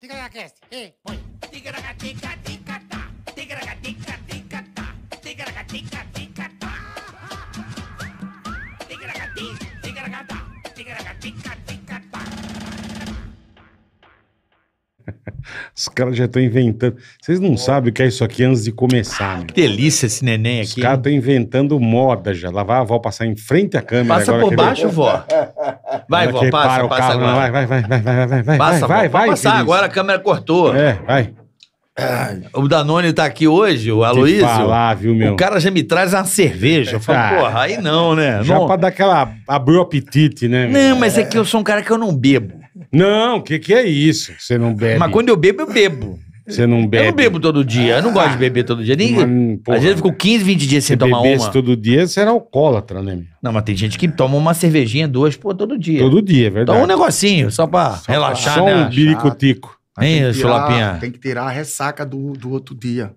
Tigaracast, ei, põe. Tigaragatica, ticatá. Tigaragatica, ticatá. Tigaragatica. Os caras já estão inventando. Vocês não sabem o que é isso aqui antes de começar. Ah, né? que delícia esse neném aqui. Os caras estão inventando moda já. Lá vai a avó passar em frente à câmera. Passa agora, por baixo, vó. Vai, vó, passa, passa carro, agora. Vai, vai, vai, vai, vai, vai. Passa, vai, vai, vai passar, agora a câmera cortou. É, vai. Ai. O Danone tá aqui hoje, o Aloysio. O cara já me traz uma cerveja. Eu falo, ah, porra, aí não, né? Já não... pra dar aquela. abrir o apetite, né? Não, mas é que eu sou um cara que eu não bebo. Não, o que, que é isso? Você não bebe. Mas quando eu bebo, eu bebo. Você não bebe. Eu não bebo todo dia. Eu não gosto de beber todo dia. Nem... Mas, porra, Às vezes eu fico 15, 20 dias sem tomar uma. Se todo dia, você era alcoólatra, né? meu? Não, mas tem gente que toma uma cervejinha, duas, pô, todo dia. Todo dia, é verdade. Toma um negocinho, só pra relaxar, só né? um biricotico. Hein, tem que, tirar, tem que tirar a ressaca do, do outro dia.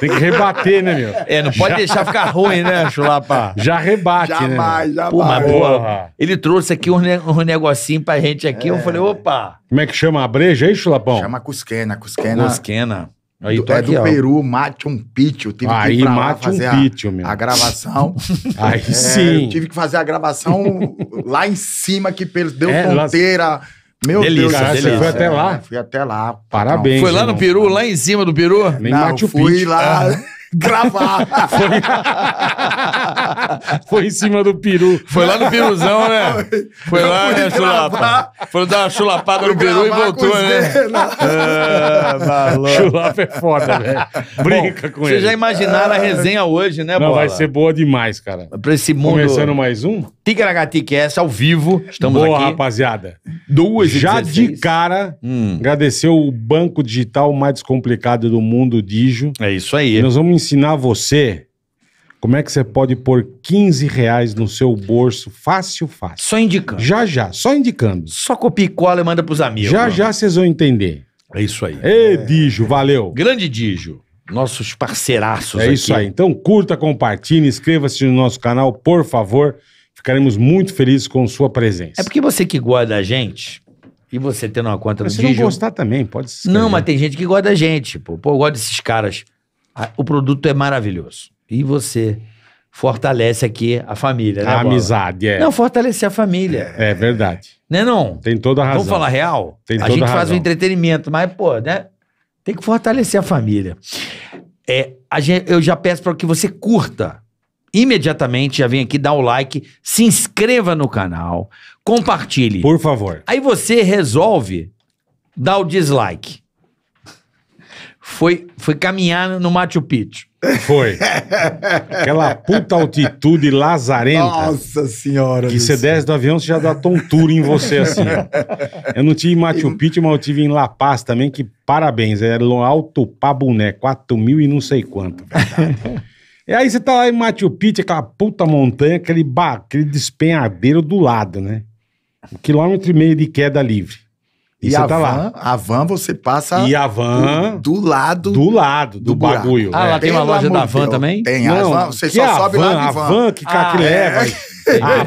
tem que rebater, né, meu? É, não pode já... deixar ficar ruim, né, Chulapa? Já rebate, jamais, né? Jamais, Pô, mas boa. Ele trouxe aqui um, um negocinho pra gente aqui. É. Eu falei, opa. Como é que chama a breja aí, Chulapão? Chama Cusquena, Cusquena. Cusquena. Aí, do, tá é aqui, do ó. Peru, Mate um Pitio. Tive aí, que ir Mate um Pitio, a, meu. A gravação. aí é, sim. Tive que fazer a gravação lá em cima, que deu é, fronteira. Lá meu delícia, Deus, cara, delícia. você foi até lá? É, fui até lá. Parabéns. Foi lá irmão. no Peru, lá em cima do Peru? Nem Não, fui lá. Ah. gravar. Foi... Foi em cima do peru. Foi lá no peruzão, né? Foi lá, né, Foi dar uma chulapada no peru e voltou, né? Ah, chulapa é foda, velho. Brinca Bom, com ele. Vocês já imaginaram a é. resenha hoje, né, Não, Bola? vai ser boa demais, cara. Pra esse mundo... Começando mais um? Ticaragaticast, ao vivo. Estamos boa, aqui. Boa, rapaziada. Duas Já 16. de cara, hum. agradecer o banco digital mais descomplicado do mundo, Dijo. É isso aí. E nós vamos ensinar você como é que você pode pôr 15 reais no seu bolso fácil, fácil. Só indicando. Já, já. Só indicando. Só copia e cola e manda pros amigos. Já, mano. já vocês vão entender. É isso aí. Ê, é. Dijo, valeu. Grande Dijo. Nossos parceiraços É aqui. isso aí. Então curta, compartilhe, inscreva-se no nosso canal, por favor. Ficaremos muito felizes com sua presença. É porque você que gosta da gente, e você tendo uma conta mas no Digio... Se não gostar também, pode ser. Não, mas tem gente que gosta da gente. Pô, pô eu gosto desses caras o produto é maravilhoso. E você fortalece aqui a família, né? A amizade, é. Não, fortalecer a família. É, é verdade. Né, não? Tem toda a razão. Vamos falar real? Tem a gente a faz o um entretenimento, mas, pô, né? Tem que fortalecer a família. É, a gente, eu já peço para que você curta imediatamente, já vem aqui, dá o like, se inscreva no canal, compartilhe. Por favor. Aí você resolve dar o dislike foi, foi caminhar no Machu Picchu. Foi. Aquela puta altitude lazarenta. Nossa senhora. Que você desce do avião, você já dá tontura em você, assim. Ó. Eu não tive em Machu Picchu, mas eu tive em La Paz também, que parabéns. Era é alto pabuné, 4 mil e não sei quanto. Verdade. e aí você tá lá em Machu Picchu, aquela puta montanha, aquele, ba... aquele despenhadeiro do lado, né? Um quilômetro e meio de queda livre. E, e a, tá van, lá. a van você passa e a van do, do lado do lado do, do bagulho. Ah, lá é. tem uma loja da van também? Tem, Não, van, você só a sobe van, lá de van. A van que, ah, que é. leva. A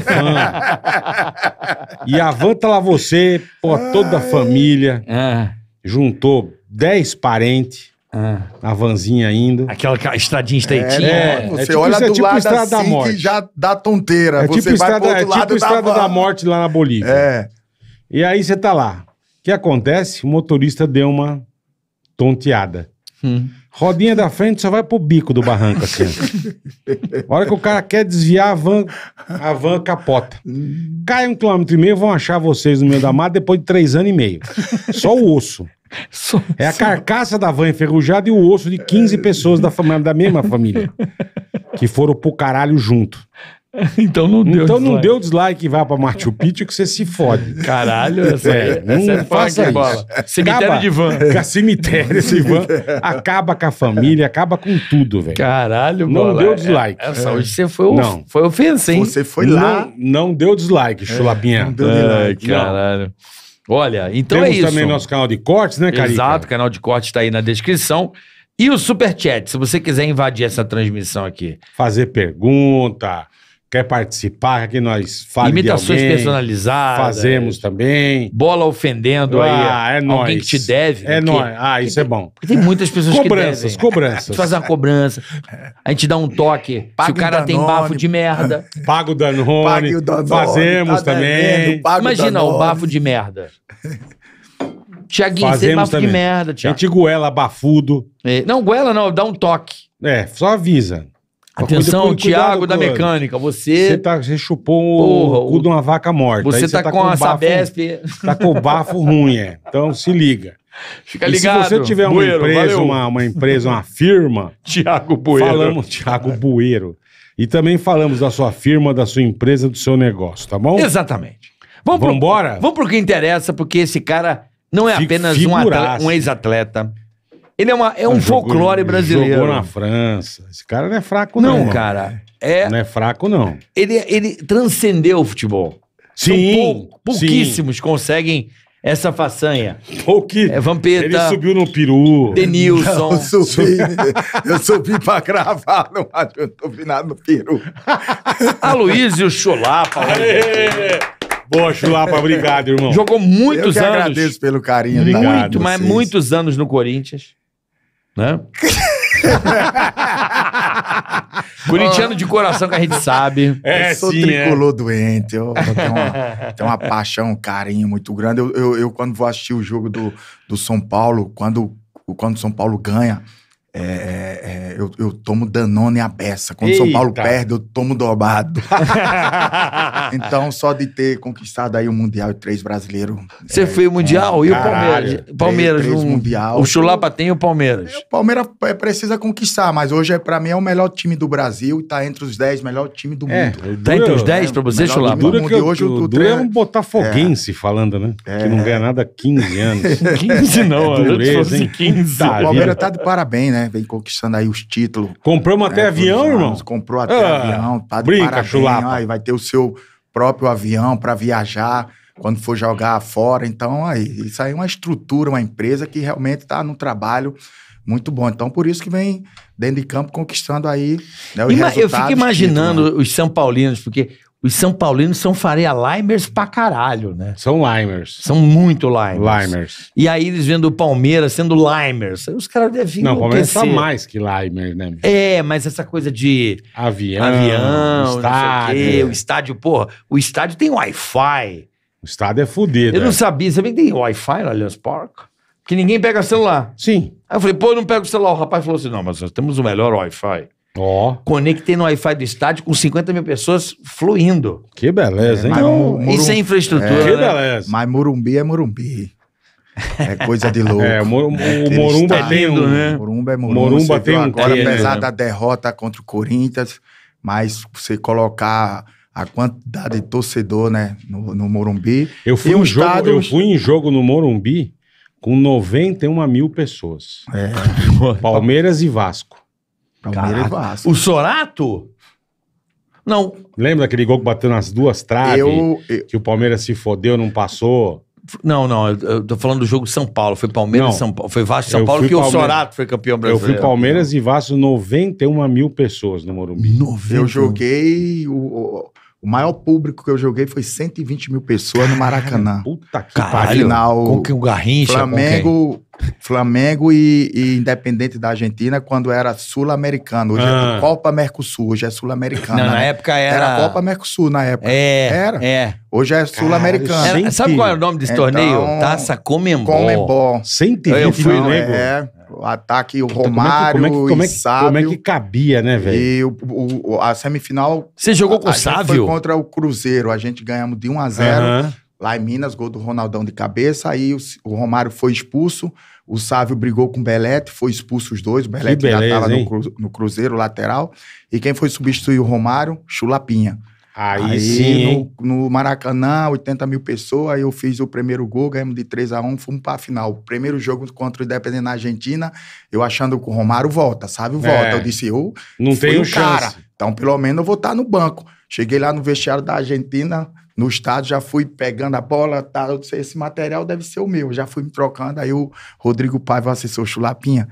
van. e a van tá lá você, pô, toda a família. É. Juntou 10 parentes. Ah. É. A vanzinha ainda. Aquela, aquela estradinha é, estreitinha. É, é, você é tipo, olha do tipo lado estrada assim da morte. que já dá tonteira. É tipo você estrada, pro outro é tipo lado estrada da, da morte lá na Bolívia. É. E aí você tá lá que acontece? O motorista deu uma tonteada. Hum. Rodinha da frente só vai pro bico do barranco, assim. a hora que o cara quer desviar, a van, a van capota. Cai um quilômetro e meio, vão achar vocês no meio da mata depois de três anos e meio. Só o osso. Só, é a só. carcaça da van enferrujada e o osso de 15 pessoas da, da mesma família. Que foram pro caralho junto. Então não deu Então dislike. não deu dislike e vá pra Machu Picchu que você se fode. Caralho, é, essa é, não é faça isso. Bola. Cemitério acaba, de van. Cemitério de van. Acaba com a família, acaba com tudo, velho. Caralho, Não bola. deu é, dislike. É, essa, hoje você foi, não. foi ofensa, hein? Você foi lá. Não, não deu dislike, chulapinha. Não deu dislike. caralho. Olha, então Temos é isso. também nosso canal de cortes, né, Carica? Exato, o canal de cortes tá aí na descrição. E o Superchat, se você quiser invadir essa transmissão aqui. Fazer pergunta quer participar, que nós falamos. Imitações alguém, personalizadas. Fazemos também. Bola ofendendo ah, aí. É alguém que te deve. É né, nóis. Ah, isso é bom. Porque tem muitas pessoas cobranças, que devem. Cobranças, cobranças. A gente faz uma cobrança. A gente dá um toque. se o cara tem bafo de merda. Paga o Danone. Paga o Danone. Fazemos tá também. Devendo, Imagina o, o bafo de merda. Tiaguinho, você tem é bafo também. de merda, Tiago. A gente goela bafudo. É, não, goela não, dá um toque. É, só avisa. Atenção, Tiago da mecânica, você... Você, tá, você chupou Porra, o cu de uma vaca morta. Você tá, tá, com, com a Sabesp... Tá com o bafo ruim, é. Então se liga. Fica ligado. se você tiver uma, empresa, uma, uma, empresa, uma firma... Tiago Bueiro. Falamos, Tiago Bueiro. E também falamos da sua firma, da sua empresa, do seu negócio, tá bom? Exatamente. Vamos, embora? Vamos pro que interessa, porque esse cara não é apenas um, atleta, um ex-atleta. Ele é, uma, é um jogou, folclore brasileiro. Jogou na França. Esse cara não é fraco, não. Não, cara. É, não é fraco, não. Ele, ele transcendeu o futebol. Sim. Então, pou, pouquíssimos sim. conseguem essa façanha. Pouqui. É Vampeta. Ele subiu no peru. Denilson. Não, eu subi. eu subi pra gravar, não adiantou nada no peru. Aloysio Chulapa. Aê! Né? Boa, Chulapa, obrigado, irmão. Jogou muitos eu anos. Eu agradeço pelo carinho. Obrigado, muito, mas muitos anos no Corinthians né? de coração que a gente sabe. É, eu sou sim, é. tricolor é. doente. Eu, eu tenho, uma, tenho, uma, paixão, um carinho muito grande. Eu, eu, eu, quando vou assistir o jogo do, do São Paulo, quando, quando o São Paulo ganha, é, é, é, eu, eu, tomo Danone à beça. Quando Eita. São Paulo perde, eu tomo dobado. então, só de ter conquistado aí o Mundial e três brasileiros. Você é, foi o Mundial e o é, Palmeiras? Palmeiras, três, três um, mundial. O Chulapa tem o Palmeiras. É, o Palmeiras precisa conquistar, mas hoje, para mim, é o melhor time do Brasil e tá entre os dez melhor time do mundo. Tá entre os dez para você, Chulapa? Dura que hoje o, o é um botafoguense falando, né? Que não ganha nada há 15 anos. 15 não, é, dureza, tá, O Palmeiras tá de parabéns, né? Né? Vem conquistando aí os títulos. Compramos né, até avião, irmão? Comprou até ah, avião. Tá de brinca, parabéns, chulapa. Aí vai ter o seu próprio avião para viajar quando for jogar fora. Então, aí, isso aí é uma estrutura, uma empresa que realmente está num trabalho muito bom. Então, por isso que vem dentro de campo conquistando aí né, os Ima, Eu fico imaginando títulos, os São Paulinos, porque os São Paulinos são Faria Limers pra caralho, né? São Limers. São muito Limers. Limers. E aí eles vendo o Palmeiras sendo Limers. os caras devem Não, o Palmeiras tá mais que Limers, né? É, mas essa coisa de... Avião. Avião, estádio. Não sei o quê. O estádio, porra, o estádio tem Wi-Fi. O estádio é fodido. Eu não é. sabia. vê que tem Wi-Fi no Allianz Park? Que ninguém pega celular. Sim. Aí eu falei, pô, eu não pego o celular. O rapaz falou assim, não, mas nós temos o melhor Wi-Fi. Oh. Conectei no Wi-Fi do estádio com 50 mil pessoas fluindo. Que beleza, é, hein? então, Murum... Isso é infraestrutura. É, que né? beleza. Mas Morumbi é Morumbi. É coisa de louco. É, o, Mor Morumba tá tem um, né? Morumba é Morumba. Morumba tem um agora, apesar né? da derrota contra o Corinthians, mas você colocar a quantidade de torcedor, né, no, no Morumbi. Eu fui, um em jogo, estádio... eu fui em jogo no Morumbi com 91 mil pessoas. É. Palmeiras e Vasco. Palmeiras é e Vasco. O Sorato? Não. Lembra daquele gol que bateu nas duas traves? Eu- eu- Que o Palmeiras se fodeu, não passou. Não, não, eu- tô falando do jogo São Paulo. Foi Palmeiras Não. e São Paulo. Foi Vasco e São Paulo que o Sorato foi campeão brasileiro Eu fui Palmeiras e Vasco 91 mil pessoas no Morumbi. 90. Eu joguei. O, o- maior público que eu joguei foi 120 mil pessoas no Maracanã. Puta que Caralho. pariu. Com que o Garrincha. com quem? Flamengo e, e, Independente da Argentina quando era sul-americano. Hoje é ah. é Copa Mercosul, hoje é sul-americana. Né? Na época era. Era Copa Mercosul na época. É. Era. É. Hoje é sul-americano. Sabe qual era é o nome desse então, torneio? Taça Comembol. Comembol. 120 Eu fui, né, é, o ataque o é Romário como é que, como é que, Sábio. Como é que cabia, né, velho? E o, o, a semifinal... Você jogou com o Sábio? Foi contra o Cruzeiro. A gente ganhamos de 1 a 0 lá em Minas, gol do Ronaldão de cabeça, aí o, o Romário foi expulso, o Sávio brigou com o Belete, foi expulso os dois, o Belete beleza, já estava no, cru, no, Cruzeiro lateral, e quem foi substituir o Romário? Chulapinha. Aí, aí sim, no, no, Maracanã, 80 mil pessoas, aí eu fiz o primeiro gol, ganhamos de 3 a 1 fomos para a final. O primeiro jogo contra o Independente na Argentina, eu achando que o Romário volta, sabe? É. Volta. É. Eu disse, eu não tenho um chance. cara. Então, pelo menos eu vou estar tá no banco. Cheguei lá no vestiário da Argentina, no estádio, já fui pegando a bola, tá, eu disse, esse material deve ser o meu. Já fui me trocando, aí o Rodrigo Paiva, assessor Chulapinha,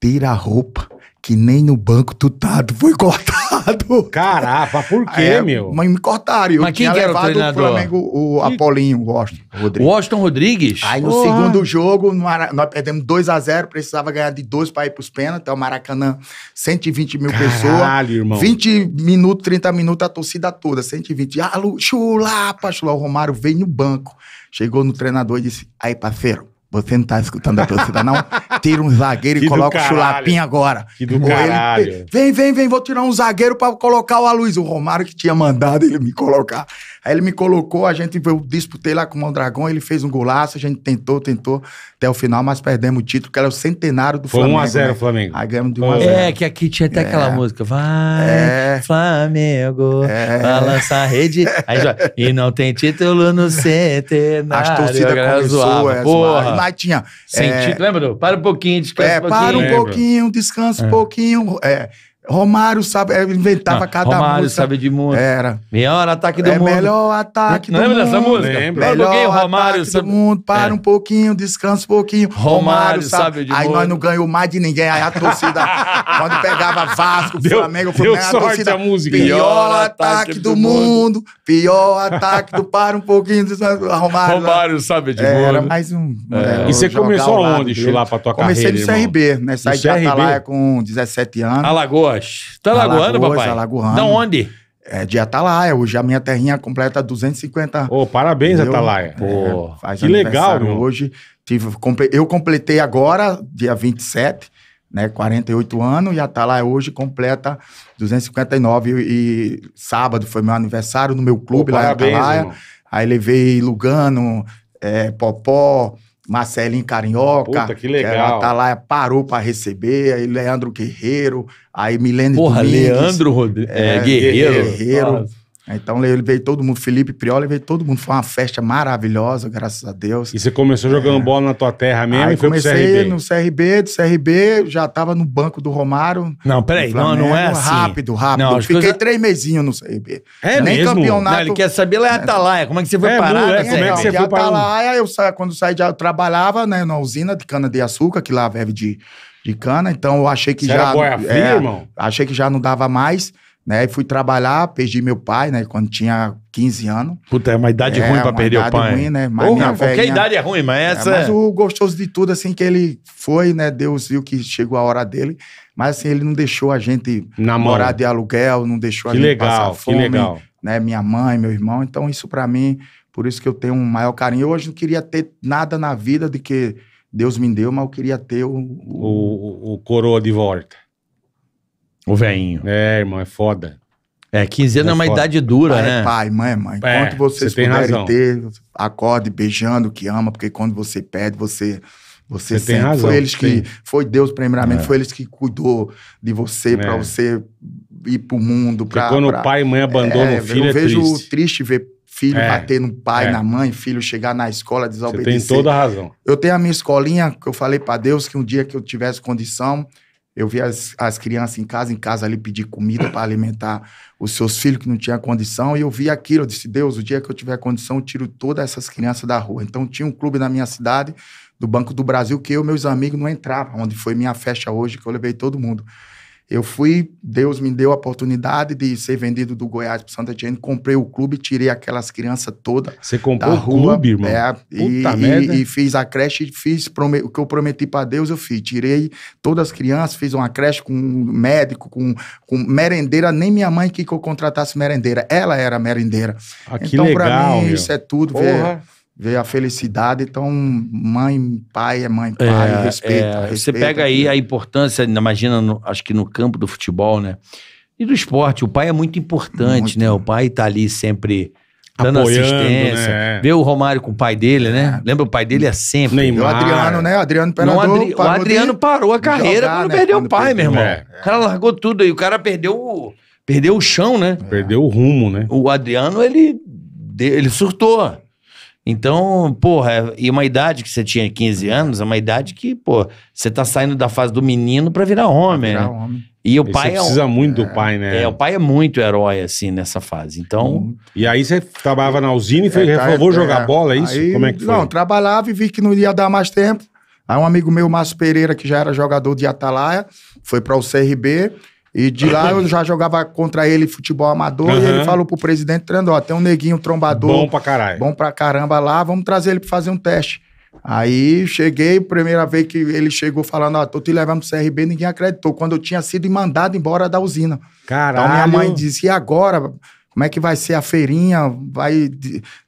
tira a roupa que nem no banco tu tá, tu foi cortado. Caraca, por quê, é, meu? Mas me cortaram. Eu mas quem era o treinador? O Flamengo, o Apolinho, o Washington Rodrigues. Washington Rodrigues? Aí no oh. segundo jogo, nós perdemos 2x0, precisava ganhar de 2 para ir pros pênaltis, é o Maracanã, 120 mil pessoas. Caralho, irmão. 20 minutos, 30 minutos, a torcida toda, 120. Ah, chulapa, chulapa. O Romário veio no banco, chegou no treinador e disse, aí, parceiro, você não tá escutando a torcida, não? Tira um zagueiro que e coloca o chulapim agora. Que do caralho. Ele, vem, vem, vem, vou tirar um zagueiro para colocar o Aloysio. O Romário que tinha mandado ele me colocar. Aí ele me colocou, a gente, eu disputei lá com o Mondragão, ele fez um golaço, a gente tentou, tentou até o final, mas perdemos o título, que era o centenário do Foi Flamengo. Foi 1x0 o Flamengo. Aí ganhamos de 1x0. É, que aqui tinha até é. aquela música, vai é. Flamengo, é. balança a rede, aí, e não tem título no centenário. As torcidas começou, é, Porra. mas tinha... Sem é, título, lembra? Para um pouquinho, descansa é, um pouquinho. Para um pouquinho, descansa um é. pouquinho, é... Romário sabe, é, inventava ah, cada Romário música. sabe de música. Era. Melhor ataque do é mundo. Melhor ataque não, do mundo. Lembra dessa música? Lembra. Melhor Romário ataque sabe... do mundo. Para é. um pouquinho, descansa um pouquinho. Romário, Romário sabe... sabe de Aí nós não ganhou mais de ninguém. Aí a torcida, quando pegava Vasco, deu, Flamengo, Flamengo, deu a torcida. A música. Pior, ataque do, do mundo. mundo. Pior ataque do para um pouquinho, descansa. Romário. Né? Romário sabe de é, mundo. Era mais um. É. Né, e você começou onde, Chulá, pra tua carreira? Comecei no CRB, né? Saí de Atalaia com 17 anos. Alagoas. Queiroz? Tu é tá papai? Alagoano. Tá da onde? É de Atalaia. Hoje a minha terrinha completa 250. Ô, parabéns, entendeu? Atalaia. É, Pô, é, que legal, meu. Hoje tive, eu completei agora, dia 27, né? 48 anos, e Atalaia hoje completa 259. E, e sábado foi meu aniversário no meu clube Pô, lá parabéns, em Atalaia. Irmão. Aí levei Lugano, é, Popó, Marcelinho Carinhoca. Puta, que legal. ela tá lá, parou para receber. Aí Leandro Guerreiro. Aí Milene Porra, Domingues, Leandro Rodri... é, é Guerreiro. Guerreiro. Nossa. Né? Então ele veio todo mundo, Felipe Priola veio todo mundo. Foi uma festa maravilhosa, graças a Deus. E você começou jogando é. bola na tua terra mesmo Aí e foi comecei pro CRB? no CRB, do CRB, já tava no banco do Romário. Não, peraí, não, não é assim. Rápido, rápido. Não, Fiquei coisa... três mesinhos no CRB. É Nem mesmo? campeonato. Não, ele quer saber lá em é. Atalaia, como é que você foi é, parar? É, como é que você foi parar? Atalaia, eu sa... quando saí de eu trabalhava né, na usina de cana-de-açúcar, que lá vive de, de cana, então eu achei que você já... Era boia fria, é, irmão? Achei que já não dava mais né? Fui trabalhar, perdi meu pai, né? Quando tinha 15 anos. Puta, é uma idade é, ruim pra perder o pai. Ruim, né? Mas Porra, qualquer velhinha, idade é ruim, mas é, essa... É, mas o gostoso de tudo, assim, é que ele foi, né? Deus viu que chegou a hora dele. Mas, assim, ele não deixou a gente Na morar mão. de aluguel, não deixou que a gente legal, passar fome. Que legal, né? Minha mãe, meu irmão. Então, isso para mim, por isso que eu tenho um maior carinho. Eu hoje não queria ter nada na vida de que Deus me deu, mas eu queria ter o... O, o, o coroa de volta. O veinho, É, irmão, é foda. É, 15 anos é, é uma idade dura, pai é né? É pai, mãe é mãe. É, Enquanto vocês você puderem razão. ter, acorde beijando que ama, porque quando você pede, você você, você tem razão. Foi eles que. Foi Deus, primeiramente, é. foi eles que cuidou de você, é. para você ir pro mundo. Pra, Porque quando pra, o pai e mãe abandonam é, o filho, é eu é vejo triste, triste ver filho é. bater no pai, na mãe, filho chegar na escola, desobedecer. Você tem toda a razão. Eu tenho a minha escolinha, que eu falei para Deus que um dia que eu tivesse condição, eu via as, as crianças em casa, em casa ali pedir comida para alimentar os seus filhos que não tinham condição. E eu via aquilo, eu disse, Deus, o dia que eu tiver condição, eu tiro todas essas crianças da rua. Então tinha um clube na minha cidade, do Banco do Brasil, que eu e meus amigos não entravam, onde foi minha festa hoje, que eu levei todo mundo. Eu fui, Deus me deu a oportunidade de ser vendido do Goiás para Santa Tiago. comprei o clube, tirei aquelas crianças todas. Você comprou da rua, o clube, irmão? É, Puta e, merda. E, e fiz a creche, fiz o que eu prometi para Deus, eu fiz. Tirei todas as crianças, fiz uma creche com um médico, com, com merendeira, nem minha mãe quis que eu contratasse merendeira. Ela era merendeira. Ah, então, para mim, meu. isso é tudo ver a felicidade. Então, mãe, pai é mãe, pai, é, respeita, é, respeita, Você pega aí a importância, imagina, no, acho que no campo do futebol, né? E do esporte, o pai é muito importante, muito. né? O pai tá ali sempre dando Apoiando, assistência. Né? Vê o Romário com o pai dele, né? É. Lembra, o pai dele é sempre. Neymar. O Adriano, né? O Adriano não, Adri... O Adriano de... parou a carreira jogar, quando né? perdeu quando o pai, perdeu, meu irmão. É. O cara largou tudo aí. O cara perdeu o, perdeu o chão, né? Perdeu o rumo, né? O Adriano, ele, ele surtou. Então, porra, é, e uma idade que você tinha 15 anos, é uma idade que, pô, você tá saindo da fase do menino para virar homem, pra virar né? homem. E o pai você é precisa é, muito do é. pai, né? É, o pai é muito herói, assim, nessa fase. Então. E aí você trabalhava na usina e foi, é, tá, vou é, jogar bola, é isso? Aí, Como é que foi? Não, trabalhava e vi que não ia dar mais tempo. Aí um amigo meu, Márcio Pereira, que já era jogador de Atalaia, foi para o CRB e de lá eu já jogava contra ele futebol amador uhum. e ele falou pro presidente Trando, ó, tem um neguinho trombador. Bom pra caralho. Bom pra caramba lá, vamos trazer ele pra fazer um teste. Aí cheguei, primeira vez que ele chegou falando, ó, tô te levando pro CRB, ninguém acreditou. Quando eu tinha sido mandado embora da usina. Caralho. Então minha mãe disse, e agora? Como é que vai ser a feirinha? Vai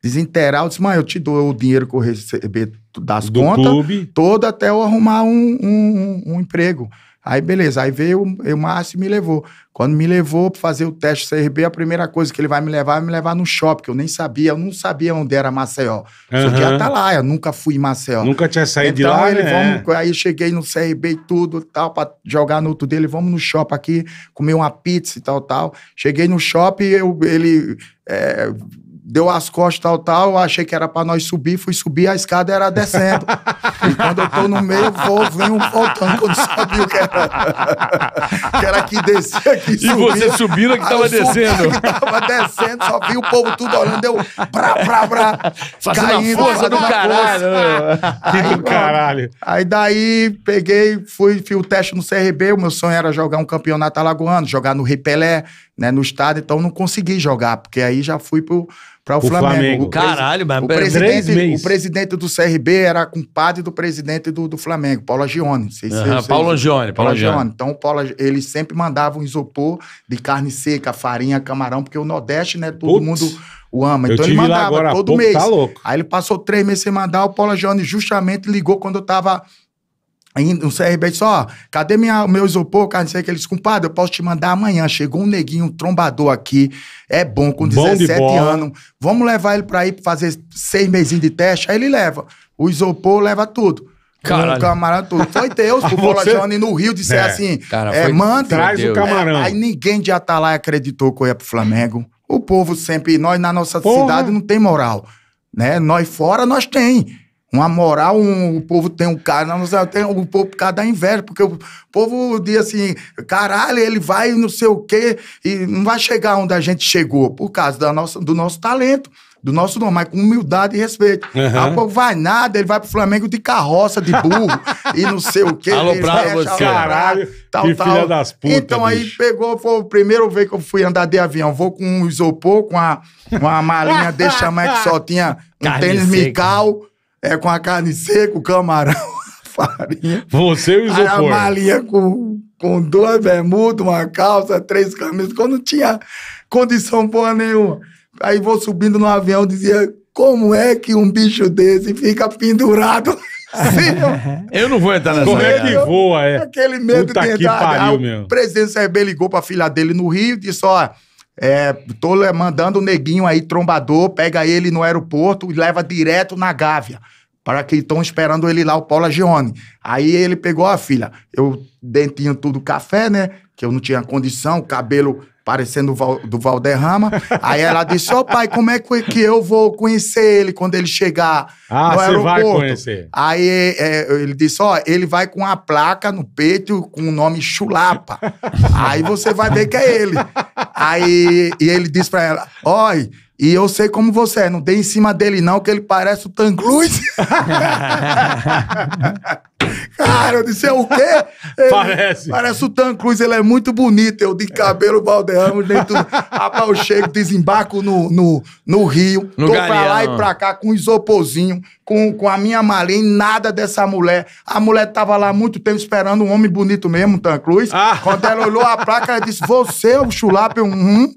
desinterar? Eu disse, mãe, eu te dou o dinheiro que eu receber das Do contas. Clube. Todo até eu arrumar um, um, um, um emprego. Aí beleza, aí veio o Márcio e me levou. Quando me levou para fazer o teste CRB, a primeira coisa que ele vai me levar é me levar no shopping, que eu nem sabia, eu não sabia onde era Maceió. Uhum. Só que tá eu nunca fui em Maceió. Nunca tinha saído então, de lá, ele, né? Vamos, aí cheguei no CRB e tudo, tal, para jogar no outro dele, vamos no shopping aqui, comer uma pizza e tal, tal. Cheguei no shopping, eu, ele... É, deu as costas, tal, tal. Eu achei que era pra nós subir, fui subir, a escada era descendo. e quando eu tô no meio, vou, vem um voltando, quando sabia que era. que era que descia, que subia. E você subindo é que tava descendo. Que tava descendo, só vi o povo tudo olhando, eu brá, brá, brá. Fazendo caindo, força do caralho. Força. Né, aí, que do caralho. Aí daí, peguei, fui, fiz o teste no CRB, o meu sonho era jogar um campeonato alagoano, jogar no Repelé, né, no estado, então não consegui jogar, porque aí já fui pro para o, Flamengo. Flamengo. O Caralho, mas o presidente, o presidente do CRB era compadre do presidente do, do Flamengo, Paulo Agione. Sei, uhum, sei, Paulo Agione. Paulo Agione. Então, Paulo, ele sempre mandava um isopor de carne seca, farinha, camarão, porque o Nordeste, né, todo mundo o ama. Então, ele mandava agora, todo pouco, tá mês. Tá Aí ele passou três meses sem mandar, o Paulo Agione justamente ligou quando eu tava Ainda um CRB disse, ó, cadê minha, meu isopor, cara, não sei o que. Ele disse, compadre, eu posso te mandar amanhã. Chegou um neguinho, um trombador aqui, é bom, com bom 17 anos. Vamos levar ele pra aí fazer seis meses de teste. Aí ele leva. O isopor leva tudo. Caralho. O camarão tudo. Foi Deus pro Bolajone no Rio dizer é. assim, cara, é, manda. Traz o camarão. É, aí ninguém de Atalaia acreditou que eu ia pro Flamengo. O povo sempre, nós na nossa Porra. cidade não tem moral, né? Nós fora, nós tem. Uma moral, um, o povo tem um cara, não sei, tem um o povo por causa da inveja, porque o povo diz assim, caralho, ele vai não sei o quê, e não vai chegar onde a gente chegou, por causa da nossa, do nosso talento do nosso mas com humildade e respeito. Uhum. o povo vai nada, ele vai pro Flamengo de carroça, de burro, e não sei o quê. Alobrado você. Caralho, tal, que tal. filha das putas, Então aí pegou, foi o primeiro vez que eu fui andar de avião. Vou com um isopor, com uma, uma malinha desse tamanho que só tinha um Carne tênis seca. mical é com a carne seca, o camarão, a farinha. Você e o isopor. Aí a malinha com, com duas bermudas, uma calça, três camisas, quando não tinha condição boa nenhuma. Aí vou subindo no avião e dizia, como é que um bicho desse fica pendurado? Sim, eu não vou entrar nessa Como é que voa, é? Aquele medo Puta de entrar. Que pariu, meu. O presidente CRB ligou pra filha dele no Rio e disse, ó... É, tô mandando o neguinho aí, trombador, pega ele no aeroporto e leva direto na Gávea para que estão esperando ele lá, o Paula Gione. Aí ele pegou a filha, eu dentinho tudo café, né? Que eu não tinha condição, cabelo parecendo Val, do Valderrama. Aí ela disse: Ô oh, pai, como é que eu vou conhecer ele quando ele chegar ah, no aeroporto? Vai conhecer. Aí é, é, ele disse: Ó, oh, ele vai com a placa no peito com o nome Chulapa. Aí você vai ver que é ele. Aí e ele disse pra ela: Olha e eu sei como você é, não tem em cima dele não, que ele parece o Tanclus. Cara, eu disse, é o quê? Ele, parece. Parece o Tanclus. ele é muito bonito. Eu de cabelo, nem tudo. Rapaz, eu chego, desembarco no, no, no Rio. No tô pra lá e pra cá com o isoporzinho, com, com a minha malinha, nada dessa mulher. A mulher tava lá muito tempo esperando um homem bonito mesmo, Tanclus. Ah. Quando ela olhou a placa, ela disse, você é o chulapa? Eu, hum,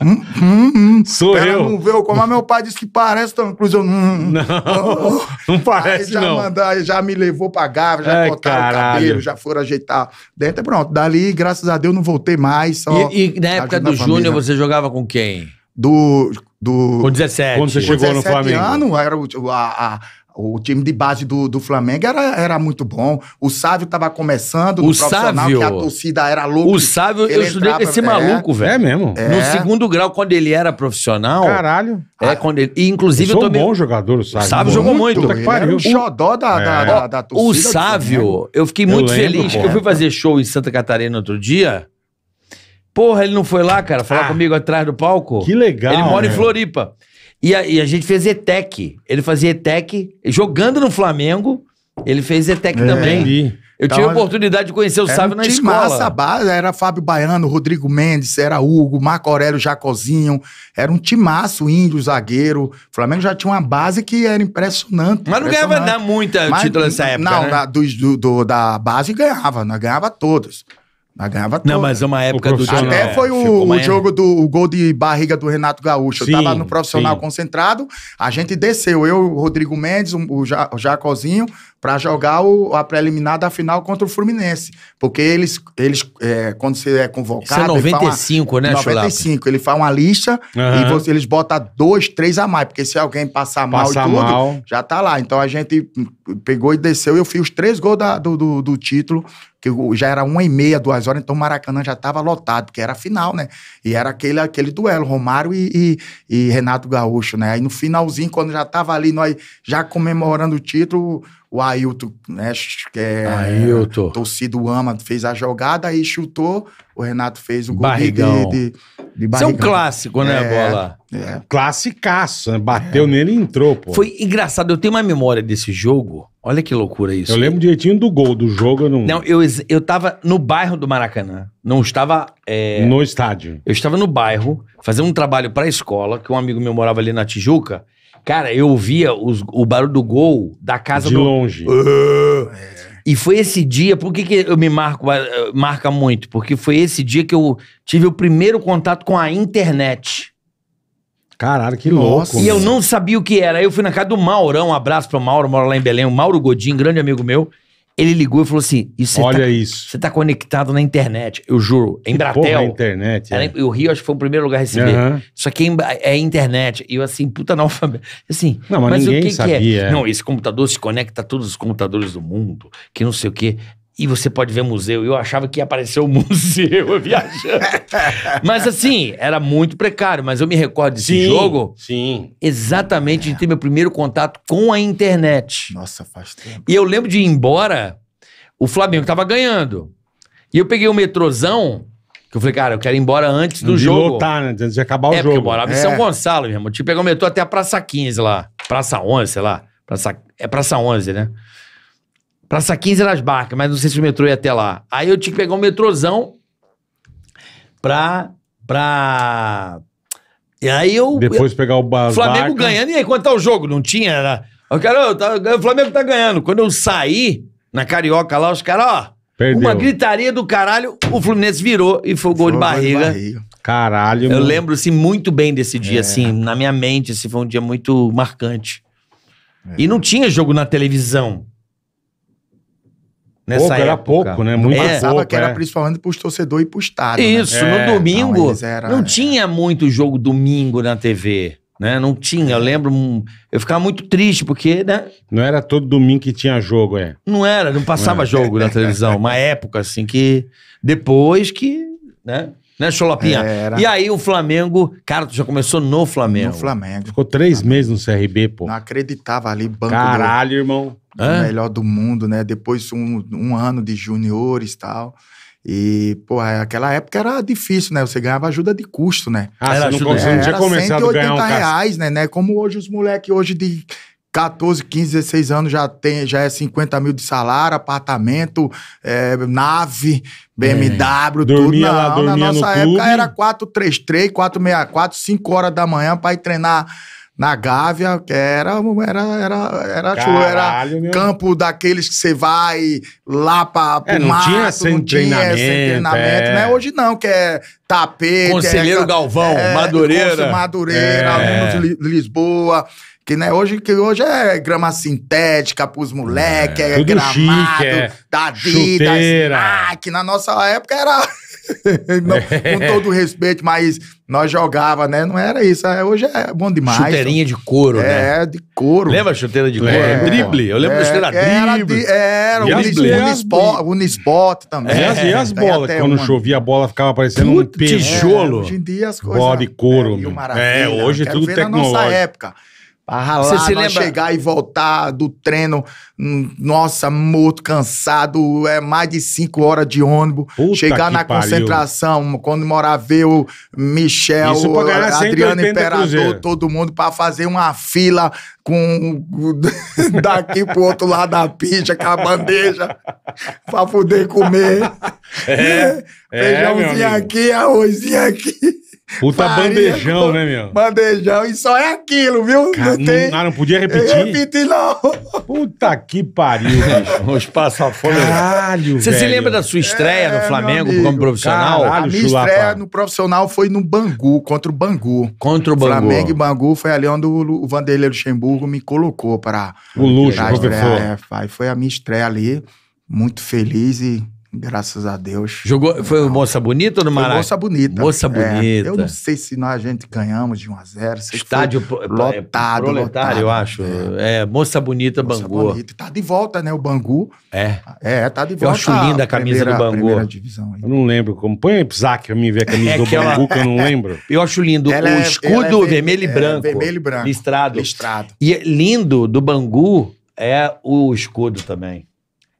hum, hum, hum. Sou eu não vê como meu pai disse que parece Tom Cruise. Eu, hum, hum, hum. não, não, não parece, aí já não. Mandar, já me levou pra Gávea, já é, cortaram caralho. o cabelo, já foram ajeitar dentro. Pronto, dali, graças a Deus, não voltei mais. Só e, e na época do Júnior, você jogava com quem? Do... do com 17. Quando você chegou 17 no Flamengo. Ano, era o, a, a o time de base do, do Flamengo era, era muito bom. O Sávio estava começando o Sávio, a torcida era louca. O Sávio, eu estudei entrava, esse é. maluco, é, velho. É mesmo? É. No segundo grau, quando ele era profissional... Caralho. É, ah. quando ele... E, inclusive, eu, eu é também... um bom jogador, o Sávio. O Sávio jogou muito. muito. Ele era um xodó da, é. da, da, da, torcida. O Sávio, eu fiquei muito eu lembro, feliz. Porra. Eu fui fazer show em Santa Catarina outro dia... Porra, ele não foi lá, cara, falar ah. comigo atrás do palco? Que legal. Ele mora meu. em né? Floripa. E a, e a gente fez ETEC. Ele fazia ETEC jogando no Flamengo. Ele fez ETEC é, também. Entendi. Eu então, tive tá a oportunidade de conhecer o Sábio um na escola. Massa, base, era Fábio Baiano, Rodrigo Mendes, era Hugo, Marco Aurélio Jacozinho. Era um timaço índio, zagueiro. O Flamengo já tinha uma base que era impressionante. Mas não ganhava muita Mas, título nessa época, Não, né? da, do, do, da base ganhava, né? ganhava todos. Mas ganhava tudo. Não, mas é uma época do profissional. Até é, foi o, o jogo do o gol de barriga do Renato Gaúcho. Sim, eu tava no profissional sim. concentrado. A gente desceu, eu, o Rodrigo Mendes, o, ja, o Jacozinho, para jogar o, a preliminar da final contra o Fluminense. Porque eles, eles é, quando você é convocado. Isso é 95, uma, né, 95. Chulapa? Ele faz uma lista uhum. e você, eles botam dois, três a mais. Porque se alguém passar mal e tudo, mal. já tá lá. Então a gente pegou e desceu. Eu fiz os três gols da, do, do, do título que já era uma e meia, duas horas, então o Maracanã já estava lotado, porque era a final, né? E era aquele, aquele duelo, Romário e, e, e Renato Gaúcho, né? Aí no finalzinho, quando já estava ali, nós já comemorando o título, o Ailton, né? Que é, Ailton. Torcido ama, fez a jogada, aí chutou. O Renato fez o gol barrigão. de, de, de barrigão. Isso é um clássico, né, é, Bola? É. Classicaço, né? Bateu é. nele e entrou, pô. Foi engraçado, eu tenho uma memória desse jogo. Olha que loucura isso. Eu lembro direitinho do gol, do jogo não... Não, eu, eu tava no bairro do Maracanã. Não estava... É... No estádio. Eu estava no bairro, fazendo um trabalho para a escola, que um amigo meu morava ali na Tijuca. Cara, eu ouvia os, o barulho do gol da casa De do... longe. Uh, e foi esse dia, por que, que eu me marco, eh, marca muito? Porque foi esse dia que eu tive o primeiro contato com a internet. Caralho, que louco. E eu não sabia o que era. Aí eu fui na casa do Maurão, um abraço pro Mauro, moro lá em Belém, o Mauro Godinho, grande amigo meu. Ele ligou e falou assim: isso Olha tá, isso. Você tá conectado na internet, eu juro. É Embratel. internet. É. Era, o Rio acho que foi o primeiro lugar a receber. Uhum. Isso aqui é, é, internet. E eu assim, puta analfabeto. Assim, não, mas, mas ninguém o que, é? sabia. Que é? Não, esse computador se conecta a todos os computadores do mundo, que não sei o quê e você pode ver museu. Eu achava que ia aparecer o um museu viajando. mas assim, era muito precário. Mas eu me recordo desse sim, jogo. Sim. Exatamente é. de ter meu primeiro contato com a internet. Nossa, faz tempo. E eu lembro de ir embora, o Flamengo tava ganhando. E eu peguei o um metrozão. Que eu falei, cara, eu quero ir embora antes do de jogo. Lotar, né? Antes de acabar o é, jogo. Eu morava é. em São é. Gonçalo, meu irmão. tinha que pegar o metrô até a Praça 15 lá. Praça 11, sei lá. Praça... É Praça 11, né? Praça 15 era as barcas, mas não sei se o metrô ia até lá. Aí eu tinha que pegar um metrôzão pra. pra. E aí eu. Depois eu, pegar o bar. Flamengo barcas. ganhando. E aí, quanto tá o jogo? Não tinha? Era... Eu quero, eu tá, o Flamengo tá ganhando. Quando eu saí na Carioca lá, os caras, ó. Perdeu. Uma gritaria do caralho, o Fluminense virou e foi o gol, foi de, barriga. de barriga. Caralho, Eu mano. lembro, assim, muito bem desse dia, é. assim, na minha mente, assim, foi um dia muito marcante. É. E não tinha jogo na televisão. Nessa pouco, época. era pouco, né? Muito é. pouco, que era é. principalmente para os torcedores e para o né? Isso, né? no é. domingo. Não, era, não tinha muito jogo domingo na TV. Né? Não tinha, eu lembro. Eu ficava muito triste, porque, né? Não era todo domingo que tinha jogo, é? Não era, não passava não jogo na televisão. Uma época, assim, que. Depois que. Né? Né, Cholopinha? Era. E aí o Flamengo, cara, tu já começou no Flamengo. No Flamengo. Ficou três meses no CRB, pô. Não acreditava ali, banco Caralho, do, irmão. Do é? melhor do mundo, né? Depois um, um ano de juniores e tal. E, pô, aquela época era difícil, né? Você ganhava ajuda de custo, né? Ah, era você não, ajuda, você não tinha começado a ganhar um reais, né, né? Como hoje os moleques hoje de 14, 15, 16 anos já, tem, já é 50 mil de salário, apartamento, é, nave, BMW, é. tudo. Não, lá, na nossa no época clube. era 433, 464, 5 horas da manhã para ir treinar na Gávea, que era era era era, tipo, Caralho, era campo daqueles que você vai lá para é, não mato, tinha sem não treinamento, sem treinamento, né? é. né? Hoje não, que é tapete, é Conselheiro é, Galvão, é, Madureira, Madureira, é. alunos de Lisboa, que né, hoje, que hoje é grama sintética pros moleque, é, é gramado, chique, é. da vida, ah, que na nossa época era. não, é. com todo respeito, mas nós jogava, né? Não era isso. É, hoje é bom demais. Chuteirinha de couro, é, né? É, de couro. Lembra a chuteira de couro? É, é drible. Eu lembro é, da chuteira drible. Era, era drible. Unisport, também. É, é, e as bolas? Quando uma... chovia, a bola ficava parecendo Puta, um tijolo. hoje em dia as coisas... Bola de couro. É, hoje tudo tecnológico. na nossa época. Pra ralar, você se lembra... chegar e voltar do treino, hum, nossa, morto, cansado, é mais de cinco horas de ônibus. Puta chegar na pariu. concentração, quando o Michel, Adriano Imperador, cruzeiro. todo mundo, para fazer uma fila com daqui pro outro lado da pista com a bandeja, pra poder comer. É, é Feijãozinho aqui, arrozinho aqui. Puta farinha, bandejão, né, meu? Bandejão, e só é aquilo, viu? Cara, não, tem... não, ah, não podia repetir? Repetir, não. Puta que pariu, bicho. Hoje passa fome. Caralho, Você velho. se lembra da sua estreia é, no Flamengo como profissional? Caralho, a minha chulapa. estreia no profissional foi no Bangu, contra o Bangu. Contra o Bangu. Flamengo e Bangu foi ali onde o Vanderlei Luxemburgo me colocou para... O luxo, pra estreia, é, foi a minha estreia ali, muito feliz e Graças a Deus. Jogou, foi o Moça Bonita ou no Maracanã? Moça Bonita. Moça é, Bonita. eu não sei se nós a gente ganhamos de 1 a 0 Estádio foi é, lotado, proletário, lotado. eu acho. É, é Moça Bonita, Moça Bangu. Bonita. Tá de volta, né, o Bangu. É. É, tá de volta. Eu acho linda a camisa primeira, do Bangu. Primeira divisão aí. Eu não lembro como. Põe aí o Zac pra mim ver a é camisa é do Bangu, que eu não lembro. Eu acho lindo. Ela o escudo vermelho e branco. Vermelho e branco. Listrado. Listrado. E lindo do Bangu é o escudo também.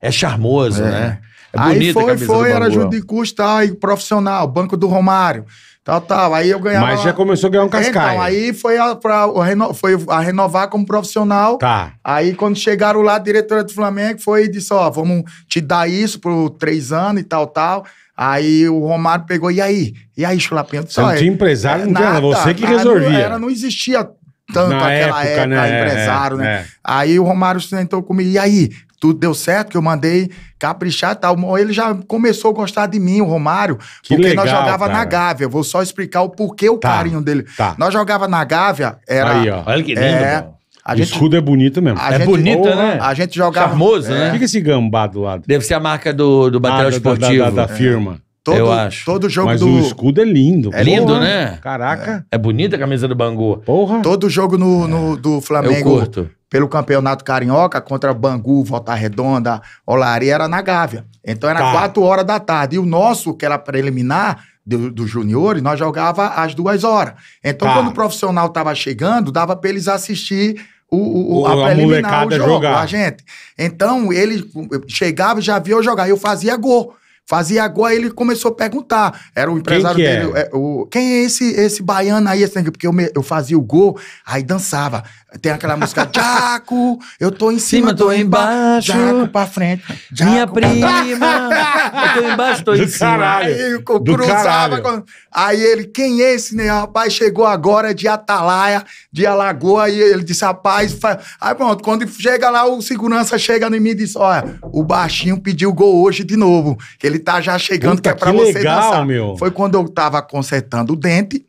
É charmoso, né? É aí foi, foi, era ajuda é. de custo, tal, e profissional, Banco do Romário, tal, tal. Aí eu ganhava. Mas já começou a ganhar um então, cascaio. Então, aí foi a, pra, foi a renovar como profissional. Tá. Aí quando chegaram lá, a diretora do Flamengo foi e disse: ó, vamos te dar isso por três anos e tal, tal. Aí o Romário pegou, e aí? E aí, Chulapinha? Você não tinha empresário, não tinha você que ah, resolvia. Era, não existia tanto Na aquela época, época né? É, empresário, né? É. Aí o Romário sentou comigo, e aí? tudo deu certo, que eu mandei caprichar e tal. Ele já começou a gostar de mim, o Romário, que porque legal, nós jogava cara. na Gávea. Vou só explicar o porquê o tá, carinho dele. Tá. Nós jogava na Gávea, era... Aí, ó. Olha que lindo, é, o gente, escudo é bonito mesmo. é gente, bonito, né? A gente jogava... Charmoso, é. né? Fica esse gambá do lado. Deve ser a marca do, do material esportivo. Da, da, da, da é. firma. É. Todo, eu acho. Todo jogo Mas do... o escudo é lindo. É lindo, porra. né? Caraca. É. é bonita a camisa do Bangu. Porra. Todo jogo no, no do Flamengo. Eu curto pelo Campeonato Carioca contra Bangu, Volta Redonda, Olaria, era na Gávea. Então era tá. quatro horas da tarde. E o nosso, que era preliminar, dos do juniores, nós jogava às duas horas. Então, tá. quando o profissional estava chegando, dava para eles assistir o, o, o, a, a molecada o jogo, jogar. a gente. Então, ele chegava já via eu jogar. Eu fazia gol. Fazia gol, aí ele começou a perguntar. Era o empresário quem dele. É? é? o, quem é esse, esse baiano aí? porque eu, me, eu fazia o gol, aí dançava. Tem aquela música, Jaco, eu tô em cima, cima tô, tô embaixo. Jaco pra frente. Jaco minha prima, eu tô embaixo, tô do em cima. Caralho, aí do Caralho. Aí ele, quem é esse, né? Rapaz, chegou agora de Atalaia, de Alagoa. E ele disse, rapaz. Fa... Aí pronto, quando chega lá, o segurança chega em mim e diz: olha, o baixinho pediu gol hoje de novo. que Ele tá já chegando, Puta, que é pra que você legal, dançar. Meu. Foi quando eu tava consertando o dente.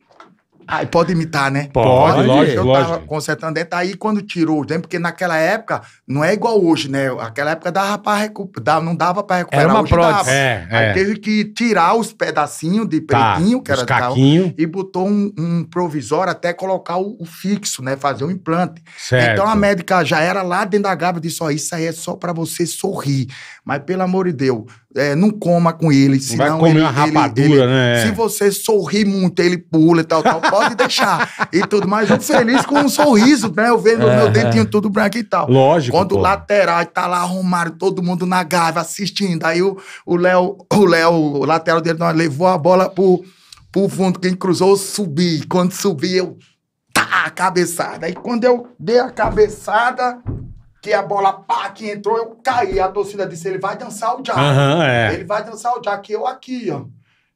Ah, pode imitar, né? Pode, pode lógico, eu lógico. Tava consertando dentro, aí quando tirou o né? porque naquela época não é igual hoje, né? Aquela época dava pra recuperar, não dava pra recuperar. Era uma hoje prótese. É, é. Aí teve que tirar os pedacinhos de tá, pretinho, tá, que era tal, e botou um, um, provisório até colocar o, o, fixo, né? Fazer um implante. Certo. Então a médica já era lá dentro da gávea, disse, ó, isso aí é só pra você sorrir. Mas pelo amor de Deus é, não coma com ele, senão Vai comer ele, uma rapadura, ele, ele, né? Se você sorrir muito, ele pula e tal, tal. Pode deixar e tudo mais. Eu feliz com um sorriso, né? Eu vendo é, meu dentinho tudo branco e tal. Lógico. Quando o lateral tá lá arrumado, todo mundo na gava assistindo. Aí o Léo, o Léo, o, lateral dele levou a bola pro, pro fundo. Quem cruzou, eu subi. Quando subi, eu tá a cabeçada. Aí quando eu dei a cabeçada, que a bola pá, que entrou, eu caí. A torcida disse: ele vai dançar o Jack. Uhum, é. Ele vai dançar o Jack. Eu aqui, ó.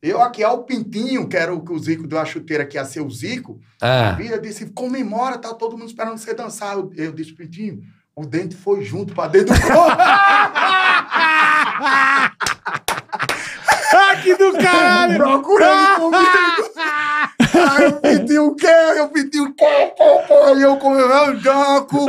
Eu aqui, ó, o Pintinho, que era o que o Zico deu a chuteira que ia ser o Zico, é. a vida disse: comemora, tá todo mundo esperando você dançar. Eu, eu disse, Pintinho, o dente foi junto pra dentro do corpo. aqui do caralho! Procurando comigo! Aí eu pedi o quê? Eu pedi pá, pá, pá. E eu comemorando, Doco!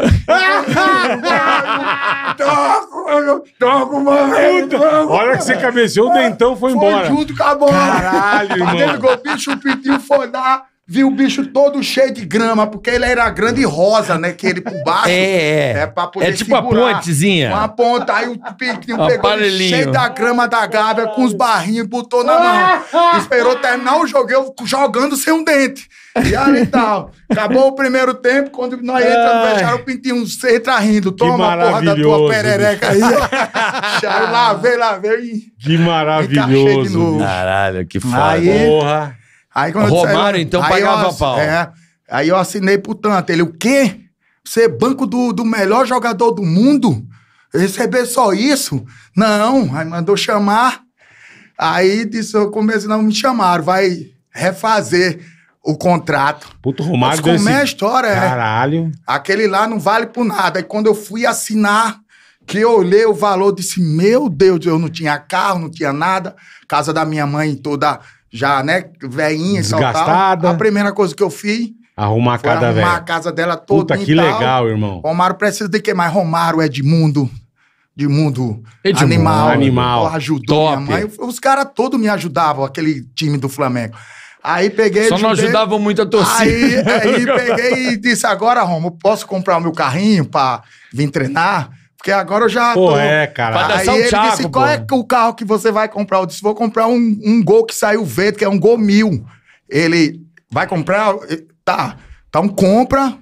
Doco! Doco, mano! Doco, hora que você cabeceou, o dentão foi, foi embora. junto com a bola. Caralho, irmão. Tá golpinho, chupitinho, gol, bicho, fodar vi o bicho todo cheio de grama, porque ele era grande rosa, né? Que ele por baixo. É, é. É, pra poder é tipo segurar. a pontezinha. Uma ponta. Aí o Piquinho pegou ele cheio da grama da Gávea, com os barrinhos, botou na mão. Esperou terminar o jogo, eu jogando sem um dente. E aí tal. Então, acabou o primeiro tempo, quando nós entramos, fecharam o pintinho, você entra rindo. Toma a porra da tua perereca aí. aí lavei, lavei. Que maravilhoso. Caralho, que foda. Aí, porra. Aí, quando Romário, eu, é, então, aí pagava eu, pau. É, aí eu assinei pro tanto. Ele, o quê? Ser é banco do, do melhor jogador do mundo? Receber só isso? Não. Aí mandou chamar. Aí disse, eu comecei, não me chamaram, vai refazer o contrato. Puto Romário Mas como é a história, é. Caralho. Aquele lá não vale por nada. Aí quando eu fui assinar, que eu olhei o valor, disse, meu Deus, eu não tinha carro, não tinha nada. Casa da minha mãe toda já, né, veinha e tal. A primeira coisa que eu fiz Arrumar a casa arrumar velha. a casa dela toda. Puta, que tal. legal, irmão. Romário precisa de que mais? Romário, é Edmundo. Edmundo, Edmundo animal. Animal. Ajudou Top. minha mãe. Os caras todos me ajudavam, aquele time do Flamengo. Aí peguei. Só não ajudavam muito a torcida. Aí, aí peguei e disse: agora, Romo, posso comprar o meu carrinho pra vir treinar? Porque agora eu já pô, tô... é, cara. Aí São ele Thiago, disse, qual é o carro que você vai comprar? Eu disse, vou comprar um, um Gol que saiu verde, que é um Gol mil. Ele vai comprar? Tá. Então compra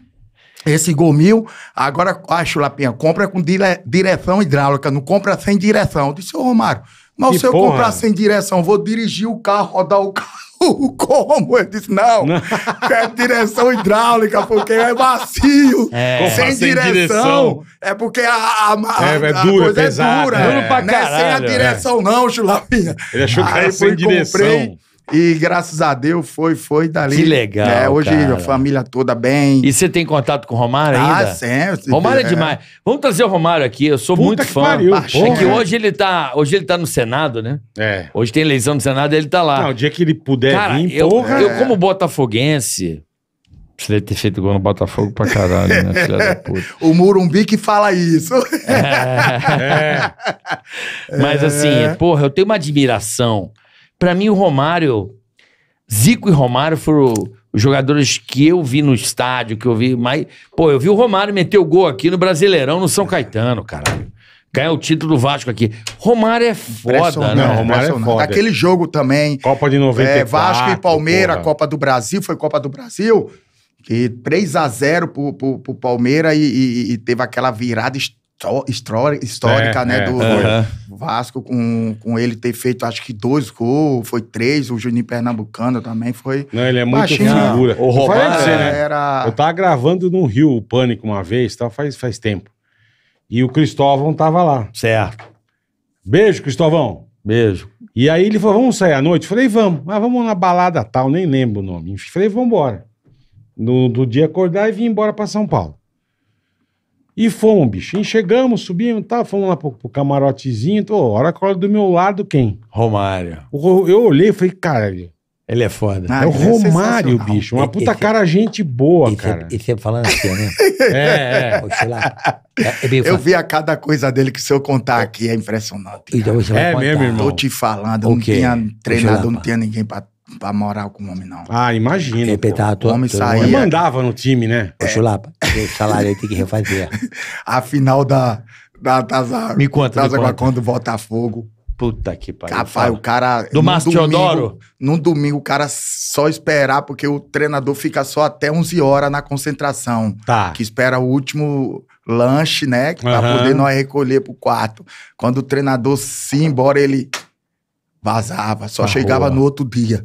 esse Gol mil. Agora, ah, Chulapinha, compra com dire... direção hidráulica, não compra sem direção. Eu disse, ô Romário, mas que se eu comprar sem direção, vou dirigir o carro, rodar o carro. como? ele disse, não, é direção hidráulica, porque é macio É. Sem, sem assim, direção, direção, é porque a, a, a, é, é dura, a é coisa é dura. É. Não é né? sem a é. direção, não, Chulapinha. Ele achou que era sem direção. Comprei, e graças a Deus foi, foi dali. Que legal. É, hoje cara. a família toda bem. E você tem contato com o Romário ah, ainda? Ah, sim. Romário é, é demais. Vamos trazer o Romário aqui, eu sou Puta muito fã. Pariu, é que hoje ele, tá, hoje ele tá no Senado, né? É. Hoje tem eleição no Senado ele tá lá. Não, o dia que ele puder cara, vir, eu, porra. Eu, como botafoguense, Precisaria ter feito gol no Botafogo pra caralho, né? Filha da puta. O Murumbi que fala isso. É. É. Mas assim, é. porra, eu tenho uma admiração para mim, o Romário, Zico e Romário foram os jogadores que eu vi no estádio, que eu vi mais. Pô, eu vi o Romário meter o gol aqui no Brasileirão, no São Caetano, caralho. Ganhar o título do Vasco aqui. Romário é foda, né? Não, Romário é foda. Aquele jogo também. Copa de 94. É, Vasco e Palmeiras, Copa do Brasil, foi Copa do Brasil. Que 3 a 0 pro, pro, pro Palmeiras e, e, e, teve aquela virada histórica, histórica é, né? É, do Vasco, com, com ele ter feito acho que dois gols, foi três, o Juninho Pernambucano também foi. Não, ele é muito figura. O Roberto, foi, é. era... Eu tava gravando no Rio o Pânico uma vez, tá? faz, faz tempo. E o Cristóvão tava lá. Certo. Beijo, Cristóvão. Beijo. E aí ele falou: vamos sair à noite? Eu falei, vamos, mas ah, vamos na balada tal, nem lembro o nome. Eu falei, vamos embora. No, do dia acordar e vim embora para São Paulo. E fomos, bicho. E chegamos, subimos, tá, fomos lá pro, pro camarotezinho. Tô, hora cola do meu lado quem? Romário. Eu, eu olhei e falei, cara Ele é foda. Ah, é o é Romário, é bicho. Uma esse, puta cara, gente boa, esse, cara. E você falando assim, né? é, é. Sei lá, é, é eu vi a cada coisa dele que se eu contar aqui é impressionante. Então, é mesmo, irmão. Tô te falando, okay. não tinha treinador, não tinha ninguém pra pra morar com o homem, não. Ah, imagina. Respeitar a tua. Tá, o homem tua saía. mandava no time, né? É. Ô, Chulapa, é. o salário aí tem que refazer. a final da, da Taza. Me conta, Taza me conta. Quando Botafogo. Puta que pariu. Rapaz, o cara. Do Márcio Teodoro? Num domingo, o cara só esperar, porque o treinador fica só até 11 horas na concentração. Tá. Que espera o último lanche, né? Pra uhum. poder nós recolher pro quarto. Quando o treinador se embora, ele vazava, só chegava no outro dia.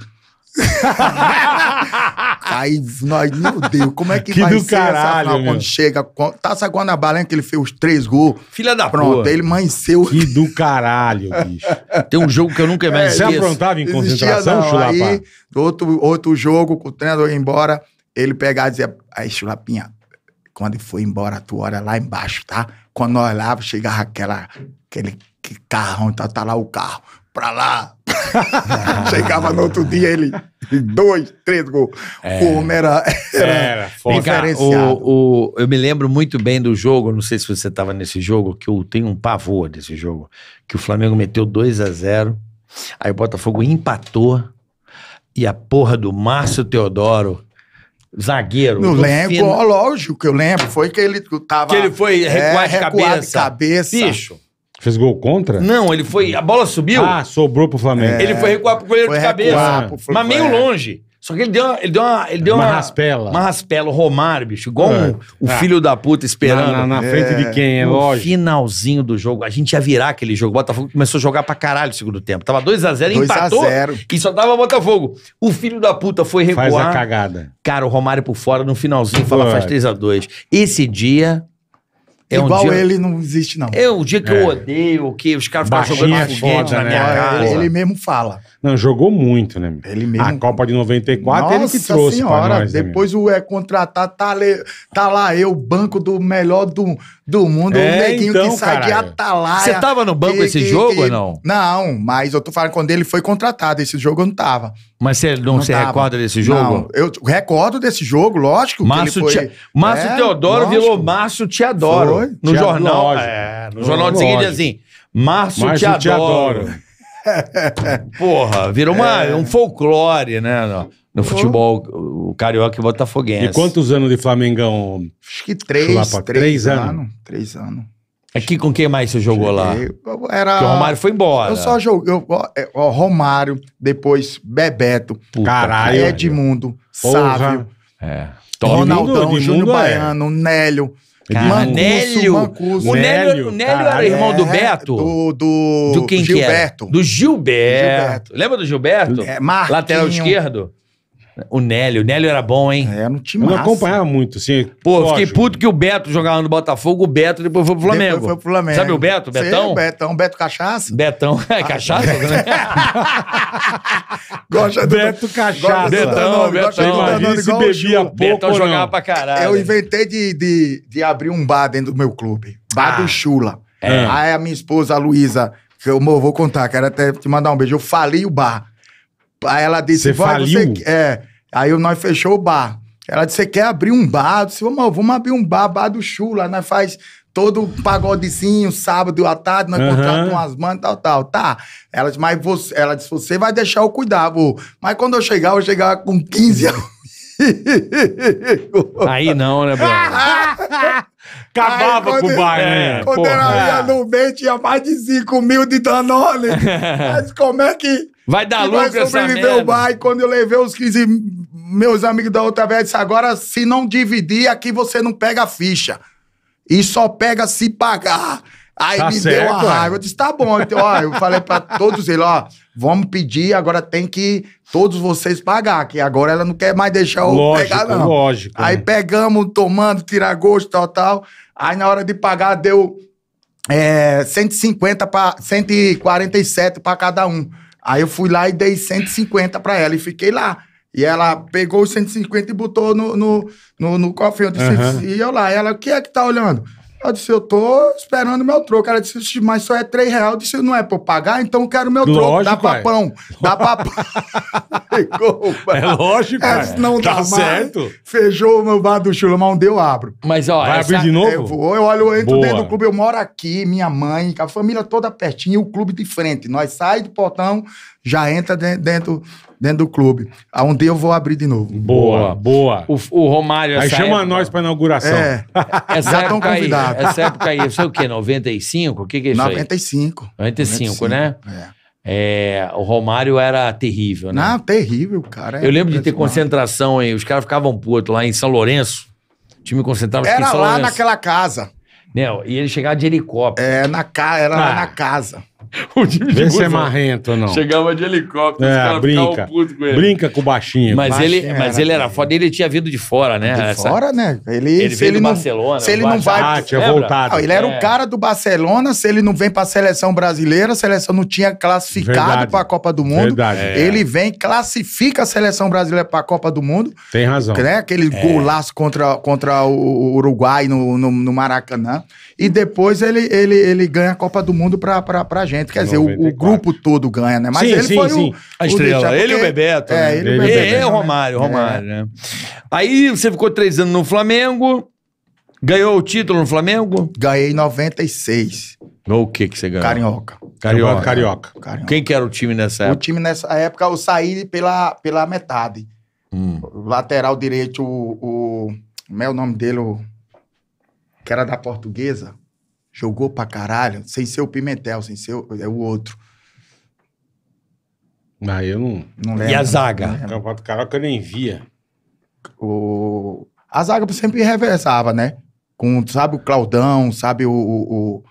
Aí nós, meu Deus, como é que, que vai ser caralho, essa quando chega? Taça Guanabara, hein, que ele fez os três gols. Filha da Pronto, porra. ele manceu. Que do caralho, bicho. Tem um jogo que eu nunca mais é, Você aprontava em concentração, Chulapá? Aí, outro, outro jogo, o treinador ia embora, ele pegava e dizia, aí Chulapinha, quando foi embora, tu olha lá embaixo, tá? Quando nós lá, chegava aquela, aquele carrão, tá, tá lá o carro, pra lá, Chegava no outro dia, ele dois, três gols. É. O homem era, era, era O, o, eu me lembro muito bem do jogo, não sei se você estava nesse jogo, que eu tenho um pavor desse jogo, que o Flamengo meteu 2 a 0 aí o Botafogo empatou, e a porra do Márcio Teodoro zagueiro. Não lembro, fino. lógico que eu lembro. Foi que ele tava. Que ele foi recuado, é, de, cabeça. de cabeça. Bicho. Fez gol contra? Não, ele foi. A bola subiu. Ah, sobrou pro Flamengo. É. Ele foi recuar pro goleiro foi de cabeça. Pro, mas meio longe. Só que ele deu, ele deu uma. Ele deu uma, uma raspela. Uma raspela, o Romário, bicho. Igual é. um, o ah. filho da puta esperando. Na, na, na frente é. de quem, é no lógico. finalzinho do jogo, a gente ia virar aquele jogo. O Botafogo começou a jogar pra caralho no segundo tempo. Tava 2x0, empatou. 0. E só dava Botafogo. O filho da puta foi recuar. Faz a cagada. Cara, o Romário por fora no finalzinho fala faz 3x2. Esse dia é Igual um dia... ele não existe, não. É o dia que é. eu odeio, que os caras ficam jogando é foguete na né? minha ah, casa. Ele, mesmo fala. Não, jogou muito, né? Ele mesmo. A Copa de 94 Nossa ele que trouxe senhora, nós, né, Depois né, o é contratar, tá, tá, lá eu, banco do melhor do, do mundo, é, o neguinho então, que sai caralho. de Atalaia. Você tava no banco que, esse que, jogo que... ou não? Não, mas eu tô falando quando ele foi contratado, esse jogo eu não tava. Mas você não, não se tava. recorda desse jogo? Não, eu recordo desse jogo, lógico. Márcio, foi... Te... Márcio é, Teodoro lógico. virou Márcio Teodoro No jornal. É, no, é, no jornal de seguinte assim, Márcio, Márcio Te adoro. Porra, virou uma, é. um folclore, né? No futebol, o carioca e o botafoguense. É e quantos anos de Flamengão? Acho que três. Chulapa, três, três anos. anos. Três anos. Aqui é com quem mais você jogou lá? Era... Porque o Romário foi embora. Eu só joguei. Eu, ó, é, Romário, depois Bebeto, Puta, Caralho, Edmundo, Porra. Sávio, é. Ronaldão, Júnior Baiano, é. Nélio. Mancuso, Nélio. Mancuso. O Nélio, o Nélio era irmão do Beto? Do, do, do quem Gilberto. Que era? Do Gilberto. Gilberto. Lembra do Gilberto? É, Lateral esquerdo? O Nélio. O Nélio era bom, hein? É, não time. Eu não acompanhava muito, assim. Pô, fiquei puto que o Beto jogava no Botafogo, o Beto depois foi pro Flamengo. Depois foi pro Flamengo. Sabe o Beto? Sei, Betão? Betão, Beto Cachaça. Betão. É ah. cachaça, né? Gosta do... Beto Cachaça. Betão, Betão. Betão. Se bebia pouco Betão jogava pra caralho. Eu inventei de, de, de abrir um bar dentro do meu clube. Bar ah. do Chula. É. Aí a minha esposa, a Luísa, falou, eu vou contar, quero até te mandar um beijo. Eu falei o bar. Aí ela disse, você faliu? Você... É. Aí nós fechou o bar. Ela disse, você quer abrir um bar? Eu disse, vamos, vamos abrir um bar, bar do Chula. Nós faz todo pagodezinho, sábado à tarde, nós uhum. contratamos umas manas, tal, tal. Tá. Ela disse, mas você, ela disse, você vai deixar eu cuidar, vou. Mas quando eu chegar, eu chegava chegar com 15 anos. Aí não, né, Bruno? Acabava Aí, com o bairro. É, né? quando ela ia no meio, tinha mais de 5 mil de Danone. Mas como é que... Vai dar que lucro vai sobreviver o Bayern? Quando eu levei os 15 meus amigos da outra vez, disse, agora se não dividir, aqui você não pega ficha. E só pega se pagar. Aí tá me certo, deu uma raiva. Eu disse, tá bom. Então, ó, eu falei pra todos eles, ó, vamos pedir, agora tem que todos vocês pagar, que agora ela não quer mais deixar eu lógico, pegar, não. Lógico. Aí né? pegamos, tomando, tirar gosto, tal, tal. Aí na hora de pagar, deu é, 150 para 147 para cada um. Aí eu fui lá e dei 150 para ela e fiquei lá. E ela pegou os 150 e botou no, no, no, no cofre. Eu disse, uhum. e eu lá. Ela, o que é que tá olhando? Eu disse, eu tô esperando meu troco. Ela disse, mas só é três reais. Eu disse, não é pra pagar? Então eu quero meu troco. Lógico, dá papão. pão. Dá papão. é lógico, Ela disse, não tá certo. feijou Fechou o meu bar do Mas onde eu abro. Mas, ó... Vai essa... abrir de novo? Eu vou, eu olho, eu entro Boa. dentro do clube. Eu moro aqui, minha mãe, a família toda pertinho, o clube de frente. Nós sai do portão, já entra dentro, dentro do clube. Um dia eu vou abrir de novo. Boa, boa. O, o Romário. Aí chama época, nós pra inauguração. É. Essa já estão convidados. Aí, essa época aí, isso é o quê? 95? O que, que é isso 95. Aí? 95. 95, né? É. É, o Romário era terrível, né? Não, terrível, cara. É eu lembro de ter concentração, aí. Os caras ficavam puto lá em São Lourenço. O time concentrava Era em São lá Lourenço. naquela casa. Né? E ele chegava de helicóptero. É, na ca... era ah. lá na casa. o time Vê se é marrento ou não. Chegava de helicóptero, é, os caras brinca, putos com ele. Brinca com o baixinho. Mas, baixinho ele, mas era, ele era foda, ele tinha vindo de fora, né? De essa... fora, né? Ele, ele veio ele do não, Barcelona. Se ele não vai... Ah, tinha voltado. ele era é. o cara do Barcelona, se ele não vem pra seleção brasileira, a seleção não tinha classificado Verdade. pra Copa do Mundo. Verdade. É. é. Ele vem, classifica a seleção brasileira pra Copa do Mundo. Tem razão. Né? Aquele é. golaço contra, contra o Uruguai no, no, no Maracanã. E depois ele, ele, ele ganha a Copa do Mundo pra, pra, pra gente gente. Quer dizer, o, o, grupo todo ganha, né? Mas sim, ele sim, foi sim. O, a estrela. Né? É, o ele e o Bebeto. É, ele, ele, é o Romário, é. Romário, é. né? Aí você ficou três anos no Flamengo. Ganhou o título no Flamengo? Ganhei em 96. O que que você ganhou? Carioca. Carioca. Carioca. Carioca. Quem que era o time nessa época? O time nessa época eu saí pela, pela metade. Hum. Lateral direito, o, o. Como é o nome dele? O, que era da portuguesa jogou pra caralho, sem ser o Pimentel, sem ser o, é o outro. Mas ah, eu não. não lembro, e a zaga? O Campeonato Carioca eu nem via. O... A zaga sempre reversava, né? Com, sabe, o Claudão, sabe, o, o,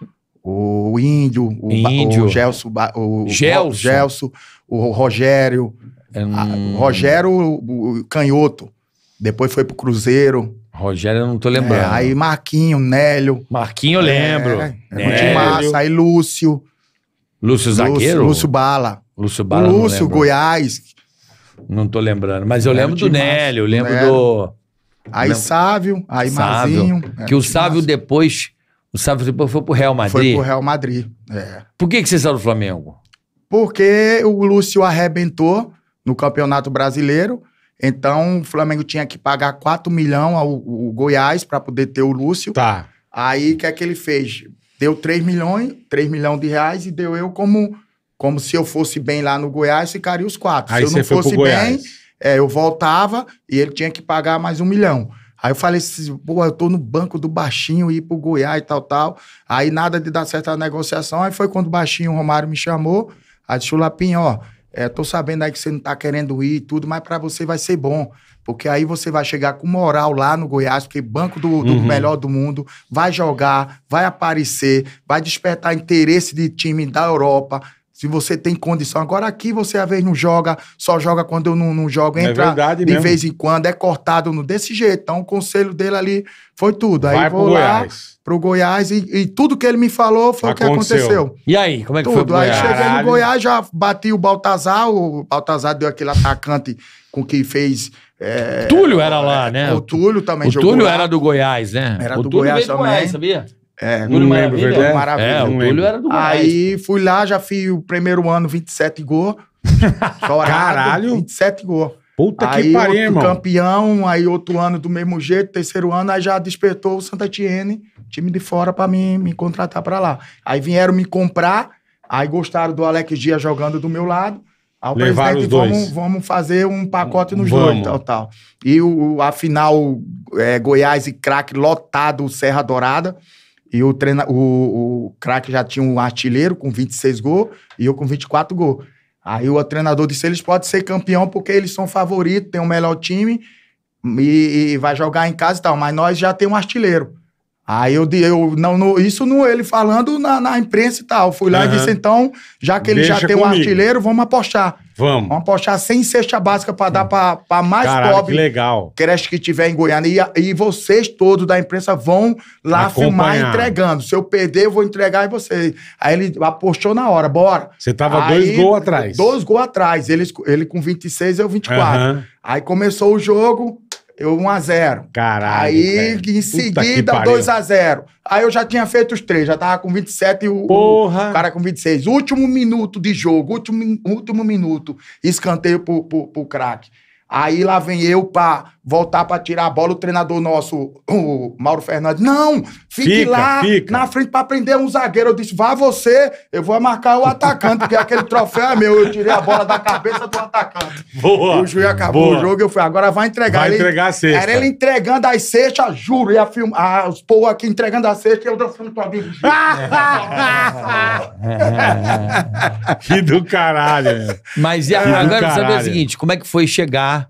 o, o Índio, o, Índio. o Gelson, o, Gelson. Gelson, o Rogério. A, o Rogério o, o Canhoto. Depois foi pro Cruzeiro. Rogério, eu não tô é, lembrando. É, aí Marquinho, Nélio. Marquinho, eu é, lembro. É, é Nélio. Massa, aí Lúcio. Lúcio Zagueiro? Lúcio, Bala. Lúcio Bala. Lúcio, não Goiás. Não tô lembrando. Mas eu lembro, do Nélio, eu lembro Nélio. do. Aí lembro. Sávio, aí Sávio. Que o Sávio massa. depois. O Sávio depois foi pro Real Madrid. Foi pro Real Madrid. É. Por que, que você saiu do Flamengo? Porque o Lúcio arrebentou no Campeonato Brasileiro. Então, o Flamengo tinha que pagar 4 milhões ao, ao Goiás para poder ter o Lúcio. Tá. Aí, o que é que ele fez? Deu 3 milhões, 3 milhões de reais e deu eu como, como se eu fosse bem lá no Goiás, ficaria os quatro. se eu não fosse bem, é, eu voltava e ele tinha que pagar mais um milhão. Aí eu falei assim, pô, eu tô no banco do baixinho, ir pro Goiás e tal, tal. Aí nada de dar certo a negociação. Aí foi quando o baixinho, o Romário, me chamou. Aí disse, Chulapinho, ó, é, tô sabendo aí que você não tá querendo ir e tudo, mas para você vai ser bom. Porque aí você vai chegar com moral lá no Goiás, porque banco do, do uhum. melhor do mundo, vai jogar, vai aparecer, vai despertar interesse de time da Europa. Se você tem condição. Agora aqui você às vezes não joga, só joga quando eu não, não jogo. É entra é de mesmo. vez em quando, é cortado no, desse jeito. Então o conselho dele ali foi tudo. Aí vai vou lá, Goiás pro Goiás e, e, tudo que ele me falou foi o que aconteceu. E aí, como é que tudo. foi Tudo. Aí cheguei no Goiás, já bati o Baltazar, o Baltazar deu aquele atacante com que fez... É, Túlio era lá, é, né? O Túlio também o jogou Túlio lá. era do Goiás, né? Era o do Túlio Goiás também. Goiás, sabia? É, Túlio não Maravilha. Lembro, Maravilha. É, o Túlio era do Goiás. Aí fui lá, já fiz o primeiro ano, 27 gols. Caralho! 27 gols. Puta aí que pariu, irmão. campeão, aí outro ano do mesmo jeito, terceiro ano, aí já despertou o Santa Tiene, time de fora, para mim me contratar para lá. Aí vieram me comprar, aí gostaram do Alex Dias jogando do meu lado. Aí o Levaram presidente, os vamos, vamos fazer um pacote nos vamos. dois, tal, tal. E o, a final, é, Goiás e craque lotado, Serra Dourada. E o, o, o craque já tinha um artilheiro com 26 gols e eu com 24 gols. Aí o treinador disse: eles podem ser campeão porque eles são favoritos, tem o melhor time e, e vai jogar em casa e tal. Mas nós já tem um artilheiro. Aí eu, eu não, isso não ele falando na, na imprensa e tal. Fui lá uhum. e disse, então, já que ele Deixa já tem comigo. um artilheiro, vamos apostar. Vamos. Vamos apostar sem cesta básica para dar para mais Caralho, pobre. Que legal. Creche que tiver em Goiânia. E, e vocês todos da imprensa vão lá Acompanhar. filmar entregando. Se eu perder, eu vou entregar e vocês. Aí ele apostou na hora, bora. Você tava Aí, dois gols atrás. Dois gols atrás. Ele, ele com 26, eu 24. Uhum. Aí começou o jogo. Eu 1x0. Caralho. Aí, velho. em seguida, 2x0. Aí eu já tinha feito os três, já tava com 27 e o, o cara com 26. Último minuto de jogo, último, último minuto. Escanteio pro, pro, pro craque. Aí lá vem eu para voltar para tirar a bola, o treinador nosso, o Mauro Fernandes, não, fique fica, lá fica. na frente para prender um zagueiro. Eu disse, vá você, eu vou marcar o atacante, porque aquele troféu é meu. Eu tirei a bola da cabeça do atacante. Boa, o juiz acabou boa. o jogo, eu fui, agora vai entregar. Vai ele, entregar a cesta. Era ele entregando as sextas, juro, e a filmar, os povo aqui entregando a cesta e eu dançando com a Bíblia. que do caralho. Mas e, agora eu quero saber o seguinte, como é que foi chegar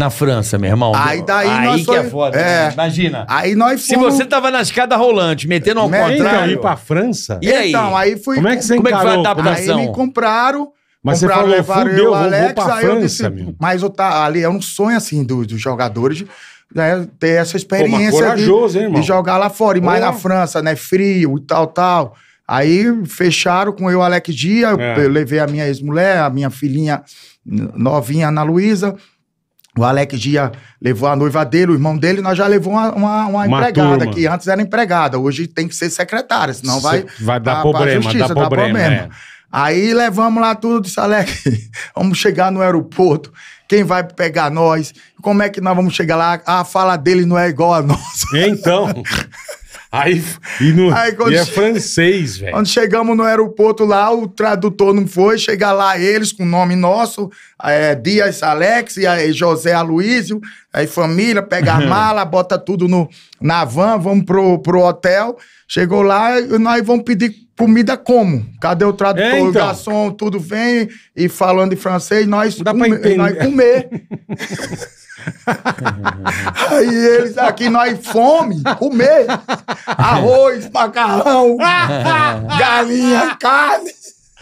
na França, meu irmão. Aí daí aí nós que foi... é foda. É. Né? Imagina. Aí nós fomos... Se você tava na escada rolante, metendo ao Me... Então, contrário... Então, pra França? E aí? Então, aí fui... Como é que você Como encarou? é que foi a adaptação? Aí me compraram... Mas você falou, levaram fudeu, Alex, vou, vou aí França, disse, Mas eu tá, ali é um sonho, assim, dos do jogadores... De né, ter essa experiência Pô, corajoso, de, hein, de, jogar lá fora. E mais na França, né? Frio e tal, tal. Aí fecharam com eu, Alex Dia. É. Eu, eu levei a minha ex-mulher, a minha filhinha novinha, Ana Luísa. O Alex Dia levou a noiva dele, o irmão dele, nós já levou uma, uma, uma, empregada, turma. que antes era empregada, hoje tem que ser secretária, senão vai, vai dar, dar problema, justiça, dá, dá problema. problema. É. Aí levamos lá tudo, disse Alex, vamos chegar no aeroporto, quem vai pegar nós, como é que nós vamos chegar lá, ah, a fala dele não é igual a nossa. Então... Aí, e, no, Aí, e é francês, velho. Quando chegamos no aeroporto lá, o tradutor não foi. Chegar lá eles com o nome nosso, é, Dias Alex e aí José Aloísio. Aí família, pega a mala, bota tudo no, na van, vamos pro, pro hotel. Chegou lá, nós vamos pedir comida como? Cadê o tradutor, é, então. o garçom, tudo vem e falando em francês, nós, Não dá come, pra nós comer. Aí eles aqui, nós fome, comer, arroz, macarrão, galinha, carne.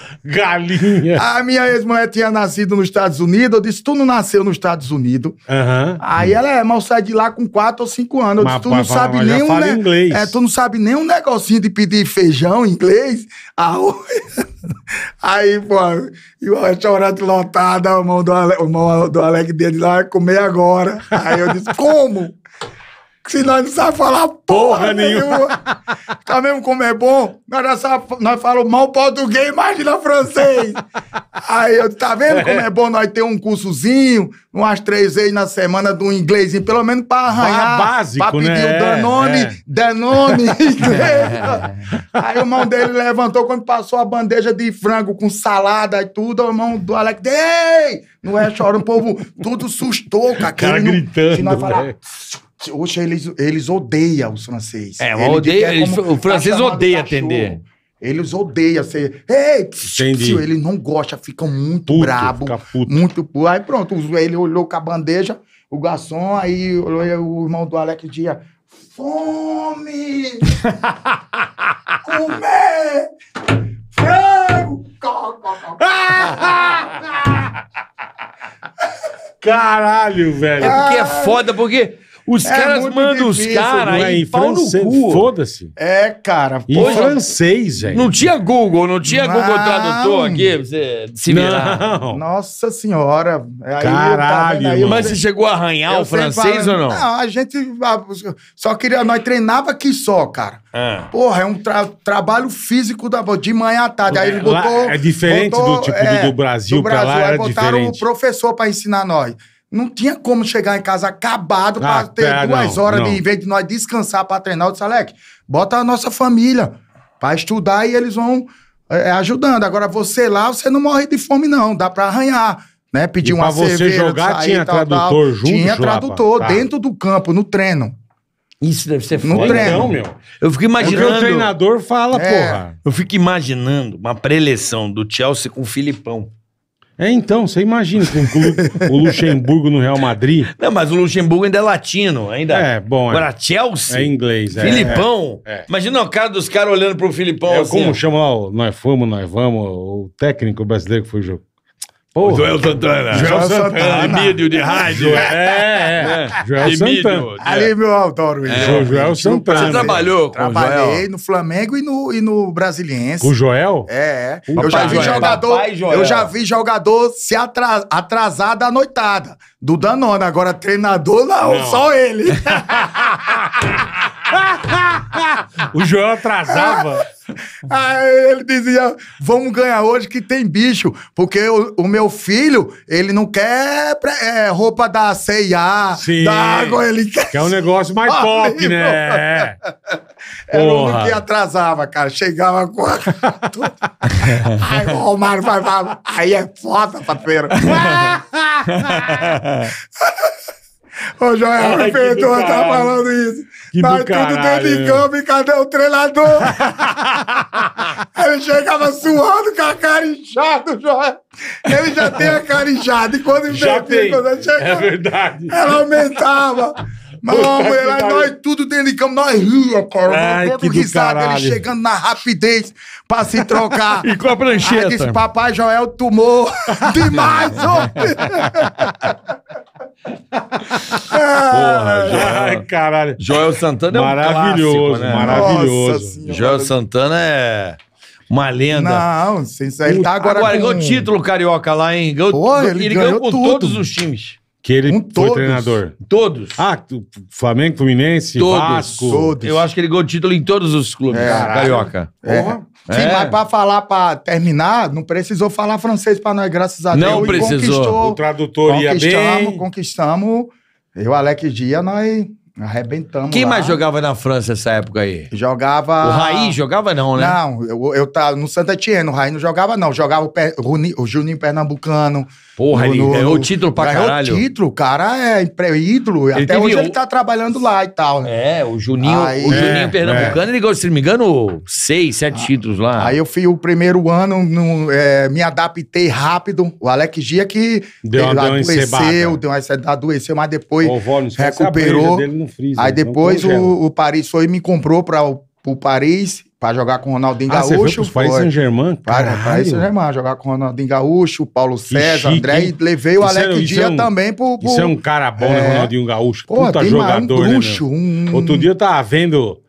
Galinha. A minha ex-mulher tinha nascido nos Estados Unidos. Eu disse, tu não nasceu nos Estados Unidos. Uhum. Aí ela é, mal sai de lá com 4 ou 5 anos. Eu disse, tu não mas, sabe nem um ne... inglês. É, tu não sabe nem um negocinho de pedir feijão em inglês. Ah, Aí, pô, e o restaurante lotado, a mão do, Ale... mão do Alec dele lá, comer agora. Aí eu disse, como? se nós não sabemos falar porra, porra nenhuma. tá vendo como é bom? Nós, já sabe, nós falamos mal português, imagina francês. Aí eu, tá vendo é. como é bom nós ter um cursozinho, umas três vezes na semana do inglês, pelo menos pra arranhar. Bah, básico, pra pedir né? o Danone, é. é. Danone, inglês. É. Aí o mão dele levantou quando passou a bandeja de frango com salada e tudo, o mão do Alex, ei! Não é chora, o povo tudo sustou, cara. cara gritando. Se nós falar, né? Hoje eles, eles odeiam os francês. É, ele odeia, o tá francês odeia atender. Eles odeiam ser. Ei, Entendi. Ele não gosta, fica muito puto, brabo. Fica puto. Muito puto. Aí pronto, ele olhou com a bandeja, o garçom, aí o irmão do Alex dizia: Fome! Comer! Frango! Caralho, velho. É porque é foda, porque os é caras mandam os caras é? aí, pau no cu. Foda-se. É, cara. E francês, velho. Não tinha Google, não tinha não. Google Tradutor aqui pra você se virar. Não. Nossa senhora. Aí Caralho. aí mas você chegou a arranhar o francês ou não? Não, a gente só queria... Nós treinava aqui só, cara. É. Porra, é um tra trabalho físico da, de manhã à tarde. Aí ele é, botou... Lá é diferente botou, do tipo é, do Brasil, do Brasil pra lá, era botaram diferente. botaram o professor pra ensinar nós. Não tinha como chegar em casa acabado para ah, ter duas não, horas, não. De, em vez de nós descansar pra treinar. Eu disse, Alec, bota a nossa família pra estudar e eles vão é, é, ajudando. Agora, você lá, você não morre de fome, não. Dá pra arranhar, né? Pedir um uma cerveja. você jogar, sair, tinha tal, tradutor tal. junto, Tinha tradutor tá. dentro do campo, no treino. Isso deve ser foda. No treino. Né? meu. Eu fico imaginando... É o treinador fala, é. porra. Eu fico imaginando uma preleção do Chelsea com o Filipão. É, então, você imagina com o, o Luxemburgo no Real Madrid. Não, mas o Luxemburgo ainda é latino, ainda. É, bom. É. Agora, é. Chelsea. É inglês, é. Filipão. É, é. Imagina a cara dos caras olhando pro Filipão. É, assim, como chama lá, o, nós fomos, nós vamos, o técnico brasileiro que foi Joel Santana. Joel Santana. Emílio de rádio. É, é. é. Joel Emílio, Santana. Ali, é. meu autor, É. Joel Santana. Você trabalhou com Trabalhei Joel? no Flamengo e no, e no Brasiliense. O Joel? É, é. Papai eu já vi Joel. jogador. Eu já vi jogador se atrasar da noitada. Do Danone. Agora, treinador, não. não. Só ele. o João atrasava. Aí ele dizia: vamos ganhar hoje que tem bicho. Porque o, o meu filho, ele não quer é, roupa da CIA, Sim. da água, ele quer. Que é um negócio mais pop, né? Era o único que atrasava, cara. Chegava com. Aí o Romário vai. Aí é foda, papeiro. Ô, Joel, Ai, o Fedor tá falando isso. Que Nós tudo dentro de campo e cadê o treinador? ele chegava suando com a cara inchada, Joel. Ele já tem a cara inchada. E quando invertia, quando ele chegava, é verdade. ela aumentava. Mas, mulher, nós tudo dentro de campo, nós ria, cara. Ai, que risada, ele chegando na rapidez pra se trocar. e com a prancheta. Aí disse, papai Joel tomou demais, ô. Porra, Joel. Ai, caralho. Joel Santana é um maravilhoso, clássico, né? Maravilhoso. Senhora, Joel Santana é uma lenda. Não, sem sair. Ele tá agora, agora com... ganhou título carioca lá, hein? Ganhou, ele, ele ganhou, ganhou com tudo. todos os times. Que ele foi todos. treinador. Todos. Ah, Flamengo, Fluminense, Todos. Vasco. Todos. Eu acho que ele ganhou título em todos os clubes. É. Carioca. É. Porra. Sim, É. mas pra falar, pra terminar, não precisou falar francês pra nós, graças a Não Deus. E precisou. O tradutor ia bem. conquistamos. Eu, Alex Dia, nós arrebentamos Quem lá. mais jogava na França nessa época aí? Jogava... O Raí jogava não, né? Não, eu, eu tava no Santa Etienne, o Raí não jogava não. Jogava o, per o Juninho Pernambucano, Porra, no, ele no, ganhou o título pra ganhou caralho. Ganhou o título, o cara é ídolo. Ele até hoje ele tá trabalhando lá e tal. Né? É, o Juninho, aí, o Juninho é, Pernambucano, é. ele ganhou, se não me engano, seis, sete ah, títulos lá. Aí eu fui o primeiro ano, no, é, me adaptei rápido. O Alex Gia que deu, ele deu adoeceu, deu uma, adoeceu, mas depois recuperou. Freezer, aí então, depois o, o Paris foi e me comprou pra, pro Paris Pra jogar com o Ronaldinho ah, Gaúcho. foi pros Paris Saint-Germain? Para, Paris Saint-Germain. Jogar com o Ronaldinho Gaúcho, o Paulo César, chique, André. E levei o Alec é, Dia é um, também pro, pro... Isso é um cara bom, né, é. Ronaldinho Gaúcho? Pô, Puta jogador, um bruxo, né? Um... Outro dia eu tava vendo...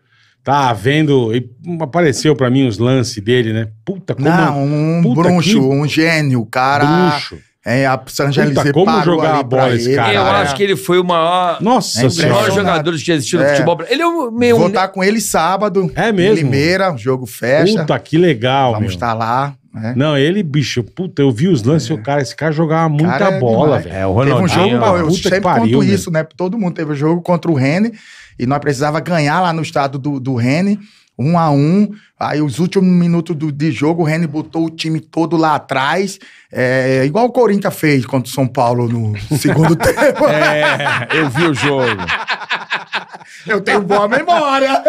Tá vendo, e apareceu para mim os lances dele, né? Puta, como. Não, um puta, que... um gênio, cara. Bruxo. É, a Puta, como jogar a bola esse cara. Eu né? acho que ele foi o maior, Nossa é senhora. maior jogador que existiu no É. futebol. Ele é o meio... Vou estar com ele sábado. É mesmo? Em jogo fecha. Puta, que legal, Vamos meu. estar lá. Né? Não, ele, bicho, puta, eu vi os lances, é. o cara, esse cara jogava muita Cara é bola, velho. É, o Teve um jogo, ó, eu puta que sempre pariu, conto isso, né? Todo mundo teve um jogo contra o Rene e nós precisava ganhar lá no estado do, do Rene um a um. Aí os últimos minutos do, de jogo, o Reni botou o time todo lá atrás. É, igual o Corinthians fez contra o São Paulo no segundo tempo. É, eu vi o jogo. Eu tenho boa memória.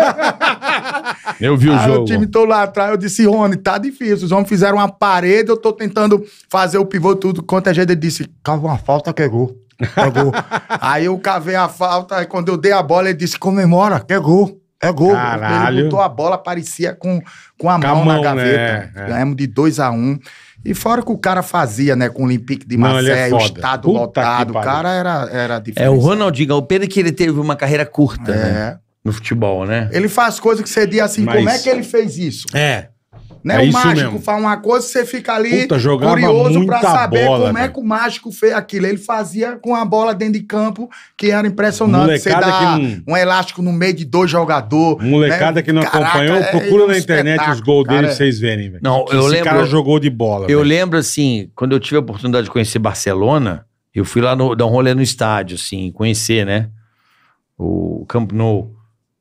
Eu vi o aí jogo. O time todo lá atrás, eu disse, Rony, tá difícil. Os homens fizeram uma parede, eu tô tentando fazer o pivô, tudo. Quanto a gente disse, cava uma falta que é gol. É gol. aí eu cavei a falta, aí quando eu dei a bola, ele disse, comemora, que é gol. É gol. Caralho. Ele botou a bola, parecia com, com a Camão, mão na gaveta. Né? É. Ganhamos de 2 a 1 um. E fora que o cara fazia, né, com o Olympique de é Marseille, é o estado Puta lotado, o cara era, era difícil. É, o Ronaldinho, o pena que ele teve uma carreira curta, é. né? No futebol, né? Ele faz coisas que você diz assim, Mas... como é que ele fez isso? É. Né? É o mágico mesmo. faz uma coisa, você fica ali Puta, curioso para saber bola, como é que o mágico fez aquilo. Ele fazia com a bola dentro de campo, que era impressionante. Molecada você dá não... um elástico no meio de dois jogadores. Né? Molecada né? que não Caraca, acompanhou, é procura é um na internet os gols dele dele, vocês verem, velho. Não, eu Esse lembro, cara jogou de bola. Eu lembro assim, quando eu tive a oportunidade de conhecer Barcelona, eu fui lá no, dar um rolê no estádio, assim, conhecer, né? O Camp Nou.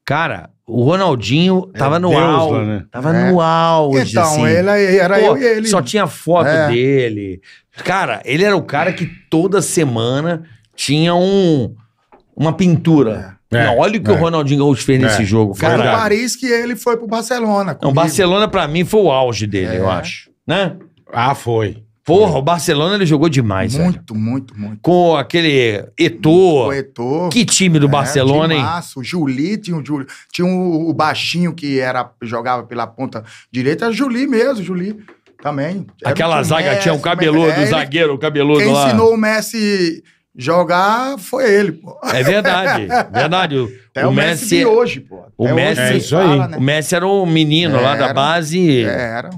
Cara, o Ronaldinho é tava no Deus auge. lá, né? Tava É. no auge. Então, assim. ele era Pô, eu e ele. Só tinha foto É. dele. Cara, ele era o cara que toda semana tinha um, uma pintura. É. Não, olha o que É. o Ronaldinho Gaúcho fez É. nesse jogo, Foi pro cara. Paris que ele foi pro Barcelona. O Barcelona pra mim foi o auge dele, É. eu acho. Né? Ah, foi. Porra, é. o Barcelona ele jogou demais, Muito, velho. muito, muito. Com aquele Etor. Com Que time do é, Barcelona, hein? o Juli, tinha o Juli. Tinha o, o baixinho que era, jogava pela ponta direita, era Juli mesmo, Juli. Também. Era Aquela zaga Messi, tinha o cabeludo, o é, zagueiro, o cabeludo quem lá. Quem ensinou o Messi jogar foi ele, pô. É verdade, verdade. O, Até o, Messi, de hoje, pô. Até o Messi, é fala, né? o Messi era um menino lá da base. Era.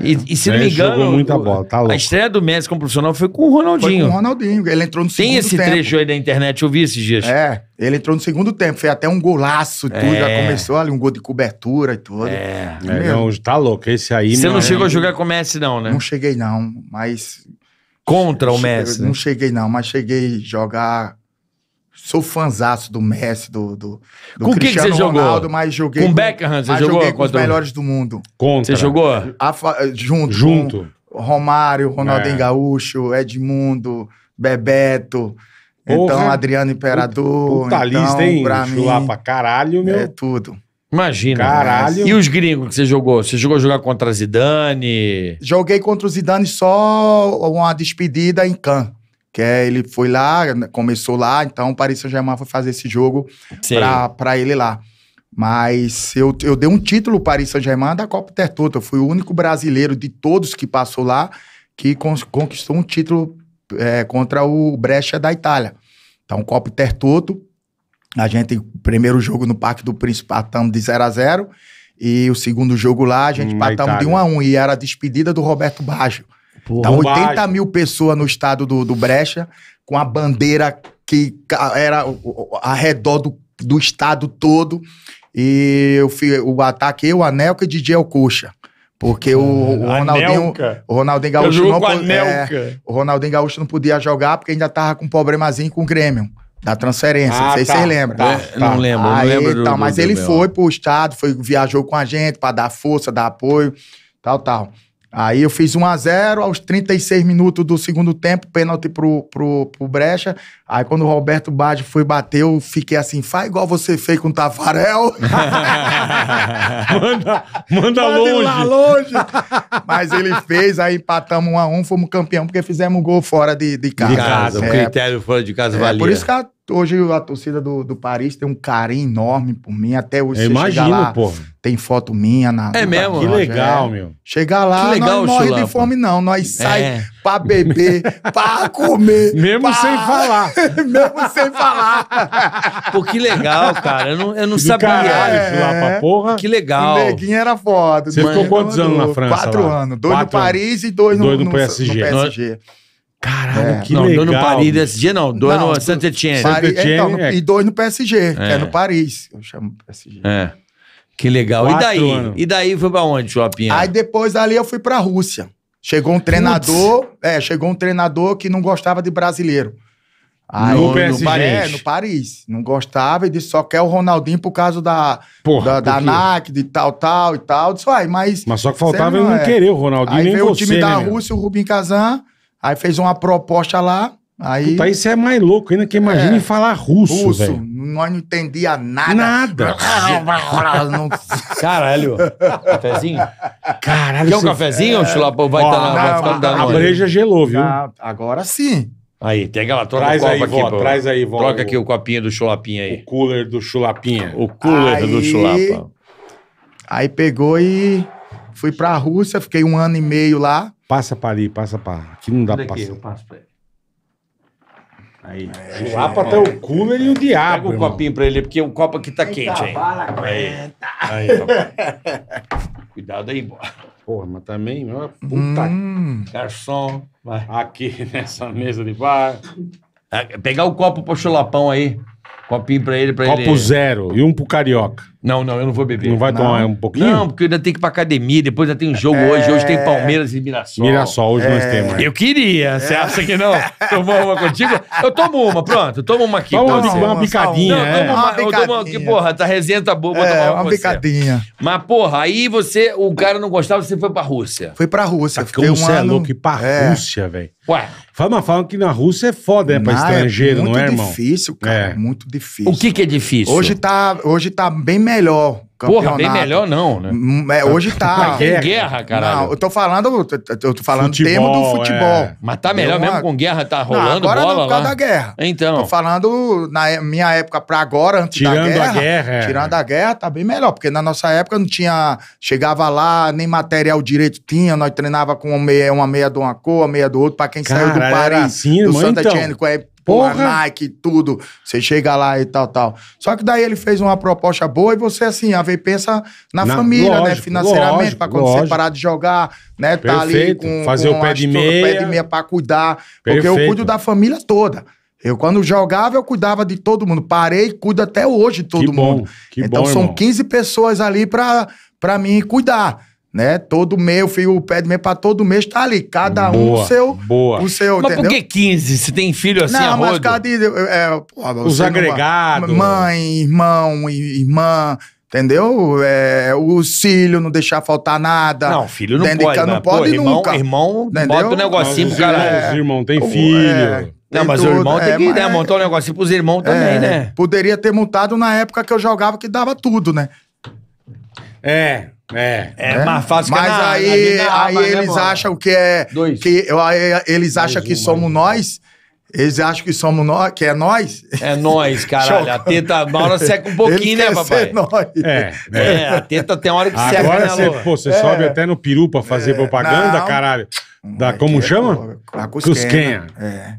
É. E, e, se não me engano, muita bola, tá a estreia do Messi como profissional foi com o Ronaldinho. Foi com o Ronaldinho. Ele entrou no segundo tempo. Tem esse trecho aí da internet, eu vi esses dias. É, ele entrou no segundo tempo. Foi até um golaço e é. tudo. Já é. começou ali, um gol de cobertura e tudo. É, é não, tá louco. Esse aí... Você não, chegou a jogar com o Messi não, né? Não cheguei não, mas... Contra o Messi? Né? Não cheguei não, mas cheguei a jogar Sou fanzaço do Messi, do, do, do com Cristiano que que Ronaldo, jogou? mas joguei. Com, o Beckham, você mas jogou? Joguei com os melhores do mundo. Contra. Você jogou? junto. Junto. Romário, Ronaldinho é. Gaúcho, Edmundo, Bebeto. Então Porra. Então, Adriano Imperador. Puta então, hein? Pra mim, Chulapa, caralho, meu. É tudo. Imagina. Né? Caralho. Mas... E os gringos que você jogou? Você jogou jogar contra Zidane? Joguei contra o Zidane só uma despedida em Cannes que é, ele foi lá, começou lá, então o Paris Saint-Germain foi fazer esse jogo para ele lá. Mas eu, eu dei um título para Paris Saint-Germain da Copa Tertota. Eu fui o único brasileiro de todos que passou lá que conquistou um título é, contra o Brescia da Itália. Então, Copa Tertoto, a gente, primeiro jogo no Parque do Príncipe, patamos de 0 a 0 e o segundo jogo lá, a gente Na patamos de 1 a 1 e era a despedida do Roberto Baggio. Porra. Tá 80 mil pessoas no estado do, do Brecha, com a bandeira que era ao redor do, do estado todo. E eu fui, o ataque, eu, Anelka Nelka e DJ Alcoxa. Porque o, o Ronaldinho, o Ronaldinho Gaúcho não é, o Ronaldinho Gaúcho não podia jogar porque ainda tava com um problemazinho com o Grêmio da transferência, ah, não sei tá, se vocês lembram. Tá, é, tá, não lembro, aí, não lembro. Tá, do, mas do, ele foi pro estado, foi viajou com a gente para dar força, dar apoio, tal, tal. Aí eu fiz 1 x 0 aos 36 minutos do segundo tempo, pênalti pro, pro, pro Brecha. Aí quando o Roberto Bade foi bater, eu fiquei assim, faz igual você fez com o Tafarel. manda, manda longe. Lá longe. Mas ele fez, aí empatamos 1 x 1 fomos campeão, porque fizemos gol fora de, de casa. De casa, é, um critério fora de casa é, valia. Por isso que a Hoje a torcida do, do Paris tem um carinho enorme por mim. Até hoje eu imagino, lá, pô. tem foto minha na. É mesmo? Que legal, é. meu. Chegar lá, que legal, nós morre de fome, não. Nós é. sai pra beber, pra comer. Mesmo pra... sem falar. mesmo sem falar. Pô, que legal, cara. Eu não, eu não sabia. Caralho, é. chulapa, porra. Que legal. O neguinho era foda. Você ficou quantos anos na França? Quatro lá? anos. Dois Quatro no Paris anos. e dois, dois no, no, PSG. No PSG. Caralho, é. que não, legal. Não, dois no Paris esse dia não, dois não, no Saint-Etienne. Pari... Então, é, é. E dois no PSG, é. que é no Paris. Eu chamo PSG. É. Que legal. Quatro e daí? Anos. E daí foi pra onde, Chopinha? Aí depois ali eu fui pra Rússia. Chegou um treinador, Putz. é, chegou um treinador que não gostava de brasileiro. Aí, no, no, no Paris. É, no Paris. Não gostava e disse só quer o Ronaldinho por causa da, Porra, da, da NAC, de tal, tal e tal. Disse, mas. Mas só que faltava ele não é. querer o Ronaldinho. Aí nem veio você, o time né, da Rússia, o Rubim Kazan. Aí fez uma proposta lá. Aí, Puta, isso é mais louco ainda que imagina é, falar russo, russo véio. Nós não entendia nada. Nada. não... Caralho. Cafezinho? Caralho. Quer um cafezinho, é... Chulapa? Vai estar tá, tá, A breja gelou, viu? Ah, agora sim. Aí, pega ela troca traz aí, aqui. Vó, Traz aí, vó. Troca aqui o copinho do chulapinha aí. O cooler do chulapinha. O cooler aí, do chulapa. Aí pegou e fui pra Rússia, fiquei um ano e meio lá. Passa para ali, passa para. Aqui não dá para é passar. Eu passo pra ele. Aí. É, Chulapa até o cooler tá e o diabo. Pega o irmão. copinho pra ele, porque o copo aqui tá Eita, quente, hein? Bala, aí. aí Cuidado aí, bora. Porra, mas também, ó, é puta. Hum. Garçom, vai. aqui nessa mesa de bar. É, pegar o copo pro chulapão aí. Copinho pra ele, pra copo ele. Copo zero e um pro carioca. Não, não, eu não vou beber. Não vai tomar um pouquinho? Não, porque eu ainda tenho que ir pra academia, depois ainda tem um jogo hoje. Hoje tem é. Palmeiras e Mirassol. Mirassol, hoje nós é. temos. Né? Eu queria. Você acha que não? Tomou uma contigo? Eu tomo uma, pronto. Toma tomo uma aqui. Toma uma, uma picadinha. Não, é. uma, eu tomo que, porra, tá resenha tá boa, vou é, tomar uma, uma picadinha. Mas, porra, aí você, o cara não gostava, você foi pra Rússia. Foi pra Rússia. Tá, fiquei um você é louco, e pra Rússia, velho. Ué. Fala, fala que na Rússia é foda, né? é Pra estrangeiro, não é, irmão? Muito difícil, cara. Muito difícil. O que que é difícil? Hoje tá, hoje tá bem melhor melhor. Porra, bem melhor não, né? Hum, é, hoje tá. Mas tem guerra, caralho. Não, eu tô falando, eu tô falando futebol, tema do futebol. É. Mas tá melhor uma... mesmo com guerra, tá rolando não, agora bola não, por causa lá. da guerra. Então. Tô falando na minha época pra agora, antes tirando da guerra. Tirando a guerra. É. Tirando a guerra, tá bem melhor, porque na nossa época não tinha, chegava lá, nem material direito tinha, nós treinava com uma meia, uma meia de uma cor, uma meia do outro, pra quem Cara, saiu do Paris, assim, do Santa então. Tchênico, é Porra. Pô, Nike, tudo. Você chega lá e tal, tal. Só que daí ele fez uma proposta boa e você, assim, a vez pensa na, na família, né? lógico, né? Financeiramente, lógico, pra quando lógico. você parar de jogar, né? Perfeito. Tá ali com. Fazer com o pé de meia. pé de meia pra cuidar. Perfeito. Porque eu cuido da família toda. Eu, quando jogava, eu cuidava de todo mundo. Parei e cuido até hoje de todo que mundo. Bom, que então, bom, são irmão. 15 pessoas ali pra, pra mim cuidar né? Todo mês eu o pé do mês pra todo mês tá ali. Cada boa, um o seu. Boa. O seu, mas entendeu? por que 15? Se tem filho assim, Não, a mas cada. É, porra, Os agregados. mãe, irmão, irmã. Entendeu? É, o filho não deixar faltar nada. Não, filho não entendeu? pode. Não né? pode Pô, irmão, nunca. Irmão, bota um negocinho pro cara. É, os irmãos têm filho. É, não, mas tudo, o irmão é, tem que né, é montar um negocinho pros irmãos é, também, né? Poderia ter montado na época que eu jogava que dava tudo, né? É, é. É né? mais fácil Mas que na, aí, na aí, aí eles mano? acham que é. Dois. Que, aí, eles acham Dois, que um, somos mano. nós. Eles acham que somos nós, que é nós? É nós, caralho. a teta, uma hora seca um pouquinho, né, papai? É, é, é. a teta tem hora que seca. Agora né, você, né, pô, você é. sobe até no peru pra fazer é. propaganda, Não. caralho. Da, é como é, chama? A Cusquenha. Cusquenha. É.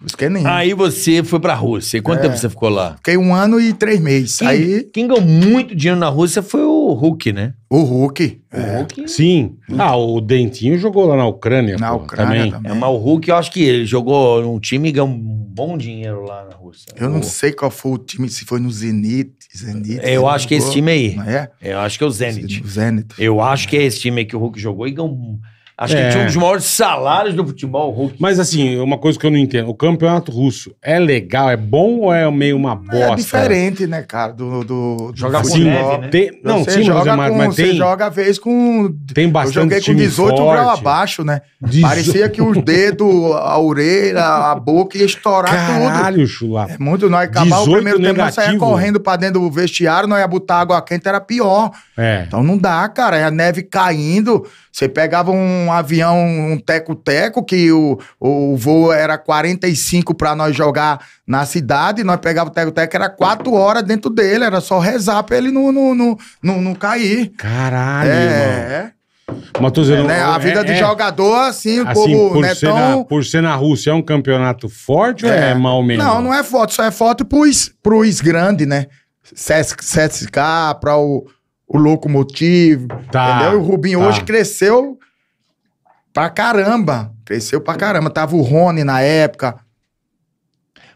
Cusquenha. É. Aí você foi pra Rússia. E quanto tempo você ficou lá? Fiquei um ano e três meses. Quem, Aí... quem ganhou muito dinheiro na Rússia foi o o Hulk, né? O Hulk. O é. Hulk? Sim. Ah, o Dentinho jogou lá na Ucrânia. Na pô, Ucrânia também. também. É, mas o Hulk, eu acho que ele jogou num time e ganhou um bom dinheiro lá na Rússia. Eu não sei qual foi o time, se foi no Zenit. Zenit eu acho jogou. que é esse time aí. é? Eu acho que é o Zenit. O Zenit. Eu acho que é esse time aí que o Hulk jogou e ganhou Acho é. que tinha um dos maiores salários do futebol russo. Mas assim, uma coisa que eu não entendo. O campeonato russo é legal, é bom ou é meio uma é bosta? É diferente, né, cara, do... do, do joga assim, neve, né? tem, Não, você sim, joga é mas, com, mas você tem... Você joga a vez com... Tem bastante Eu joguei com 18 forte. graus abaixo, né? Dezo... Parecia que os dedos, a orelha, a boca ia estourar Caralho, tudo. Caralho, chula. É muito... Nós acabar o primeiro negativo. tempo, nós saímos correndo pra dentro do vestiário, nós ia botar água quente, era pior. É. Então não dá, cara. É a neve caindo... Você pegava um avião, um teco-teco, que o, o voo era 45 para nós jogar na cidade, nós pegava o teco-teco, era quatro horas dentro dele, era só rezar pra ele não, não, não, não, não cair. Caralho, é, mano. Matos, é, né? A é, vida é, de é, jogador, assim, o assim, povo por, né, ser tão... na, por ser na Rússia, é um campeonato forte é. ou é, é mal mesmo? Não, não é forte, só é forte pros, pros grandes, né? CSK, para o o locomotivo tá, entendeu? E o Rubinho tá. hoje cresceu pra caramba. Cresceu pra caramba. Tava o Rony na época.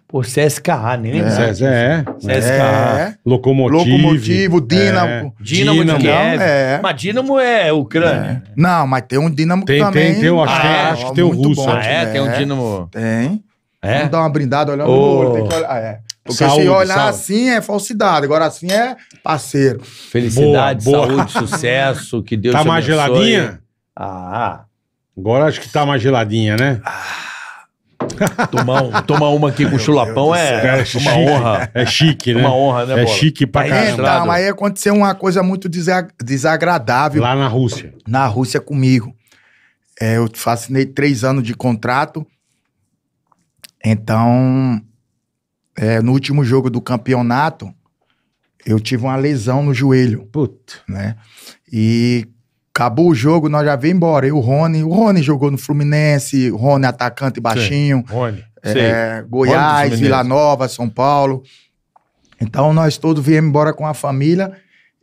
Pô, CSKA, nem né? lembro. É, é. CSKA. É. Locomotivo. Locomotivo, Dínamo. É. Dínamo, Dínamo de Kiev. É. Mas Dínamo é Ucrânia. É. Não, mas tem um Dínamo tem, também. Tem, tem. Eu acho, ah, que, é, acho que tem o russo. Bom, ah, é? Tem um é. Dínamo... Tem. É? Vamos dar uma brindada, olhando oh. no olho. Tem que olhar. Ah, é. Porque saúde, se olhar saúde. assim é falsidade, agora assim é parceiro. Felicidade, boa, boa. saúde, sucesso, que Deus tá te Tá mais geladinha? Ah. Agora acho que tá mais geladinha, né? Ah. Tomar, um, tomar uma aqui com Meu chulapão é, é, uma é honra. É chique, né? Uma honra, né, É chique pra caramba. Então, aí aconteceu uma coisa muito desagradável. Lá na Rússia. Na Rússia comigo. É, eu fascinei três anos de contrato. Então, é, no último jogo do campeonato, eu tive uma lesão no joelho. Puto. Né? E acabou o jogo, nós já viemos embora. E o Rony, o Rony jogou no Fluminense, o Rony atacante baixinho. Sim, Rony. É, Goiás, Rony Vila Nova, São Paulo. Então nós todos viemos embora com a família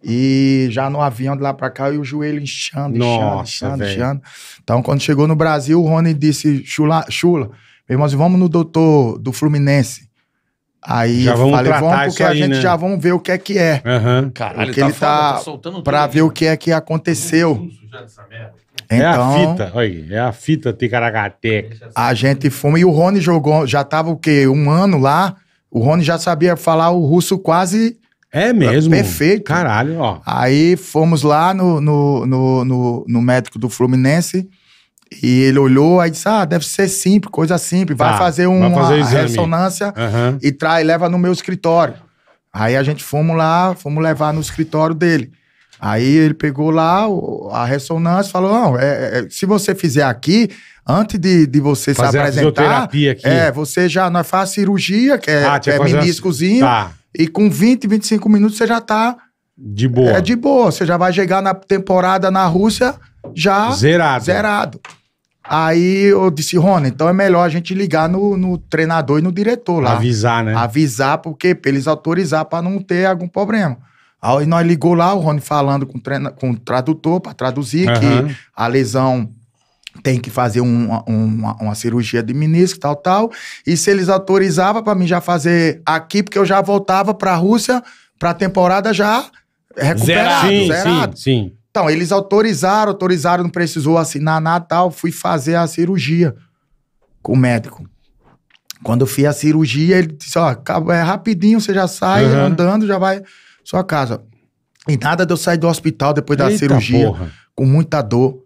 e já no avião de lá para cá e o joelho inchando, Nossa, inchando, inchando, inchando, Então quando chegou no Brasil, o Rony disse: Chula, Chula, vamos no doutor do Fluminense. Aí já vamos falei, vamos porque aí, a gente né? já vamos ver o que é que é. Uhum. Caralho, porque tá ele tá, tá soltando pra tudo, ver o que é que aconteceu. Então, é a então, fita, olha, é a fita Ticaracateca. A gente fuma e o Rony jogou, já tava o quê? Um ano lá. O Rony já sabia falar o russo quase. É mesmo? Perfeito. Caralho, ó. Aí fomos lá no, no, no, no, no médico do Fluminense. E ele olhou, aí disse: Ah, deve ser simples, coisa simples. Vai ah, fazer uma fazer ressonância uhum. e trai leva no meu escritório. Aí a gente fomos lá, fomos levar no escritório dele. Aí ele pegou lá a ressonância e falou: Não, é, é, é, se você fizer aqui, antes de, de você fazer se apresentar. aqui. É, você já. Nós faz cirurgia, que é, ah, é meniscozinho. A... Tá. E com 20, 25 minutos você já tá. De boa. É de boa. Você já vai chegar na temporada na Rússia já zerado. zerado. Aí eu disse, Rony, então é melhor a gente ligar no, no treinador e no diretor lá. Avisar, né? Avisar, porque pra eles autorizar para não ter algum problema. Aí nós ligou lá, o Rony falando com, treina, com o tradutor para traduzir uhum. que a lesão tem que fazer uma, uma, cirurgia de menisco, tal, tal. E se eles autorizavam para mim já fazer aqui, porque eu já voltava para a Rússia para a temporada já recuperado, zerado. Sim, zerado. Sim, sim. Então, eles autorizaram, autorizaram, não precisou assinar nada tal. Fui fazer a cirurgia com o médico. Quando eu fiz a cirurgia, ele disse: Ó, é rapidinho, você já sai uhum. andando, já vai sua casa. E nada de eu sair do hospital depois da cirurgia, porra. com muita dor.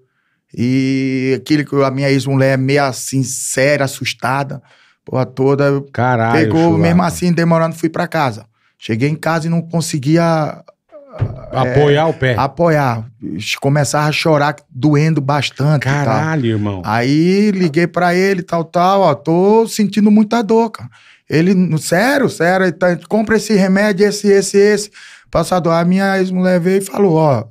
E aquele que a minha ex-mulher, meio assim, séria, assustada, porra toda. Caralho. Pegou, churrasco. mesmo assim, demorando, fui para casa. Cheguei em casa e não conseguia é, Apoiar é, o pé. Apoiar. Começava a chorar doendo bastante. Caralho, irmão. Aí liguei para ele, tal, tal, ó, tô sentindo muita dor, cara. Ele, sério, sério, ele tá, compra esse remédio, esse, esse, esse. Passado, a minha ex-mulher veio e falou, ó,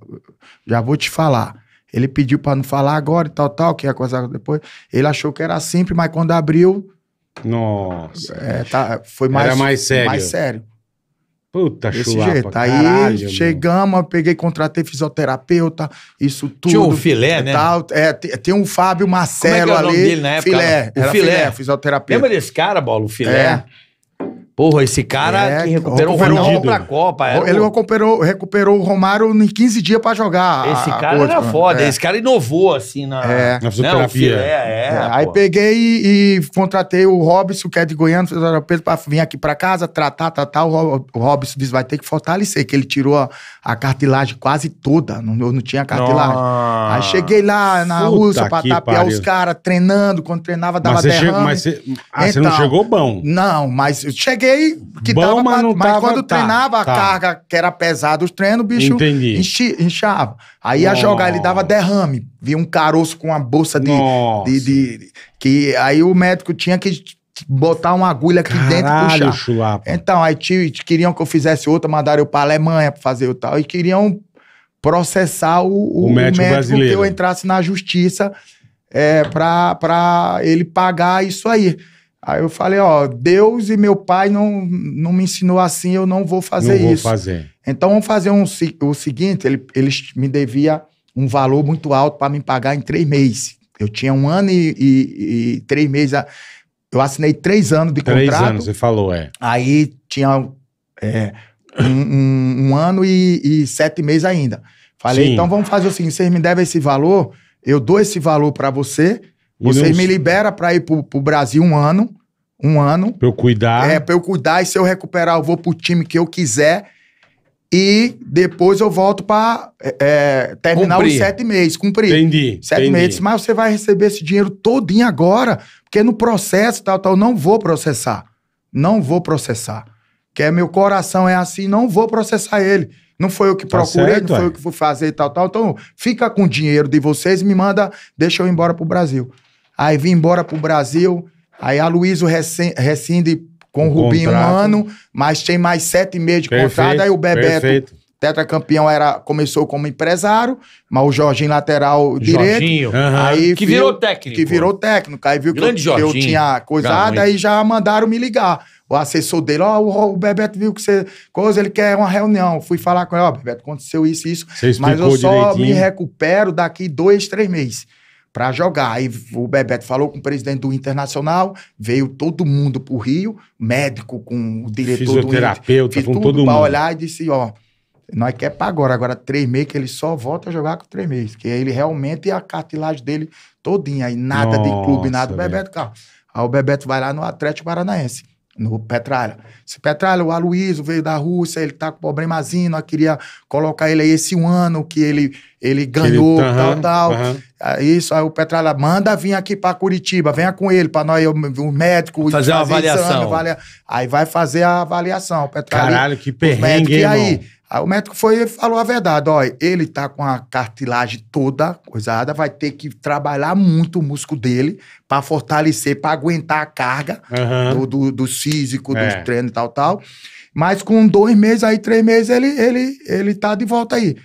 já vou te falar. Ele pediu para não falar agora e tal, tal, que ia coisa depois. Ele achou que era simples, mas quando abriu... Nossa. É, tá, foi mais, Era mais sério. Mais sério. Puta Desse chulapa, jeito. Caralho, Aí chegamos, meu. peguei, contratei fisioterapeuta, isso tudo. Tinha o filé, né? Tal. É, tem um Fábio Marcelo Como é que é o nome Dele na época, filé. O filé. filé. fisioterapeuta. Lembra desse cara, Bola, o filé? É. Porra, esse cara é, que recuperou o Ronaldo pra Copa. Era, é ele recuperou, recuperou o Romário em 15 dias pra jogar. Esse cara a era né? foda, é. esse cara inovou, assim, na, é. na né, fisioterapia. Né, é, é, Aí peguei e, e, contratei o Robson, que é de Goiânia, fisioterapeuta, pra vir aqui pra casa, tratar, tratar. O, o Robson disse, vai ter que fortalecer, que ele tirou a, a cartilagem quase toda, não, não tinha cartilagem. Aí cheguei lá na Puta Rússia pra tapear os caras, treinando, quando treinava dava mas derrame. Chegou, mas você, ah, então, você não então, chegou bom? Não, mas eu cheguei achei que Bom, tava. Mas, mas tava, quando tá, treinava tá. a carga, que era pesada, os treinos, o bicho Enchi, inchava. Aí Nossa. ia jogar, ele dava derrame. Via um caroço com uma bolsa de, de, de, de. que Aí o médico tinha que botar uma agulha aqui Caralho, dentro e puxar. Chulapa. Então, aí tio, queriam que eu fizesse outra, mandaram eu pra Alemanha pra fazer o tal. E queriam processar o, o, o médico, médico brasileiro. que eu entrasse na justiça é, pra, pra ele pagar isso aí. Aí eu falei, ó, Deus e meu pai não, não me ensinou assim, eu não vou fazer não isso. Vou fazer. Então vamos fazer um, o seguinte, ele, eles me devia um valor muito alto para me pagar em três meses. Eu tinha um ano e, e, e três meses. Eu assinei três anos de três contrato. Três anos, você falou, é. Aí tinha é, um, um, um, ano e, e, sete meses ainda. Falei, Sim. então vamos fazer o seguinte: vocês me devem esse valor, eu dou esse valor para você vocês me libera para ir pro, pro Brasil um ano. Um ano. Pra eu cuidar. É, pra eu cuidar. E se eu recuperar, eu vou pro time que eu quiser. E depois eu volto pra é, é terminar cumprir. os sete meses. Cumprir. Entendi. Sete entendi. meses. Mas você vai receber esse dinheiro todinho agora. Porque no processo, tal, tal, não vou processar. Não vou processar. Que é meu coração é assim, não vou processar ele. Não foi eu que tá procurei, certo, não foi é. eu que fui fazer e tal, tal. Então, fica com o dinheiro de vocês e me manda, deixa eu ir embora pro Brasil aí vim embora pro Brasil, aí a Luísa rescinde com o Rubinho contrato. um ano, mas tem mais sete meses de perfeito, contrato, aí o Bebeto... Perfeito tetracampeão era, começou como empresário, mas o Jorginho lateral direito. Jorginho. Aí que viu, virou técnico. Que virou técnico. Aí viu Grande que eu, que eu tinha coisado, aí já mandaram me ligar. O assessor dele, ó, oh, o Bebeto viu que você. Coisa, ele quer uma reunião. Fui falar com ele, ó, oh, Bebeto, aconteceu isso e isso. Mas eu só direitinho. me recupero daqui dois, três meses para jogar. Aí o Bebeto falou com o presidente do Internacional, veio todo mundo para o Rio, médico com o diretor Fisioterapeuta, do Inter, com todo mundo. para olhar e disse, ó, nós quer para agora, agora três meses que ele só volta a jogar com três meses, que ele realmente é a cartilagem dele todinha, aí nada Nossa, de clube, nada. do Bebeto, cara, aí o Bebeto vai lá no Atlético Paranaense no Petralha. Esse Petralha, o Aloysio veio da Rússia, ele tá com problemazinho, nós queria colocar ele aí esse ano que ele, ele ganhou, que ele, tal, tal. Aí, é isso, aí o Petralha, manda vir aqui para Curitiba, venha com ele, para nós, o médico... Fazer, fazer uma avaliação. Exame, avalia... Aí vai fazer a avaliação. O Petralha, Caralho, que perrengue, médicos, E aí, Aí o médico foi falou a verdade, ó, ele tá com a cartilagem toda coisada, vai ter que trabalhar muito o músculo dele para fortalecer, para aguentar a carga uhum. do, do, do físico, é. dos treinos e tal, tal. Mas com dois meses, aí três meses, ele, ele, ele tá de volta aí.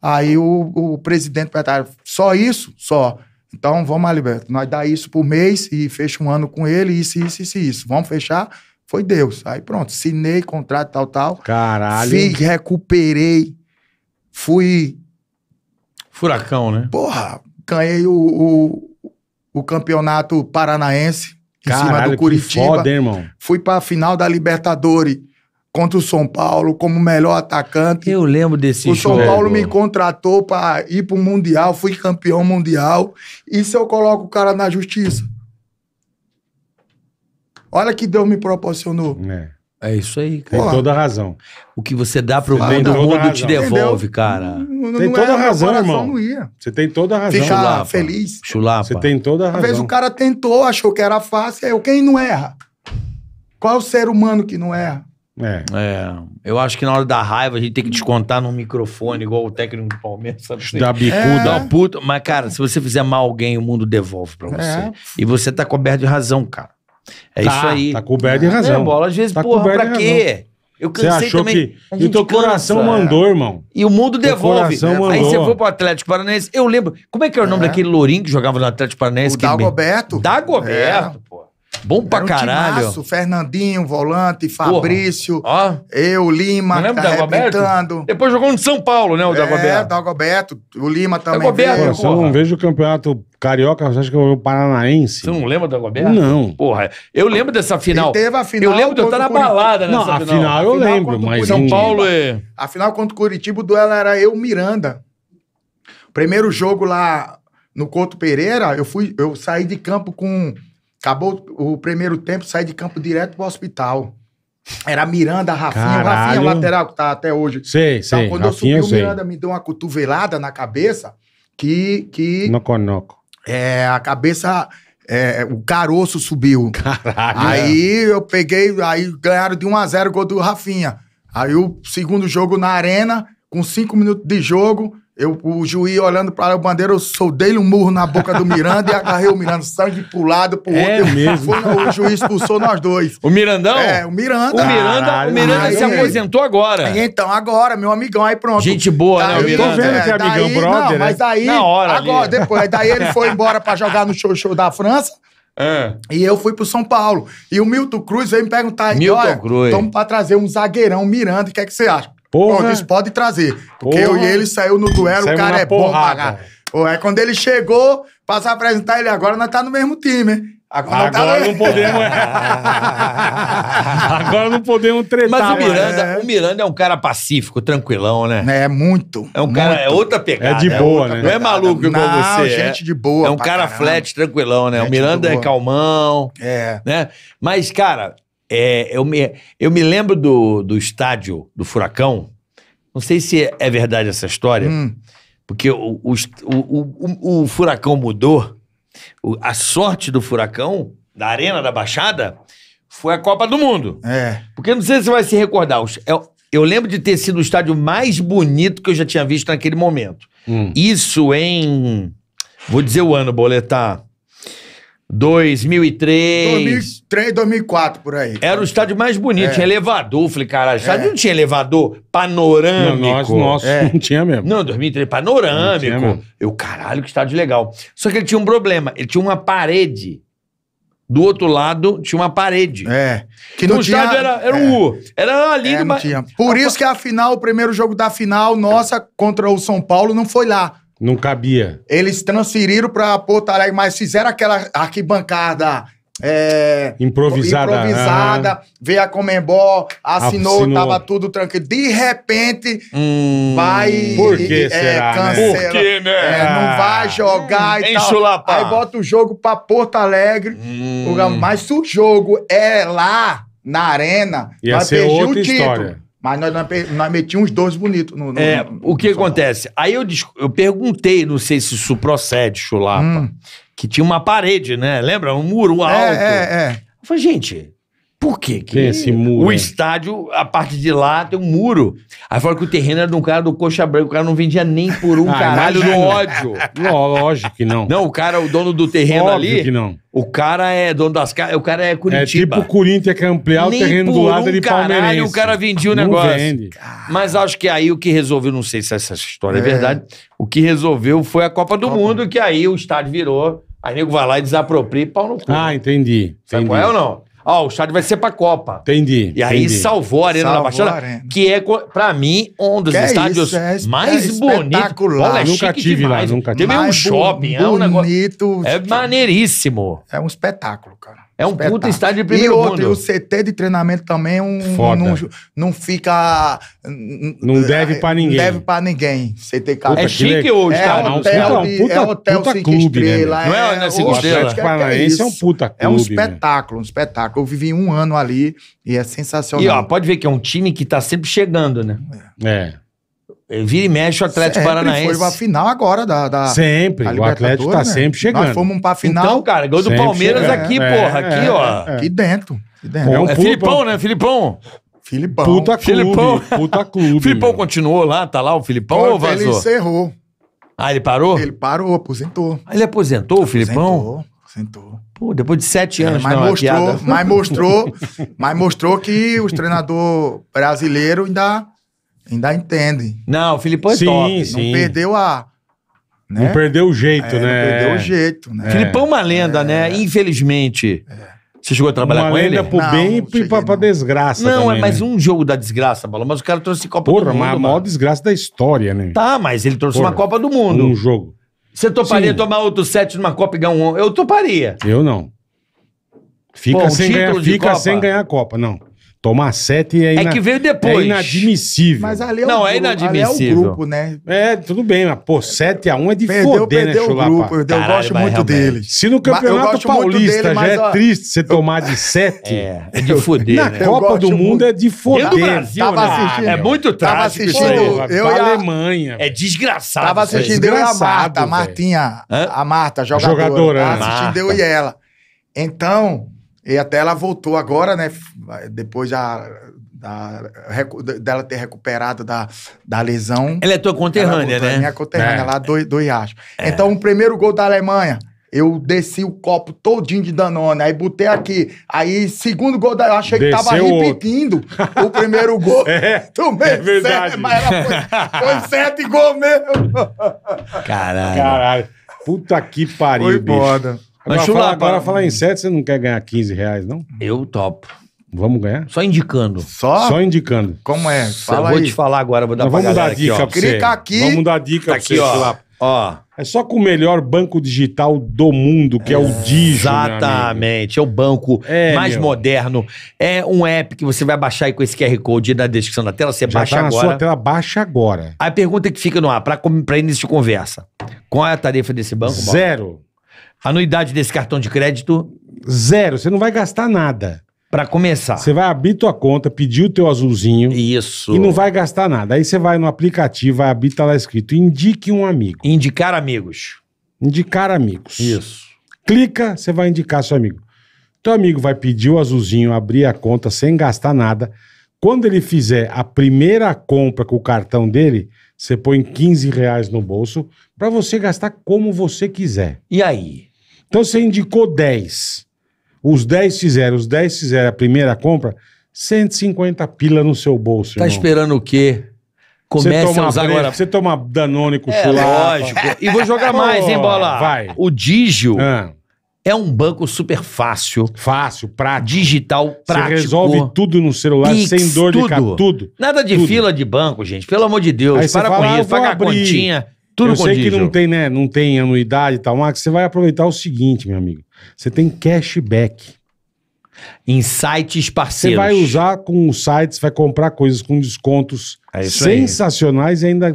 Aí o, o presidente perguntou, só isso? Só. Então vamos, Alberto, nós dá isso por mês e fecha um ano com ele, isso, isso, isso, isso. Vamos fechar? Foi Deus. Aí pronto, assinei contrato, tal, tal. Caralho. Fiz, recuperei. Fui. Furacão, né? Porra, ganhei o, o, o campeonato paranaense em Caralho, cima do Curitiba. foda, hein, irmão. Fui pra final da Libertadores contra o São Paulo como melhor atacante. Eu lembro desse O São jogo. Paulo me contratou para ir para o Mundial, fui campeão mundial. E se eu coloco o cara na justiça? Olha que Deus me proporcionou. É. É isso aí, cara. Tem toda a razão. O que você dá pro você mundo, o mundo te devolve, Entendeu? cara. Não, não tem é toda a razão, irmão. Não ia. Você tem toda a razão. Ficar Chulapa. feliz. Chulapa. Você tem toda a razão. Às vezes o cara tentou, achou que era fácil. Eu, quem não erra? Qual é o ser humano que não erra? É. é. Eu acho que na hora da raiva a gente tem que descontar num microfone, igual o técnico do Palmeiras, sabe? Da bicuda. É. Puta. Mas, cara, se você fizer mal a alguém, o mundo devolve pra é. você. É. E você tá coberto de razão, cara. É tá, isso aí. Tá coberto de é, razão. É, bola, às vezes, tá porra, pra quê? Eu cansei achou também. Que... E o teu cansa. coração mandou, irmão. E o mundo devolve. Aí você foi pro Atlético Paranaense. Eu lembro. Como é que era o nome é. daquele lourinho que jogava no Atlético Paranaense? O Dagoberto. Dagoberto. É. Bom é pra um caralho. Timaço, Fernandinho, Volante, Fabrício, Ó. eu, Lima, não que tá Depois jogou no São Paulo, né, o Dagoberto? É, Dagoberto, o Lima também. Dagoberto, Pô, eu não vejo o campeonato carioca, você acha que eu é o paranaense? Você não lembra da Goberto? Não. Porra, eu lembro dessa final. E teve a final. Eu lembro de eu estar tá na balada nessa não, a final. final eu a final lembro, mas São Paulo é. A final contra o Curitiba, o duelo era eu Miranda. Primeiro jogo lá no Couto Pereira, eu fui, eu saí de campo com Acabou o primeiro tempo, saí de campo direto pro hospital. Era Miranda, Rafinha. Caralho. Rafinha lateral que tá até hoje. Sei, então, Quando Rafinha, eu subi, o Miranda me deu uma cotovelada na cabeça que... que no noco. É, a cabeça... É, o caroço subiu. Caralho. É. Aí eu peguei... Aí ganharam de 1 a 0 o gol do Rafinha. Aí o segundo jogo na arena, com 5 minutos de jogo... Eu, o juiz olhando para o bandeira, eu soldei um murro na boca do Miranda e agarrei o Miranda, sangue pro lado, pro é outro. Mesmo? Foi, o juiz expulsou nós dois. O Mirandão? É, o Miranda. O Miranda, Caralho, o Miranda aí, se aposentou agora. Então, agora, meu amigão, aí pronto. Gente boa, daí, tá, né, o Miranda? Tô vendo é, que é amigão, daí, brother. Não, né? mas daí, na hora agora, depois, daí ele foi embora para jogar no show, show da França. É. E eu fui pro São Paulo. E o Milton Cruz veio me perguntar: Milton Cruz. Estamos pra trazer um zagueirão, Miranda, o que é que você acha? Porra. Eu disse, pode trazer. Porque Porra. eu e ele saiu no duelo, o cara é porrada. bom pagar. É quando ele chegou, passar apresentar ele agora, nós tá no mesmo time, hein? Agora, tá agora não, tá... não podemos. É. agora não podemos tretar. Mas o Miranda, é. o Miranda é um cara pacífico, tranquilão, né? É, muito. É um muito. cara, é outra pegada. É de é boa, é né? Não é maluco igual não, você. É. gente é. de boa. É um cara caramba. flat, tranquilão, né? Gente o Miranda é calmão. É. Né? Mas, cara, é, eu, me, eu me lembro do, do estádio do Furacão. Não sei se é verdade essa história, hum. porque o, o, o, o, Furacão mudou. a sorte do Furacão, da Arena da Baixada, foi a Copa do Mundo. É. Porque não sei se você vai se recordar. Eu, é, eu lembro de ter sido o estádio mais bonito que eu já tinha visto naquele momento. Hum. Isso em. Vou dizer o ano, boletar. 2003. 2003, 2004, por aí. Era o estádio mais bonito, é. tinha elevador. Falei, caralho, o é. estádio é. não tinha elevador panorâmico. Não, nós, nosso, é. não tinha mesmo. Não, 2003, panorâmico. Não Eu, caralho, que estádio legal. Só que ele tinha um problema, ele tinha uma parede. Do outro lado tinha uma parede. É. Que então, não o tinha, estádio era, era é, um U. Era ali. É, mas... Por isso que a final, o primeiro jogo da final nossa contra o São Paulo não foi lá não cabia. Eles transferiram para Porto Alegre, mas fizeram aquela arquibancada é, improvisada. improvisada ah. Veio a Comembol, assinou, assinou, tava tudo tranquilo. De repente, hum, vai. Por que é, será? Né? Cancela, né? Por que, é, né? É, não vai jogar hum, e tal. Chulapa. Aí bota o jogo pra Porto Alegre. Hum. Mas se o jogo é lá, na arena, Ia vai ser perder outra o título. História. Mas nós, nós metíamos uns dois bonitos no, no, É, no, o que acontece? Aí eu, eu perguntei, não sei se isso procede, Chulapa, hum. que tinha uma parede, né? Lembra? Um muro um é, alto. É, é, é. Eu falei, gente, por quê? que Tem esse muro. O estádio, a parte de lá tem um muro. Aí falaram que o terreno era de um cara do coxa branca, o cara não vendia nem por um ah, caralho no ódio. Não, lógico que não. Não, o cara, o dono do terreno Óbvio ali. que não. O cara é dono das casas, o cara é Curitiba. É tipo o Corinthians é ampliar nem o terreno do lado um de Palmeiras. Caralho, o cara vendia o não negócio. Vende. Mas acho que aí o que resolveu, não sei se é essa história é, é verdade, o que resolveu foi a Copa do Copa. Mundo, que aí o estádio virou. Aí nego vai lá e desapropria e pau no cu. Ah, entendi. Sabe qual é ou não? Ó, oh, o Chad vai ser pra Copa. Entendi. E aí entendi. salvou a Arena salvou da Baixada, Arena. que é, pra mim, um dos que é estádios é isso, é, mais é bonitos. Olha, é nunca tive demais. lá, nunca tive. Teve um shopping, bonito, é um negócio. É, é tipo- maneiríssimo. É um espetáculo, cara. É um puto puta estádio de primeiro e outro, mundo. E o CT de treinamento também é um, não, não fica... Não deve é, pra ninguém. Deve pra ninguém, CT Carioca. É chique o é Um hotel não, de, puta, é hotel puta cinco clube, estrela, né? Não é, é, é cinco estrelas. Paranaense é, é um puta clube. É um espetáculo, um espetáculo. Eu vivi um ano ali e é sensacional. E ó, pode ver que é um time que tá sempre chegando, né? É. É, vira e mexe o Atlético sempre Paranaense. Foi pra final agora da. da sempre. Da o Atlético tá né? sempre chegando. Nós fomos pra final. Então, cara, gol do Palmeiras aqui, é, porra. É, aqui, ó. É. Aqui dentro. Aqui dentro. É, um é Filipão, né? Filipão. Filipão. Puta clube. Filipão. Puta clube. Filipão meu. continuou lá, tá lá o Filipão Pô, ou vazou? Ele encerrou. Ah, ele parou? Ele parou, aposentou. Ah, ele aposentou, o Filipão? Aposentou, aposentou. Pô, depois de sete é, anos, é, mas, não, mostrou, mas mostrou, mas mostrou que os treinadores brasileiros ainda ainda entende. Não, o Filipão é sim, top. Sim. Não perdeu a. Né? Não perdeu o jeito, é, né? Não perdeu o jeito, né? É. Filipão é uma lenda, é. né? Infelizmente. É. Você chegou a trabalhar uma com ele? Uma lenda pro não, bem e pra, pra, desgraça Não, é também, é mais né? um jogo da desgraça, Bola. Mas o cara trouxe Copa Porra, do Mundo. Porra, a maior desgraça da história, né? Tá, mas ele trouxe Porra, uma Copa do Mundo. Um jogo. Você toparia Sim. tomar outro set numa Copa e ganhar um? Eu toparia. Eu não. Fica, Pô, sem, ganhar, fica sem ganhar a Copa, não. Tomar sete é, é ina... é que veio depois. É inadmissível. Mas ali é o Não, grupo, é inadmissível. é o grupo, né? É, tudo bem, mas pô, 7 x 1 é de perdeu, foder, né, perdeu né, Chulapa? O grupo, eu gosto muito realmente. dele. Se no Campeonato Paulista dele, já é triste você tomar de 7. É, é de foder. Na né? Copa do Mundo muito... é de foder. Eu do Brasil, tava né? assistindo, é muito trágico isso aí. Eu a Alemanha. É desgraçado. Tava assistindo eu e a Marta, a Martinha, a Marta, jogadora. Jogadora. Tava né? assistindo eu e ela. Então, e até ela voltou agora, né? depois da, da, dela ter recuperado da, da lesão. Ela é tua conterrânea, né? Minha conterrânea, é. lá do, do Riacho. É. Então, o primeiro gol da Alemanha, eu desci o copo todinho de Danone, aí botei aqui. Aí, segundo gol da. Eu achei Desceu que tava repetindo outro. o primeiro gol. É, é, Tomei é verdade. Sete, mas foi, foi sete gol mesmo. Caralho. Caralho. Puta que pariu, foi bicho. Foda. Agora, fala, agora falar em sete, você não quer ganhar 15 reais, não? Eu topo. Vamos ganhar? Só indicando. Só? Só indicando. Como é? Fala eu vou aí. te falar agora, vou dar Nós pra vamos dar dica aqui, ó. pra você. Clica aqui. Vamos dar dica tá pra aqui, você. Ó. ó. É só com o melhor banco digital do mundo, que é, é o Digio. Exatamente. É o banco é, mais meu. moderno. É um app que você vai baixar aí com esse QR Code na descrição da tela. Você Já tá baixa tá na agora. sua tela, baixa agora. A pergunta que fica no ar, pra, pra início de conversa: qual é a tarifa desse banco? Zero. Anuidade desse cartão de crédito? Zero. Você não vai gastar nada para começar. Você vai abrir tua conta, pedir o teu azulzinho. Isso. E não vai gastar nada. Aí você vai no aplicativo, vai abrir, tá lá escrito: indique um amigo. Indicar amigos. Indicar amigos. Isso. Clica, você vai indicar seu amigo. Teu amigo vai pedir o azulzinho, abrir a conta sem gastar nada. Quando ele fizer a primeira compra com o cartão dele, você põe 15 reais no bolso para você gastar como você quiser. E aí? Então você indicou 10. Os 10 fizeram, os 10 fizeram a primeira compra, 150 pila no seu bolso. Tá irmão. esperando o quê? Comece a usar agora. Você toma Danone com é, chulapa. Lógico. E vou jogar mais, hein, Bola? Vai. O Digio ah. é um banco super fácil. Fácil, prático. Digital, prático. Você resolve tudo no celular, Pix, sem dor tudo. de cara, tudo. Nada de tudo. fila de banco, gente. Pelo amor de Deus. Aí para com ah, isso, paga abrir. a continha. Tudo Eu sei que não tem, né? Não tem anuidade e tal, mas Você vai aproveitar o seguinte, meu amigo. Você tem cashback. Em sites parceiros Você vai usar com os sites, vai comprar coisas com descontos É aí. sensacionais e ainda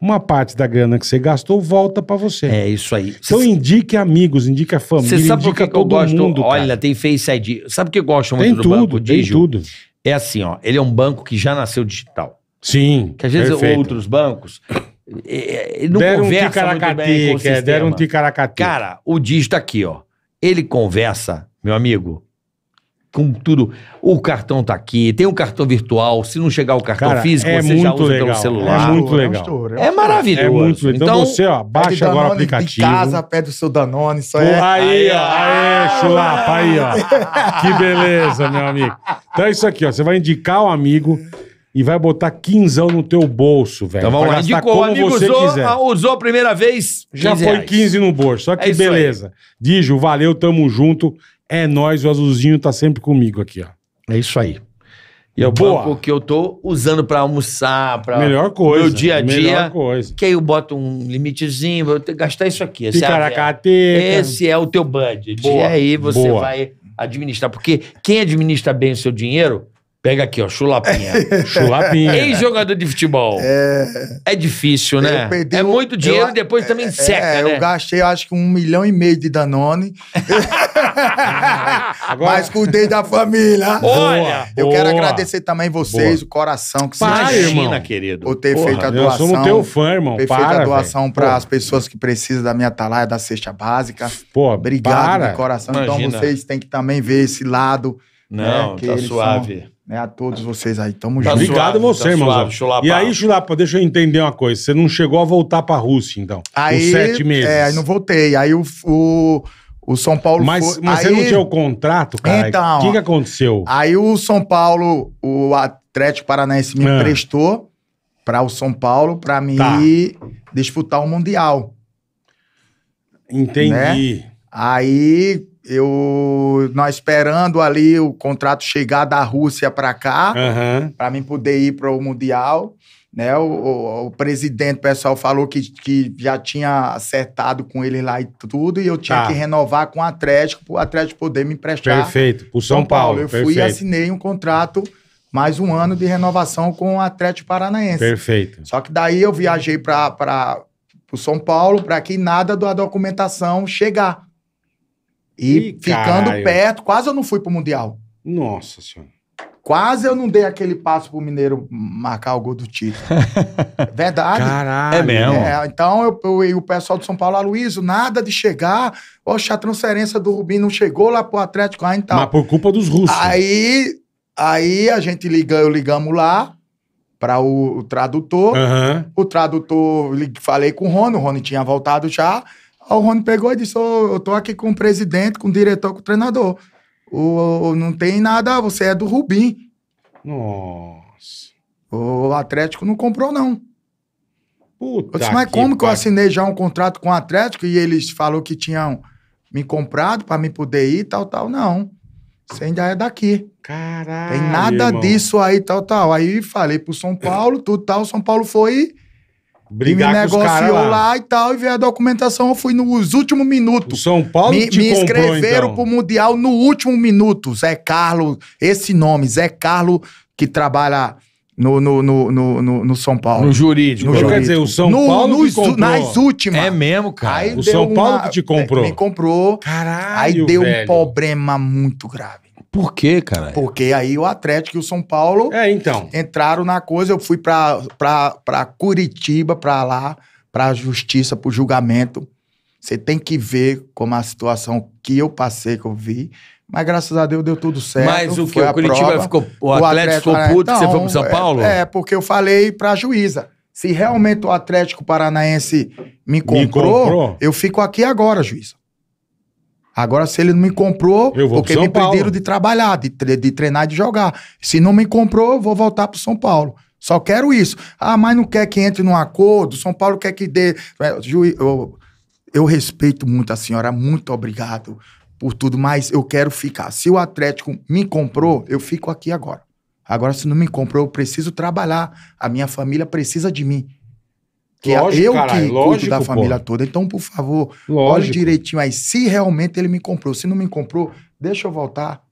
uma parte da grana que você gastou volta pra você. É isso aí. Então Cê- indique amigos, indique a família, Você sabe indique que, que eu todo gosto? mundo. cara. Olha, tem Face ID. Sabe o que eu gosto muito tem do banco tem Digio? tudo. É assim, ó. Ele é um banco que já nasceu digital. Sim, Que às vezes perfeito. outros bancos eh, eh, não deram um com ticaracateca, é, deram um ticaracateca. Cara, o Digio tá aqui, ó. Ele conversa, meu amigo, com tudo. O cartão tá aqui, tem um cartão virtual. Se não chegar o cartão Cara, físico, é você já usa legal, pelo celular. É muito é legal. É, é maravilhoso. É muito legal. Então, então você, ó, baixa agora o aplicativo. Em casa, pede o seu Danone, só é. Aí, ó, aí, é, chulapa, aí, ó. Que beleza, meu amigo. Então é isso aqui, ó. Você vai indicar o um amigo e vai botar quinzão no teu bolso, velho. Então vamos lá. como amigo você usou, quiser. Ah, usou a primeira vez, Já foi 15 no bolso, só é que É aí. beleza. Dijo, valeu, tamo junto. É nóis, o Azulzinho tá sempre comigo aqui, ó. É isso aí. E é o Boa. banco que eu tô usando pra almoçar, pra Melhor coisa. meu dia a Melhor dia. coisa. Que aí eu boto um limitezinho, vou ter que gastar isso aqui. essa é Esse é o teu budget. Boa, E aí você boa. vai administrar. Porque quem administra bem o seu dinheiro Pega aqui, ó, chulapinha. Chulapinha. Ex-jogador de futebol. É. É difícil, né? Perdi, é muito dinheiro eu, e depois também é, é seca, é, né? Eu gastei, acho que um milhão e meio de Danone. Agora... Mas cuidei da família. Olha! Eu boa. quero agradecer também vocês, boa. o coração que Pai, vocês Imagina, irmão. querido. Por ter Porra, feito a doação. Eu sou teu fã, irmão. Ter para, feito a doação para as pessoas que precisam da minha talaia, da cesta básica. Pô, Obrigado para. de coração. Então, Imagina. Então vocês têm que também ver esse lado. Não, né, tá suave. São... Né, a todos é. vocês aí, tamo tá junto. Obrigado tá você, tá irmão. Suave, chulapa. e aí, Chulapa, deixa eu entender uma coisa. Você não chegou a voltar pra Rússia, então? Aí, sete meses. É, não voltei. Aí o, o, o São Paulo... Mas, foi, mas aí, você não tinha o contrato, cara? Então... O que, que aconteceu? Aí o São Paulo, o Atlético Paranaense me ah. emprestou para o São Paulo para mim tá. disputar o Mundial. Entendi. Né? Aí eu nós esperando ali o contrato chegar da Rússia para cá, uhum. para mim poder ir para o mundial. Né, o, o, o, presidente pessoal falou que, que já tinha acertado com ele lá e tudo, e eu tinha tá. que renovar com o Atlético, para o Atlético poder me emprestar. Perfeito, para São, São Paulo. Paulo. Eu Perfeito. fui e assinei um contrato, mais um ano de renovação com o Atlético Paranaense. Perfeito. Só que daí eu viajei para o São Paulo para que nada da documentação chegar. E Ih, ficando caralho. perto, quase eu não fui pro Mundial. Nossa Senhora. Quase eu não dei aquele passo pro Mineiro marcar o gol do título. Verdade. Caralho. É mesmo. É, então eu, eu, e o pessoal de São Paulo, Aloysio, nada de chegar. Oxe, a transferência do Rubinho não chegou lá pro Atlético ainda. Ah, então. Mas por culpa dos russos. Aí, aí a gente liga, eu ligamos lá para o, o, tradutor. Uhum. O tradutor, falei com o Rony, o Rony tinha voltado já. Aí o Rony pegou e disse: oh, Eu tô aqui com o presidente, com o diretor, com o treinador. O não tem nada, você é do Rubim. Nossa. O Atlético não comprou, não. Puta eu disse, mas como que, que eu assinei já um contrato com o Atlético e eles falou que tinham me comprado para me poder ir, tal, tal? Não. Você ainda é daqui. Caralho. Tem nada irmão. disso aí, tal, tal. Aí falei pro São Paulo, tudo tal. São Paulo foi brigar me com os caras lá. lá. e tal, e veio a documentação, eu fui nos últimos minutos. O São Paulo Me, me inscreveram então. pro Mundial no último minuto. Zé Carlos, esse nome, Zé Carlos, que trabalha no, no, no, no, no São Paulo. No jurídico. No então, jurídico. Quer dizer, o São no, Paulo nos, comprou. Nas últimas. É mesmo, cara. Aí o São Paulo uma, que te comprou. É, me comprou. Caralho, Aí deu velho. um problema muito grave. Por quê, cara? Porque aí o Atlético e o São Paulo é, então. entraram na coisa. Eu fui pra, pra, pra Curitiba, pra lá, pra justiça, pro julgamento. Você tem que ver como a situação que eu passei, que eu vi. Mas graças a Deus deu tudo certo. Mas o que? O Curitiba prova. ficou. O, o Atlético, ficou puto que você foi pro São é, Paulo? É, é, porque eu falei pra juíza. Se realmente o Atlético Paranaense me comprou, me comprou? eu fico aqui agora, juíza. Agora, se ele não me comprou, porque me Paulo. pediram de trabalhar, de, de treinar e de jogar. Se não me comprou, eu vou voltar para São Paulo. Só quero isso. Ah, mas não quer que entre num acordo, São Paulo quer que dê. Né? Eu, eu respeito muito a senhora, muito obrigado por tudo, mas eu quero ficar. Se o Atlético me comprou, eu fico aqui agora. Agora, se não me comprou, eu preciso trabalhar. A minha família precisa de mim. Que é lógico, é eu que lógico, cuido da família toda. Então, por favor, olhe direitinho aí. Se realmente ele me comprou, se não me comprou, deixa eu voltar.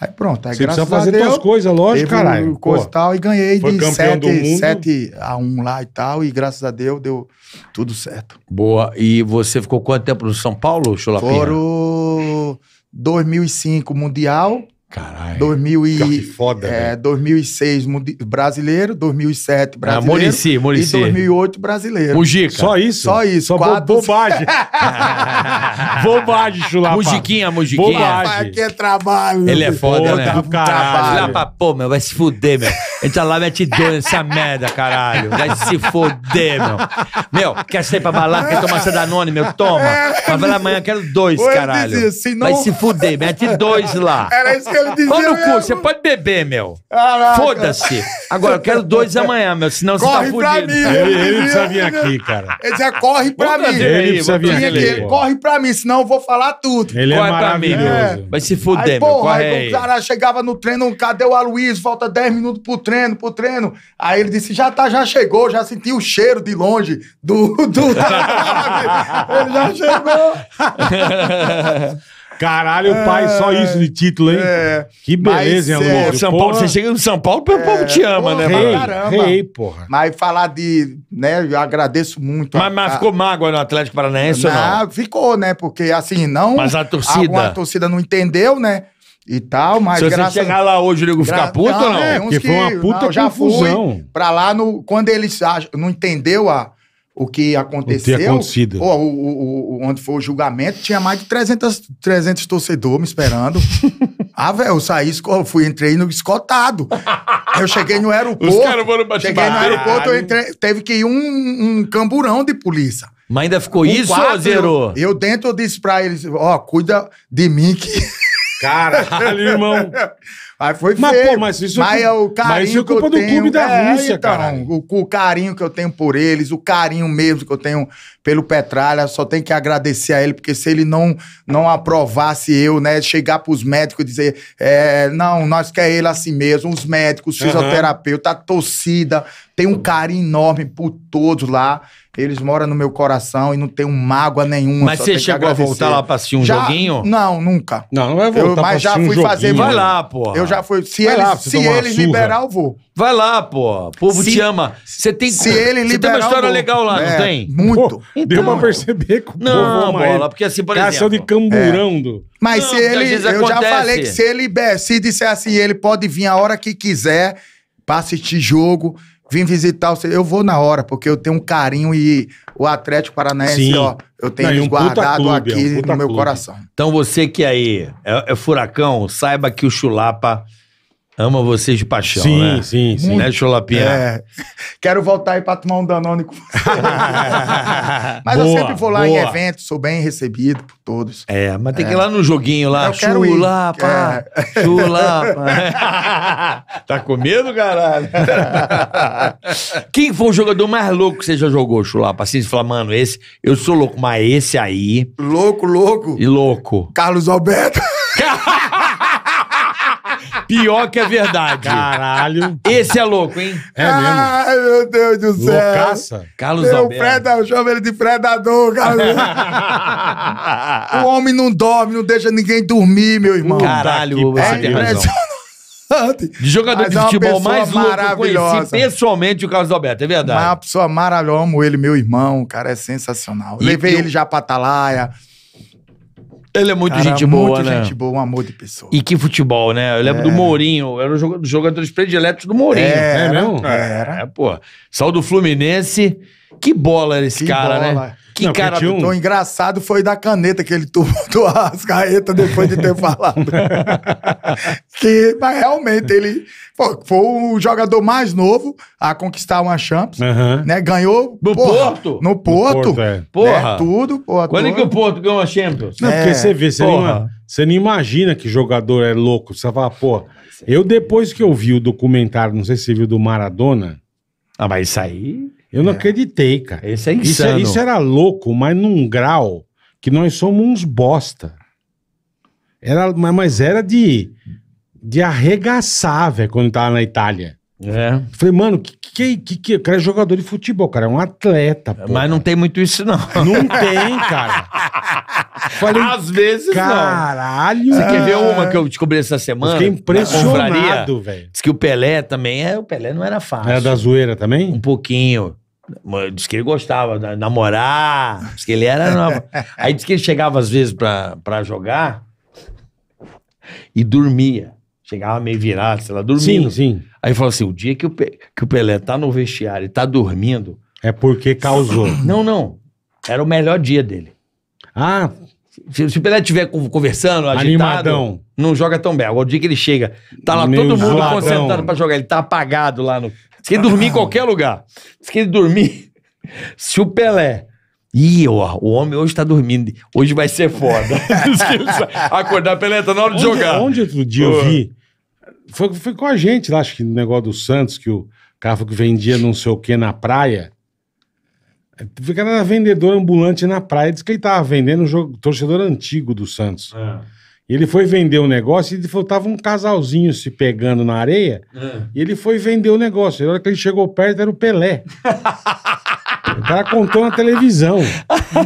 Aí pronto, aí Você graças precisa fazer duas coisas, lógico, caralho. Coisa e tal, e ganhei Foi de 7, 7 a 1 lá e tal, e graças a Deus deu tudo certo. Boa. E você ficou quanto tempo no São Paulo, Chulapinha? Foram 2005 Mundial, Caralho. 2000 e, que foda, é, velho. 2006 brasileiro, 2007 ah, brasileiro. Ah, Morici, Morici. E 2008 brasileiro. Mujica. Só isso? Só isso. Só quatro... bobagem. bobagem, chulapa. Mujiquinha, mujiquinha. Bobagem. Aqui é trabalho. Ele é foda, foda né? Do Lá pra pô, meu, vai se fuder, meu. Entra lá, mete dois nessa merda, caralho. Vai se fuder, meu. Meu, quer sair pra balada, quer tomar essa Danone, meu? Toma. É. Mas vai lá amanhã, quero dois, caralho. Vai se fuder, mete dois lá. Era isso que eu ele dizia. Pô no cu, você pode beber, meu. Foda-se. Agora, eu quero dois amanhã, meu, senão corre você tá pra mim. Ele, ele precisa vir aqui, cara. Ele já corre pra Vamos mim. Ele, já precisa vir aqui. Ele corre pra mim, senão eu vou falar tudo. Ele é corre é maravilhoso. É. Vai se fuder, meu, corre aí. O cara chegava no treino, cadê o Aloysio? Falta 10 minutos pro treino, pro treino. Aí ele disse, já tá, já chegou, já senti o cheiro de longe do... do... ele já chegou. Caralho, pai, só é. isso de título, hein? É. Que beleza, hein, é Alonso? São Paulo, você chega no São Paulo, o povo é, te ama, porra, né? Rei, caramba. Rei, porra. Mas falar de, né, eu agradeço muito. Mas, a, mas ficou mágoa no Atlético Paranaense ou não? Ficou, né? Porque assim, não... Mas a torcida... A torcida não entendeu, né? e tal, mas Se você graças... chegar lá hoje, o nego ficar Gra... puto não, ou não? É, que, que foi uma puta não, já confusão. Fui pra lá, no... quando eles ach... não entendeu a, o que aconteceu. O que acontecido. Ó, o, o, o, onde foi o julgamento, tinha mais de 300, 300 torcedores me esperando. ah, velho, eu saí, eu fui, entrei no escotado. eu cheguei no aeroporto. Os caras foram Cheguei no aeroporto, entrei, teve que ir um, um camburão de polícia. Mas ainda ficou um isso quatro, ou zerou? Eu, eu dentro eu disse pra eles: ó, oh, cuida de mim que. Caralho, irmão. Mas foi mas, feio. Pô, mas isso é mas é, o carinho mas isso é culpa que eu tenho, do clube da é, Rússia, então, cara. O, o, carinho que eu tenho por eles, o carinho mesmo que eu tenho pelo Petralha, só tem que agradecer a ele, porque se ele não não aprovasse eu, né, chegar pros médicos e dizer, é, não, nós quer ele assim mesmo, os médicos, fisioterapeuta, uhum. a torcida, tem um carinho enorme por todos lá. Eles moram no meu coração e não tenho mágoa nenhuma. Mas você chegou a voltar lá pra assistir um já, joguinho? Não, nunca. Não, não vai voltar eu, Mas já fui um fazer. Vai lá, pô. Eu já fui. Se vai eles, lá, se eles liberar, eu vou. Vai lá, pô. O povo se, te ama. Você tem Se ele liberar. Você tem uma história vou. legal lá, é, não tem? Muito. Pô, então, deu pra perceber que o não, povo bola, porque assim, por exemplo. de camburão é. Mas não, se ele. Eu já falei que se ele. Se disser assim, ele pode vir a hora que quiser pra assistir jogo vim visitar você. Eu vou na hora, porque eu tenho um carinho e o Atlético Paranaense, Sim. ó, eu tenho Não, um guardado clube, aqui é um no meu clube. coração. Então você que aí é, é furacão, saiba que o Chulapa Ama vocês de paixão, sim, né? Sim, sim, Né, Chulapinha? É. Quero voltar aí pra tomar um Danone com você. mas boa, eu sempre vou lá boa. em eventos, sou bem recebido por todos. É, mas tem é. que ir é. lá no joguinho lá. Eu quero chula, ir. pá. É. Chula, pá. tá com medo, caralho? Quem foi o jogador mais louco que você já jogou, Chulapa? Assim, falar, mano, esse... Eu sou louco, mas esse aí... Louco, louco? E louco. Carlos Alberto. Pior que é verdade. Caralho. Esse é louco, hein? É mesmo. Ai, meu Deus do céu. Loucaça. Carlos Meu Alberto. Preda, chamo ele de predador, Carlos. o homem não dorme, não deixa ninguém dormir, meu irmão. Caralho, você tem razão. De jogador Mas de é futebol mais maravilhoso, eu conheci pessoalmente o Carlos Alberto, é é verdade. uma pessoa maravilhosa, amo ele, meu irmão, o cara é sensacional. E Levei eu- ele já pra Atalaia, ele é muito Cara, gente boa, né? muito gente boa, um amor de pessoa. E que futebol, né? Eu lembro é. do Mourinho, era um jogador dos jogadores prediletos do Mourinho, é, né mesmo? Era. É, pô. Saiu do Fluminense, que bola era esse que cara, né? bola. né? Que não, cara. Um... O engraçado foi da caneta que ele tumultou as carretas depois de ter falado. que, mas realmente, ele foi o jogador mais novo a conquistar uma Champions, né? Ganhou no porra, Porto. No Porto. No Porto né? é. Porra. Né? Tudo, porra. Quando é que o Porto ganhou a Champions? Não, é, porque você vê, você não, você não imagina que jogador é louco. Você fala, pô, eu depois que eu vi o documentário, não sei se você viu, do Maradona. Ah, mas isso aí... Eu não é. acreditei, cara. Esse é Isso, é- insano. isso era louco, mas num grau que nós somos uns bosta. Era, mas era de, de arregaçar, velho, quando tava na Itália. É. Falei, mano, que que, que, que- o cara é jogador de futebol, cara, é um atleta, pô. Mas não tem muito isso, não. Não tem, cara. Falei, Às vezes, caralho. Você quer ver ah. uma que eu descobri essa semana? fiquei impressionado, velho. Diz que o Pelé também é. O Pelé não era fácil. Era da zoeira também? Um pouquinho. Diz que ele gostava de namorar. Diz que ele era. Nova. Aí diz que ele chegava às vezes pra, pra jogar e dormia. Chegava meio virado, sei lá, dormindo. Sim, sim. Aí falou assim: o dia que o, que o Pelé tá no vestiário e tá dormindo. É porque causou. Não, não. Era o melhor dia dele. Ah, se, se o Pelé estiver conversando, agitado, Animadão. não joga tão bem. Agora, o dia que ele chega, tá lá Meu todo mundo ladrão. concentrado pra jogar, ele tá apagado lá no. Diz que ele dormia em qualquer lugar. Diz que ele dormia. Se o Pelé. Ih, ó, o homem hoje tá dormindo. Hoje vai ser foda. Acordar Pelé, tá na hora de jogar. Onde outro dia eu vi? Foi, foi com a gente lá, acho que no negócio do Santos, que o cara que vendia não sei o que na praia. O cara vendedor ambulante na praia. Diz que ele tava vendendo um jogo, torcedor antigo do Santos. É. Ele foi vender o um negócio e ele falou, tava um casalzinho se pegando na areia. É. E ele foi vender o negócio. E na hora que ele chegou perto, era o Pelé. o cara contou na televisão.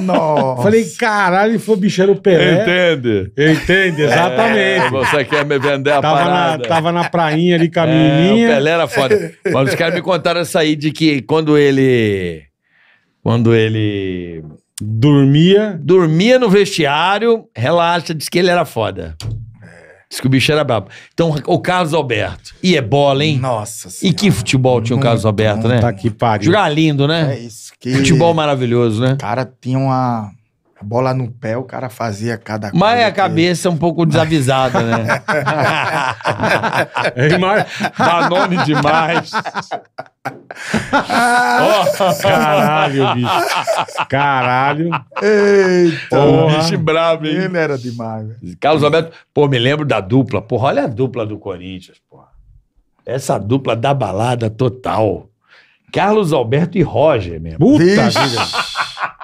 Nossa. Falei, caralho, ele falou, bicho, era o Pelé. Entende. Entende, é, exatamente. É, você quer me vender a tava parada. Na, tava na prainha ali com a é, menininha. O Pelé era foda. Mas os caras me contaram essa aí de que quando ele... Quando ele Dormia. Dormia no vestiário, relaxa, diz que ele era foda. Diz que o bicho era brabo. Então, o Carlos Alberto. E é bola, hein? Nossa senhora. E que futebol tinha o Carlos Alberto, né? Tá que pariu. Jogar lindo, né? É isso que... Futebol maravilhoso, né? O cara tinha uma bola no pé, o cara fazia cada coisa. Mas a cabeça é um pouco desavisada, né? é, Danone demais. oh, caralho, bicho. Caralho. Eita. Porra. Bicho brabo, hein? Ele era demais. Carlos Alberto, pô, me lembro da dupla. Porra, olha a dupla do Corinthians, porra. Essa dupla da balada total. Carlos Alberto e Roger mesmo. Puta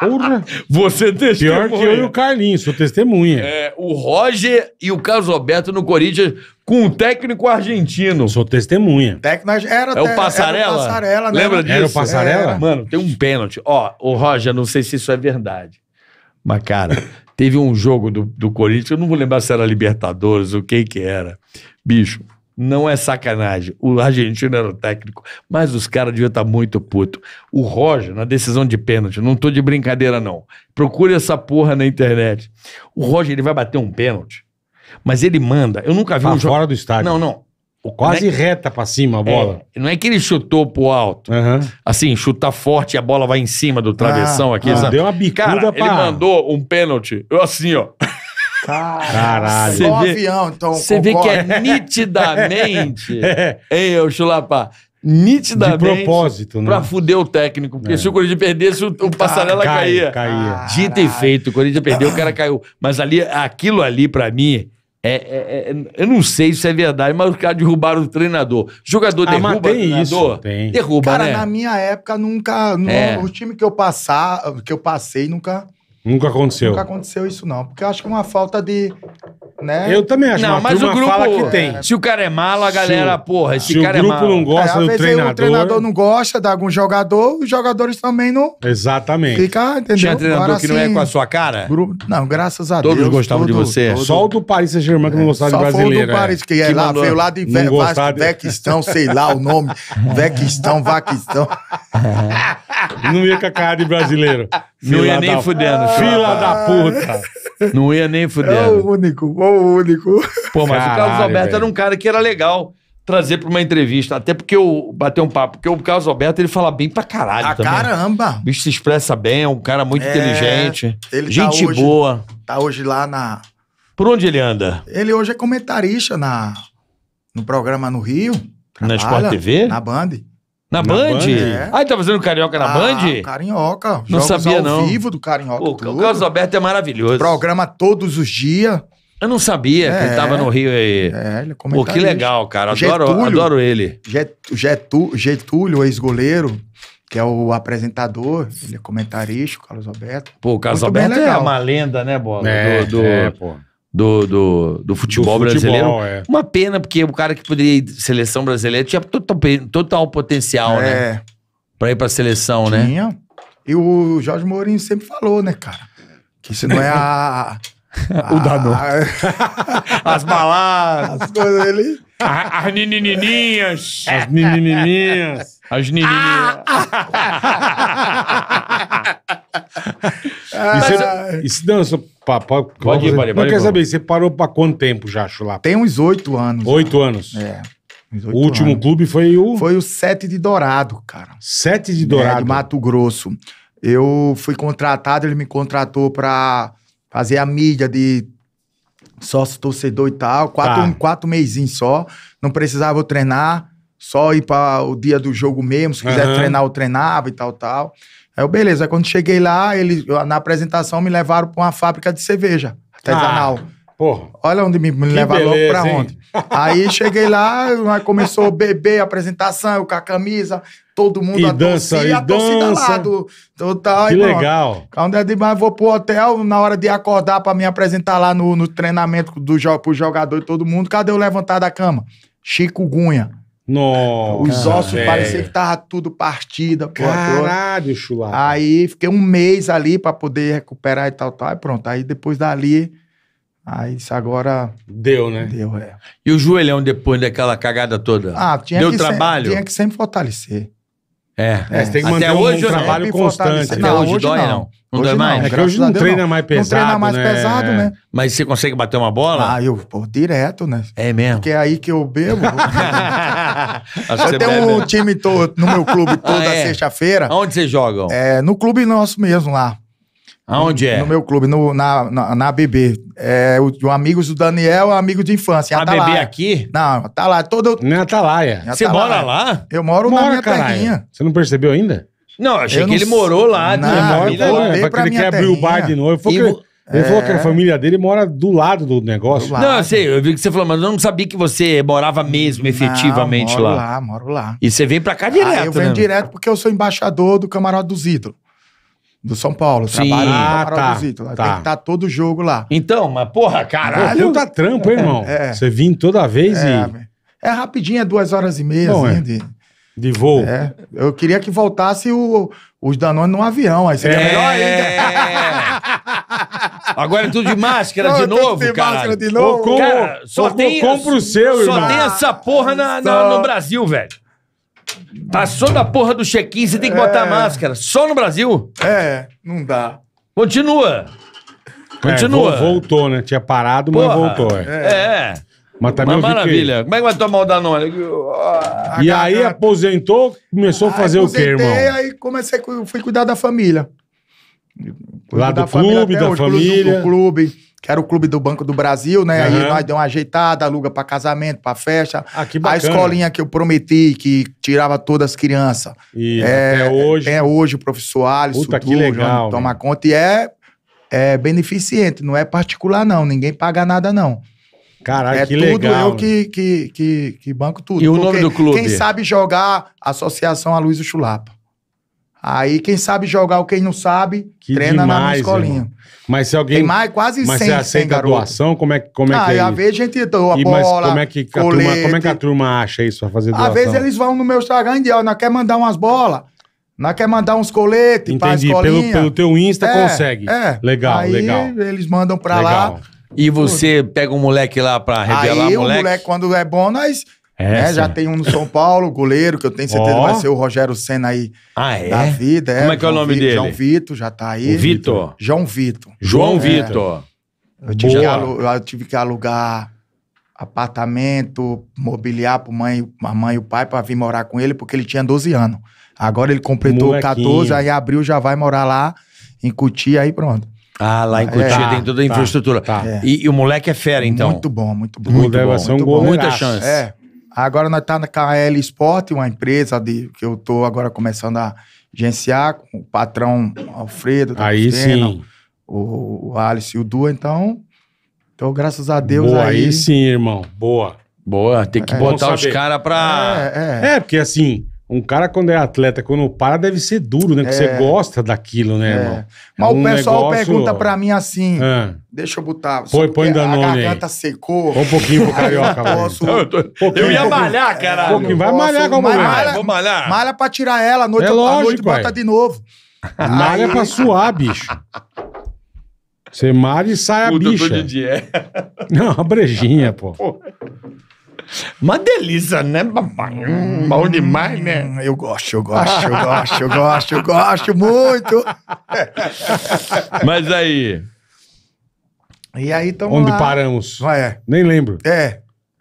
Porra. Você testemunha. Pior que eu e o Carlinhos, sou testemunha. É, o Roger e o Carlos Alberto no Corinthians com um técnico argentino. Sou testemunha. Técnico era É o Passarela? Era o Passarela, né? Lembra disso? Era o Passarela? Era. Mano, tem um pênalti. Ó, o Roger, não sei se isso é verdade. Mas, cara, teve um jogo do, do Corinthians, eu não vou lembrar se era Libertadores, o que que era. Bicho, não é sacanagem. O argentino era o técnico, mas os caras deviam estar tá muito puto. O Roger, na decisão de pênalti, não tô de brincadeira, não. Procure essa porra na internet. O Roger, ele vai bater um pênalti, mas ele manda. Eu nunca vi pra um jogo. fora do estádio. Não, não. Quase não é... reta para cima a é, bola. É, não é que ele chutou pro alto. Uhum. Assim, chutar forte e a bola vai em cima do travessão ah, aqui. Ah, deu uma bicada. Ele mandou um pênalti. Eu assim, ó. Caralho. Só vê, avião, então. Você vê que é nitidamente. é. Ei, ô Chulapa. Nitidamente. De propósito, né? Pra fuder o técnico. Porque é. se o Corinthians perdesse, o, o passarela Cai, caía. Caía. Dito e feito, o Corinthians perdeu, o cara caiu. Mas ali, aquilo ali, pra mim. É, é, é, eu não sei se é verdade, mas os caras derrubaram o treinador. Jogador ah, derruba tem treinador? Isso, tem. Derruba, cara, né? na minha época, nunca... No, é. O time que eu, passar, que eu passei, nunca... Nunca aconteceu. Nunca aconteceu isso, não. Porque eu acho que é uma falta de. Né? Eu também acho. Não, mas o grupo fala que tem. É, se o cara é malo, a galera, se, porra, esse cara é malo. Se o grupo não gosta é, do treinador... O treinador não gosta de algum jogador, os jogadores também não... Exatamente. Fica, entendeu? Tinha treinador Agora, que assim, não é com a sua cara? Grupo... Não, graças a todos Deus. Todos gostavam todo, de você. Todo... Só o do Paris Saint-Germain que não é, gostava Só de brasileiro. Só o do é. Paris, que, é. que lá, mandou... veio lá de Ve... de... sei lá o nome. Vequistão, Vaquistão. não ia com a cara de brasileiro. Não ia nem fudendo. Fila da puta. Não ia nem fuder. É o né? único, o único. Pô, mas Caralho, o Carlos Alberto era um cara que era legal trazer para uma entrevista. Até porque eu bater um papo, porque o Carlos Alberto ele fala bem pra caralho. Ah, também. caramba! O bicho se expressa bem, é um cara muito é, inteligente. Tá gente tá hoje, boa. Tá hoje lá na. Por onde ele anda? Ele hoje é comentarista na, no programa no Rio. na Sport TV? Na Band. Na, na Band? é. Ah, ele tá fazendo Carioca na ah, Band? Carioca. Não Jogos sabia, ao não. vivo do Carioca. Pô, O Carlos Alberto é maravilhoso. Programa todos os dias. Eu não sabia é, que ele é, tava no Rio aí. É, ele comentou. É pô, que legal, cara. Adoro, Getúlio, adoro ele. Getú, Getúlio, ex-goleiro, que é o apresentador, ele é comentarista, o Carlos Alberto. Pô, o Carlos Muito Alberto é uma lenda, né, Bola? É, do, do... é pô do, do, do, futebol, do futebol brasileiro. É. Uma pena, porque o cara que poderia ir seleção brasileira tinha total, total potencial, né? é. né? Pra ir pra seleção, tinha. né? Tinha. E o Jorge Mourinho sempre falou, né, cara? Que isso não é a. o Danone. As baladas. As coisas ali. As, as ninininhas. As ninininhas. As ninininhas. Ah, isso, não, papo, pode ir, pode ir. quer saber, você parou pra quanto tempo já, Chulapa? Tem uns oito anos. Oito né? anos? É. O último anos. clube foi o. Foi o Sete de Dourado, cara. Sete de Dourado? É, de Mato Grosso. Eu fui contratado, ele me contratou pra fazer a mídia de sócio torcedor e tal. Quatro, tá. quatro meizinhos só. Não precisava treinar, só ir para o dia do jogo mesmo. Se quiser uhum. treinar, eu treinava e tal, tal. Aí eu, beleza, quando cheguei lá, eles, na apresentação me levaram para uma fábrica de cerveja artesanal. Ah, porra. Olha onde me, me levaram para pra hein? onde. Aí cheguei lá, começou a beber a apresentação, eu com a camisa, todo mundo e a dança, torcida, e a torcida dança. lá do, Que legal. Quando é demais, vou pro hotel, na hora de acordar para me apresentar lá no, no treinamento do, pro jogador e todo mundo, cadê eu levantar da cama? Chico Gunha. Nossa, Os ossos pareciam que tava tudo partido. Caralho, Aí fiquei um mês ali para poder recuperar e tal, tal. E pronto. Aí depois dali. Aí isso agora. Deu, né? Deu, é. E o joelhão depois daquela cagada toda? Ah, tinha Deu que trabalho? tinha que sempre fortalecer. É, é, você tem que manter até hoje, um trabalho é, constante. Até hoje dói, não. Não, não hoje dói mais? É, é que hoje não treina mais pesado, Não treina mais né? pesado, né? Mas você consegue bater uma bola? Ah, eu pô, direto, né? É mesmo? Porque é aí que eu bebo. eu tenho um time todo, no meu clube ah, toda ah, é? sexta-feira. Onde vocês jogam? É, no clube nosso mesmo lá. Aonde é? No meu clube, no, na, na, na ABB. É, o, o Amigos do Daniel é amigo de infância. A ABB aqui? Não, tá lá. Todo... lá, é Atalaia. Você mora lá? Eu moro Mora, na minha caralho. terrinha. Você não percebeu ainda? Não, achei Eu que não ele morou lá. Não, né? Ele mora, lá, ele quer abrir o bar de novo. Foi Ele falou que a é. família dele mora do lado do negócio. lado. Não, eu sei, eu vi que você falou, mas eu não sabia que você morava mesmo, efetivamente Não, moro lá. lá. Moro lá, E você vem pra cá ah, direto, Ah, eu venho né? direto porque eu sou embaixador do Camarote dos Ídolos. Do São Paulo. Sim. ah, tá, Tá. Tem que estar tá todo jogo lá. Então, mas porra, caralho. Pô, puta tá- trampo, hein, é, irmão? É. Você vim toda vez é, e... É rapidinho, é duas horas e meia, Bom, assim, é. de... De voo. É, eu queria que voltasse o, os Danone num avião, aí seria é... melhor ainda. Agora é tudo de máscara não, de novo, cara. máscara de novo. Ô, cara, só ô, tem, o seu, só irmão. Só tem essa porra na, na, no Brasil, velho. Passou da porra do check-in, você tem que botar a é. máscara. Só no Brasil? É, não dá. Continua. É, Continua. É, voltou, né? Tinha parado, mas voltou. É. é. É. Mas também Uma vi que- maravilha. Como é que vai tomar o Danone? E aí aposentou, começou a fazer o quê, Aposentei, irmão? Aí comecei, fui cuidar da família. Fui Lá do clube, da família. hoje, clube do- família. Do clube que era o clube do Banco do Brasil, né? Uhum. Aí nós deu uma ajeitada, aluga para casamento, para festa. Ah, que bacana. A escolinha que eu prometi, que tirava todas as crianças. E é, até é, hoje. É hoje o professor Alisson. Puta, que legal. Né? Toma conta. E é, é beneficente, não é particular, não. Ninguém paga nada, não. Caraca, é que tudo legal. eu né? que, que, que, que banco tudo. E o nome do clube? Quem sabe jogar, Associação Aloysio Chulapa. Aí quem sabe jogar o quem não sabe, que treina demais, na escolinha. Irmão. Mas se alguém. Tem mais, quase mas 100. Mas você aceita a doação? Como é, como é ah, que é? às vezes a gente doa e, bola. como é, que a turma, como é que a turma acha isso pra fazer doação? Às vezes eles vão no meu Instagram e dizem, nós quer mandar umas bolas. Nós quer mandar uns coletes pra escolinha. Pelo, pelo teu Insta é, consegue. É. Legal, Aí legal. eles mandam pra legal. lá. E você pega um moleque lá pra revelar, Aí, moleque? o moleque, quando é bom, nós é né? Já tem um no São Paulo, goleiro, que eu tenho certeza oh. vai ser o Rogério Senna aí ah, é? da vida. É. Como é que é o nome dele? João Vitor, já tá aí. O Vitor? João Vitor. João é. Vitor. Eu tive, que alugar, eu tive que alugar apartamento, mobiliar para mãe, a mãe e o pai para vir morar com ele, porque ele tinha 12 anos. Agora ele completou Molequinho. 14, aí abriu, já vai morar lá em Cutia, aí pronto. Ah, lá em Cotia é, tá, tem toda a tá, infraestrutura. Tá, tá. E, e, o moleque é fera, então. Muito bom, muito bom. Muito, muito bom, muito bom. Muita chance. É, Agora nós estamos tá com a L Sport, uma empresa de, que eu estou agora começando a gerenciar com o patrão Alfredo. Tá aí sim. O, o Alice e o Du, então. Então, graças a Deus. Boa, aí, aí sim, irmão. Boa. Boa, tem que é, botar os caras para É, é. é, porque assim, um cara, quando é atleta, quando para, deve ser duro, né? Porque é. você gosta daquilo, né, é. irmão? É Mas é um o pessoal negócio... pergunta pra mim assim: ah. deixa eu botar. Põe, põe Danone. A garganta aí. secou. Põe um pouquinho pro carioca, Posso... Eu, tô... eu ia malhar, é, caralho. Um pouquinho. Vai posso... malhar como malha, Vou malhar. Malha pra tirar ela, à noite, é lógico, à noite bota de novo. Malha aí... pra suar, bicho. Você malha e sai Puta, a bicha. Não, a brejinha, pô. Porra. Uma delícia, né, papai? Hum, bom demais, né? Eu gosto, eu gosto, eu gosto, eu gosto, eu gosto muito. Mas aí. E aí estamos Onde lá. paramos? Ah, é. Nem lembro. É.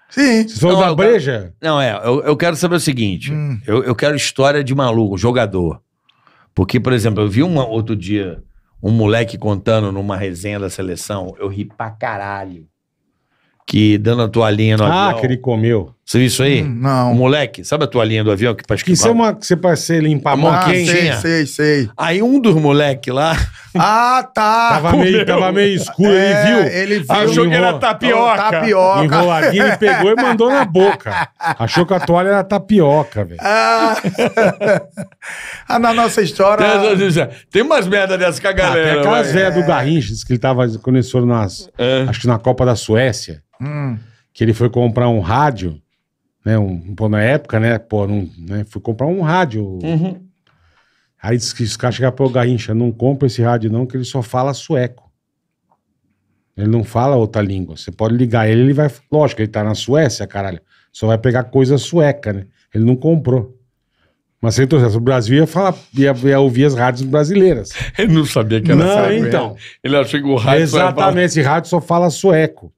Sim. Vocês da breja? Não, é. Eu, eu, quero saber o seguinte. Hum. Eu, eu quero história de maluco, jogador. Porque, por exemplo, eu vi um outro dia um moleque contando numa resenha da seleção. Eu ri pra caralho que dando a toalhinha no ah, avião. Ah, que ele comeu. Você viu isso aí? Hum, não. O moleque, sabe a toalhinha do avião que pra que Isso é uma que você passei limpar a mão ah, quente? Sei, sei, sei. Aí um dos moleques lá. Ah, tá. tava, meio, tava meio escuro, é, ele viu. Ele viu. Achou que era tapioca. Tapioca. Enroladinho, ele pegou e mandou na boca. Achou que a toalha era tapioca, velho. Ah. ah na nossa história. Tem umas merda dessas com a ah, galera. Ah, aquelas né? velhas é. do Garrinches que ele tava quando eles foram nas. É. Acho que na Copa da Suécia. Hum. Que ele foi comprar um rádio. Né, um, pô, na época, né? Pô, não, né, fui comprar um rádio. Uhum. Aí disse que os caras chegaram pro Garrincha, não compra esse rádio não, que ele só fala sueco. Ele não fala outra língua. Você pode ligar ele, ele vai... Lógico, ele tá na Suécia, caralho. Só vai pegar coisa sueca, né? Ele não comprou. Mas se ele trouxesse o Brasil, ia, falar, ia, ia, ouvir as rádios brasileiras. Ele não sabia que era não, então. Ele achou que o rádio... Exatamente, esse rádio só fala sueco.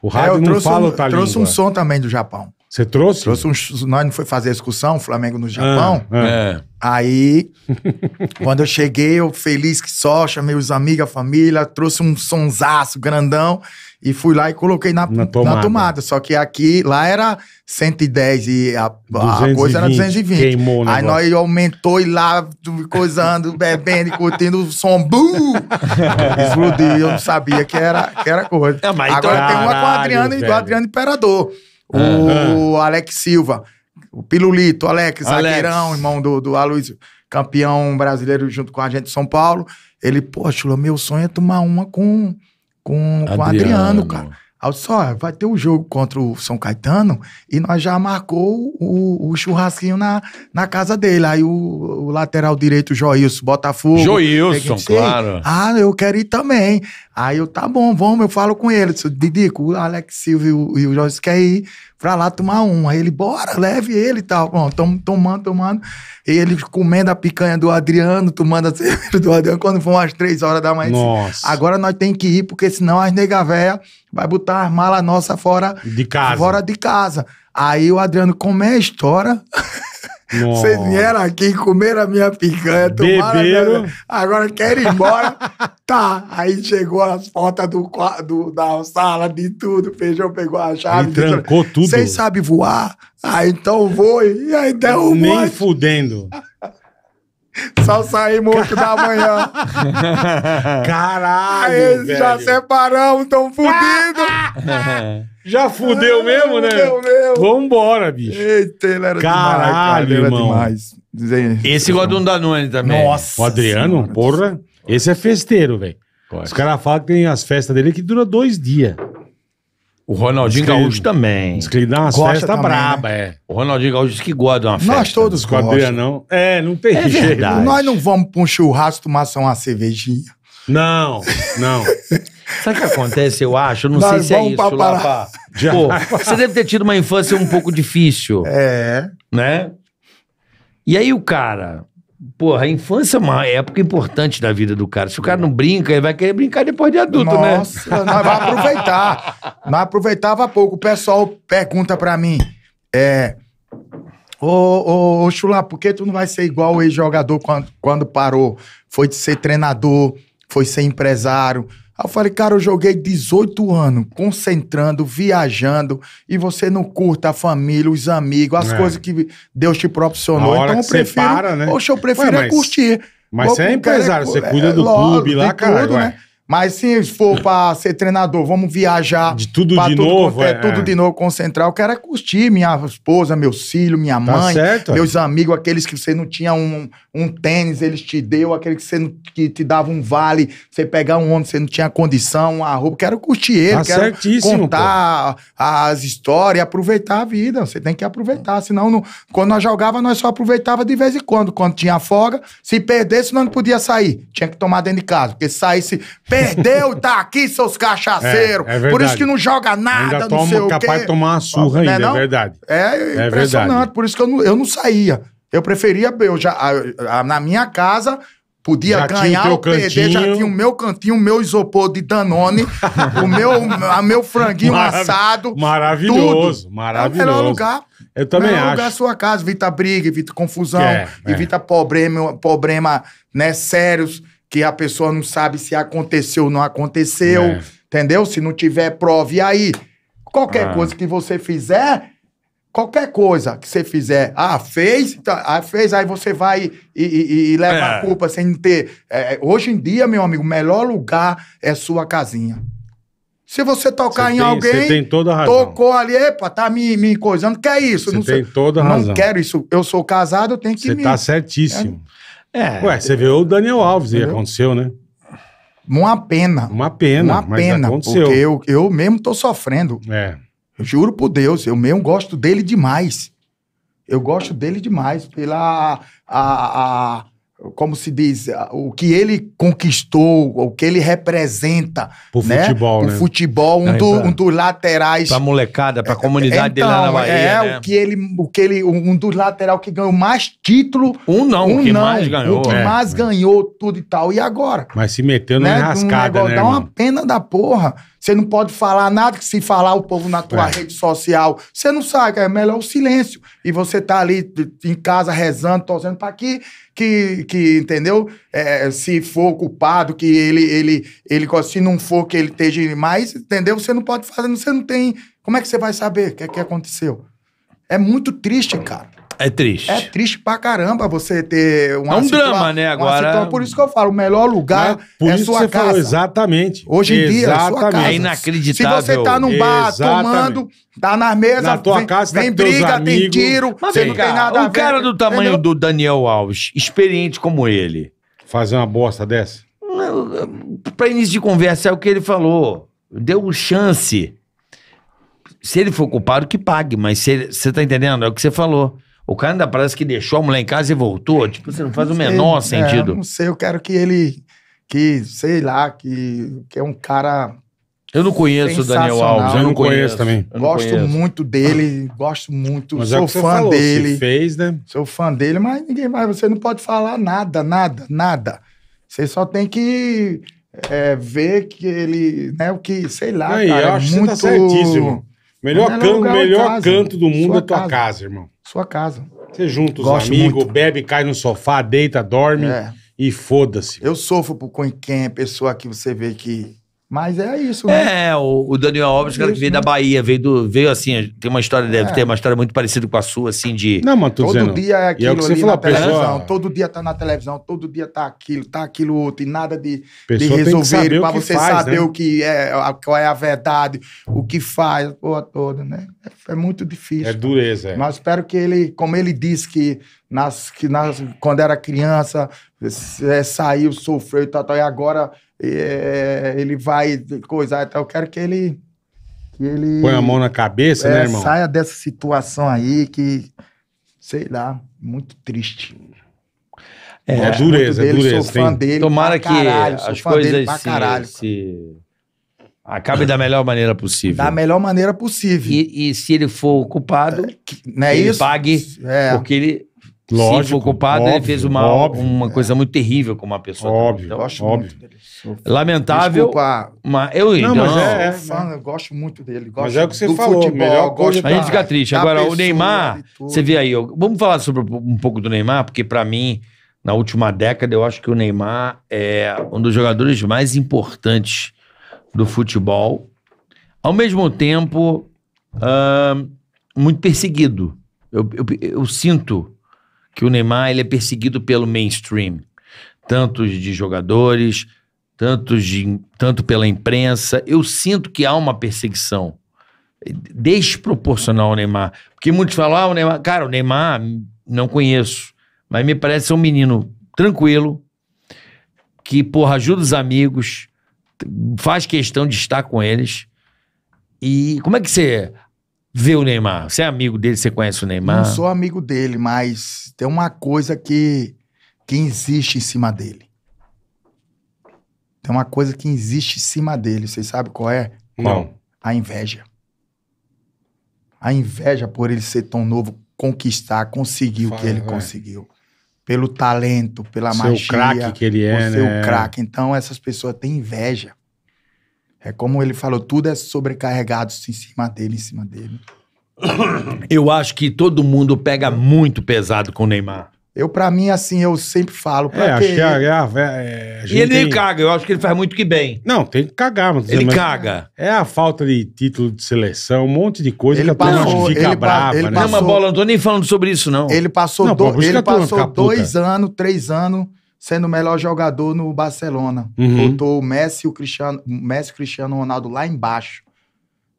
O rádio é, não fala um, outra língua. língua. Trouxe um som também do Japão. Você trouxe? Trouxe uns. Nós não foi fazer a excursão, Flamengo no ah, Japão. Ah, é. Aí, quando eu cheguei, eu feliz que só, chamei os amigos, a família, trouxe um sonsaço grandão e fui lá e coloquei na, na, tomada. na tomada. Só que aqui, lá era 110 e a, a coisa era 220. Queimou, Aí nós aumentou e lá, coisando, bebendo e curtindo o som, Explodiu, eu não sabia que era, que era coisa. É, Agora caralho, tem uma com o Adriano e do Adriano Imperador. Uhum. O Alex Silva, o Pilulito, Alex, Alex. zagueirão, irmão do, do Aloysio, campeão brasileiro junto com a gente de São Paulo. Ele, poxa, meu sonho é tomar uma com, com, Adriano. com o Adriano, cara. Aí eu disse, vai ter o um jogo contra o São Caetano e nós já marcou o, o churrasquinho na, na casa dele. Aí o, o lateral direito, o Joilson, Botafogo. Joilson, disse, claro. Ah, eu quero ir também. Aí eu, tá bom, vamos, eu falo com ele. Eu disse, Didico, o Alex Silva e o, e o Joilson querem ir pra lá tomar um. Aí ele, bora, leve ele e tal. Bom, tomando, tomando. E ele comendo a picanha do Adriano, tomando a cerveja do Adriano, quando for as três horas da manhã. Nossa. Agora nós tem que ir, porque senão as nega véia vai botar as malas nossas fora de casa. Fora de casa. Aí o Adriano, como é a história? Vocês vieram aqui, comeram a minha picanha, tomaram Minha... Agora querem ir embora. tá. Aí chegou as fotos do, do, da sala, de tudo. Feijão pegou a chave. E trancou tudo. Vocês sabem voar? Ah, então voe. E aí derrubou. Nem monte. fudendo. Só sair muito da manhã. Caralho! Aí já separamos, tão fudidos. Já fudeu ah, mesmo, né? Fudeu mesmo. Vambora, bicho. Eita, ele era Caralho, demais, irmão. demais. Esse gosta de um Danone também. Nossa. O Adriano, senhora. porra. Esse é festeiro, velho. Os caras falam que tem as festas dele que dura dois dias. O Ronaldinho Escreve. Gaúcho também. Diz que ele dá umas gosta festas braba, né? é. O Ronaldinho Gaúcho diz que gosta de uma festa. Nós todos com gostamos. não. É, não tem é jeito. Nós não vamos pra um churrasco tomar só uma cervejinha. Não, não. Sabe o que acontece, eu acho? Não Nós sei se é isso, pra Pô, você deve ter tido uma infância um pouco difícil. É. Né? E aí o cara... Porra, a infância é uma época importante da vida do cara. Se o cara não brinca, ele vai querer brincar depois de adulto, né? Nossa, nós vai aproveitar. nós aproveitava pouco. O pessoal pergunta pra mim, é... Ô, ô, ô, Chulá, por que tu não vai ser igual o ex-jogador quando, quando parou? Foi de ser treinador, foi ser empresário, Aí eu falei, cara, eu joguei 18 anos concentrando, viajando, e você não curta a família, os amigos, as é. coisas que Deus te proporcionou. então eu prefiro. Para, né? Poxa, eu prefiro Ué, é mas, é curtir. Mas Vou, você é empresário, é você cuida é do é, clube lá, cara. né? Mas se for pra ser treinador, vamos viajar. De tudo de tudo, novo? É, é, tudo de novo, concentrar. Eu quero é curtir minha esposa, meus filhos, minha tá mãe, certo, é. meus amigos, aqueles que você não tinha um, um tênis, eles te deu, Aqueles que você não, que te dava um vale, você pegar um ônibus, você não tinha condição, uma roupa. Quero curtir ele, tá quero contar pô. as histórias, aproveitar a vida. Você tem que aproveitar, senão não, quando nós jogava, nós só aproveitava de vez em quando. Quando tinha folga, se perdesse, nós não podia sair. Tinha que tomar dentro de casa, porque saísse... Perdeu e tá aqui, seus cachaceiros. É, é por isso que não joga nada, ainda não sei o quê. capaz de tomar uma surra ainda, né, né? não? É, é, é verdade. É, impressionante. Verdade. Por isso que eu não, eu não saía. Eu preferia, eu já, a, a, na minha casa, Podia já ganhar ou perder, já tinha o meu cantinho, o meu isopor de Danone, o meu, a meu franguinho Marav assado. Maravilhoso, tudo. Então, é maravilhoso. É o melhor lugar. Eu também melhor acho. lugar sua casa, evita briga, evita confusão, é, evita é. problema, problema né, sérios que a pessoa não sabe se aconteceu ou não aconteceu, é. entendeu? Se não tiver prova, e aí? Qualquer ah. coisa que você fizer, qualquer coisa que você fizer, ah, fez, então, ah, fez, aí você vai e, e, e leva é. a culpa sem ter. É, hoje em dia, meu amigo, o melhor lugar é sua casinha. Se você tocar você em alguém, você tem toda a razão. tocou ali, epa, tá me, me coisando, que é isso? Você não tem sei, toda a razão. Não quero isso. Eu sou casado, eu tenho que você me... Você tá certíssimo. É. É. Ué, você viu o Daniel Alves e aconteceu, né? Uma pena. Uma pena. Uma pena, aconteceu. porque eu, eu mesmo tô sofrendo. É. Eu juro por Deus, eu mesmo gosto dele demais. Eu gosto dele demais pela a, a, como se diz, o que ele conquistou, o que ele representa. Pro né? futebol, o né? futebol, um, do, então, um dos laterais. Pra molecada, pra é, comunidade então, dele lá na então, Bahia. É, né? o que ele, o que ele, um dos laterais que ganhou mais título. Um não, um o que não, mais ganhou. O que é, mais é. ganhou, tudo e tal. E agora? Mas se metendo né? rascada, um negócio, né? Dá irmão? uma pena da porra. Você não pode falar nada que se falar o povo na tua é. rede social. Você não sabe, é melhor o silêncio. E você tá ali em casa rezando, torcendo para que, que, que, entendeu? É, se for culpado, que ele, ele, ele, se não for que ele esteja mais, entendeu? Você não pode fazer, você não tem. Como é que você vai saber o que, é que aconteceu? É muito triste, cara. É triste. É triste pra caramba você ter uma É um drama, né? Agora. Situação, por é isso que eu falo, o melhor lugar é, é sua casa. Falou, exatamente. Hoje em exatamente. dia é sua casa. É inacreditável. Se você tá num bar exatamente. tomando, tá nas mesas, Na tua vem, casa, tá vem briga, amigos. tem tiro, Mas você não cara, tem nada um a ver. Um cara do tamanho entendeu? do Daniel Alves, experiente como ele. Fazer uma bosta dessa? Pra início de conversa, é o que ele falou. Deu chance se ele for culpado, que pague. Mas você tá entendendo? É o que você falou. O cara ainda parece que deixou a mulher em casa e voltou. Tipo, você não faz não o sei, menor é, sentido. não sei, eu quero que ele. Que, sei lá, que, que é um cara. Eu não conheço o Daniel Alves, eu não, conheço, também. Eu gosto conheço. muito dele, gosto muito, mas é sou é fã falou, dele. fez, né? Sou fã dele, mas ninguém mais, você não pode falar nada, nada, nada. Você só tem que é, ver que ele, né, o que, sei lá, Aí, cara, eu é acho tá muito... que tá certíssimo. Melhor, can, é melhor casa, canto do mundo é tua casa. casa. irmão. Sua casa. Você junta os amigos, bebe, cai no sofá, deita, dorme é. e foda-se. Eu sofro por quem é pessoa que você vê que mas é isso, né? É, o, Daniel Alves, é cara que veio da né? Bahia, veio, do, veio assim, tem uma história, deve é. ter uma história muito parecida com a sua, assim, de. Não, mas todo dizendo. dia é, é aquilo é que você ali falou, na pessoa... televisão, todo dia tá na televisão, todo dia tá aquilo, tá aquilo outro, e nada de, de resolver para você faz, saber né? o que é, qual é a verdade, o que faz, a porra toda, né? É, é, muito difícil. É dureza, é. Mas espero que ele, como ele disse que nas, que nas, quando era criança, saiu, sofreu e tal, tal, e agora é, ele vai coisar então ah, tá, Eu quero que ele. Que ele Põe a mão na cabeça, né, é, né, irmão? Saia dessa situação aí que. Sei lá, muito triste. É, é dureza, dele, é dureza. Sou fã dele Tomara que caralho, as coisas se, se, acabe da melhor maneira possível. Da melhor maneira possível. E, e se ele for culpado, é, que, não é ele isso? pague, é. porque ele Lógico, culpado, óbvio, ele fez uma, óbvio, uma é. coisa é. muito terrível com uma pessoa. Óbvio, então, eu acho óbvio. Lamentável. Desculpa. Mas eu não, não. Mas é, é fala, eu gosto muito dele. Gosto mas é o que você falou, futebol, melhor gosto A gente fica triste. Agora, o Neymar, você vê aí, eu, vamos falar sobre um pouco do Neymar, porque para mim, na última década, eu acho que o Neymar é um dos jogadores mais importantes do futebol. Ao mesmo tempo, muito perseguido. eu, eu, eu sinto que o Neymar ele é perseguido pelo mainstream, tanto de jogadores, tanto, de, tanto pela imprensa. Eu sinto que há uma perseguição desproporcional ao Neymar. Porque muitos falam, ah, o Neymar, cara, o Neymar não conheço, mas me parece ser um menino tranquilo, que, porra, ajuda os amigos, faz questão de estar com eles. E como é que você vê o Neymar? Você é amigo dele, você conhece o Neymar? Não sou amigo dele, mas tem uma coisa que, que existe em cima dele. Tem uma coisa que existe em cima dele. Vocês sabem qual é? Não. A inveja. A inveja por ele ser tão novo, conquistar, conseguir o que ele é. conseguiu. Pelo talento, pela seu magia. Seu craque que ele é, né? Seu craque. Então, essas pessoas têm inveja. É como ele falou, tudo é sobrecarregado em cima dele, em cima dele. Eu acho que todo mundo pega muito pesado com o Neymar. Eu, pra mim, assim, eu sempre falo. É, pra é, acho que é, é a, a, a, a gente E ele nem caga, eu acho que ele faz muito que bem. Não, tem que cagar, mas. Ele mas caga. É a falta de título de seleção, um monte de coisa ele que passou, turma fica ele brava, ele né? Passou, não, mas bola, não tô nem falando sobre isso, não. Ele passou, não, do, ele passou dois anos, três anos sendo o melhor jogador no Barcelona. Uhum. Botou o Messi e o Cristiano, Messi, o Cristiano Ronaldo lá embaixo.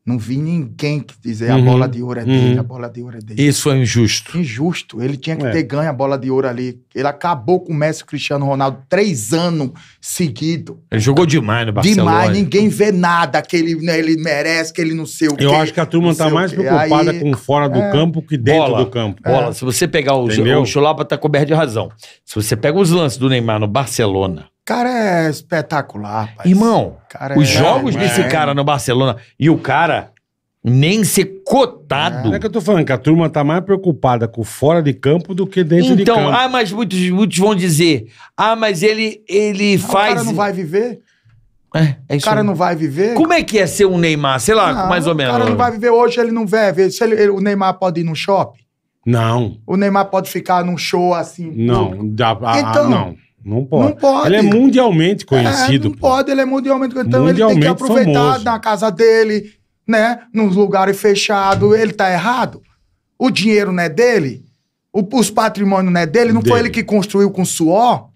Não vi ninguém que dizer uhum, a bola de ouro é dele, uhum. a bola de ouro é dele. Isso é injusto. Injusto. Ele tinha que é. ter ganho a bola de ouro ali. Ele acabou com o Messi Cristiano Ronaldo três anos seguido. Ele jogou demais no Barcelona. Demais. Ninguém vê nada que ele, né, ele merece, que ele não sei o quê. Eu acho que a turma tá mais preocupada Aí, com fora do é, campo que dentro bola, do campo. Bola. É. Se você pegar o, o Chulapa tá coberto de razão. Se você pega os lances do Neymar no Barcelona, cara é espetacular, rapaz. Irmão, cara os é... jogos desse cara no Barcelona e o cara nem ser cotado. É. é que eu tô falando que a turma tá mais preocupada com fora de campo do que dentro então, de campo. Então, ah, mas muitos, muitos vão dizer, ah, mas ele, ele ah, faz... O cara não vai viver? É, é o cara não vai viver. Como é que é ser um Neymar? Sei lá, não, mais ou menos. O cara não vai viver hoje, ele não vê Se ele, ele, o Neymar pode ir no shopping? Não. O Neymar pode ficar num show assim? Não. Dá, ah, então, não. Não pode. Não pode. Ele é mundialmente é, conhecido. É, não pô. pode, ele é mundialmente conhecido. Então mundialmente ele tem que aproveitar famoso. na casa dele, né? Nos lugares fechados. Ele tá errado. O dinheiro não é dele. O, os patrimônios não é dele. Não dele. foi ele que construiu com suor.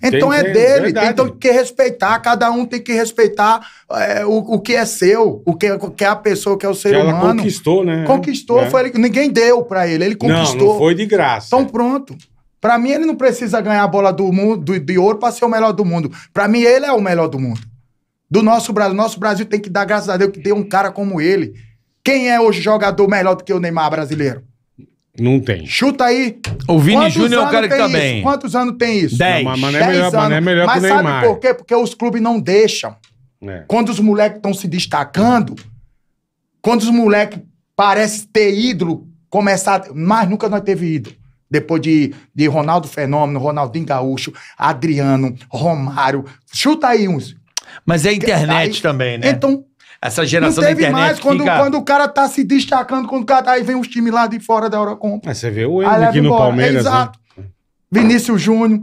Então é tem, é dele. Verdade. Então tem que respeitar. Cada um tem que respeitar é, o, o que é seu, o que, é, o que é a pessoa, o que é o ser que humano. Ela conquistou, né? Conquistou. É. Foi ele, ninguém deu para ele. Ele conquistou. Não, não foi de graça. Então pronto. Para mim, ele não precisa ganhar a bola do mundo, de ouro para ser o melhor do mundo. Para mim, ele é o melhor do mundo. Do nosso Brasil. Nosso Brasil tem que dar graças a Deus que tem um cara como ele. Quem é hoje jogador melhor do que o Neymar brasileiro? Não tem. Chuta aí. O Vini Júnior é o cara que tá isso? bem. Quantos anos tem isso? Dez. Não, mas, é melhor, mas é melhor mas que o Neymar. sabe por quê? Porque os clubes não deixam. É. Quando os moleques estão se destacando, quando os moleques parecem ter ídolo, começar. Mas nunca nós teve ídolo. Depois de, de Ronaldo Fenômeno, Ronaldinho Gaúcho, Adriano, Romário. Chuta aí uns. Mas é internet aí, também, né? Então, essa geração não teve da internet mais quando, fica... quando o cara tá se destacando, quando o cara tá, aí vem os times lá de fora da Eurocomp. Mas é, você vê o Henrique aqui no embora. Palmeiras. É, exato. Né? Vinícius Júnior,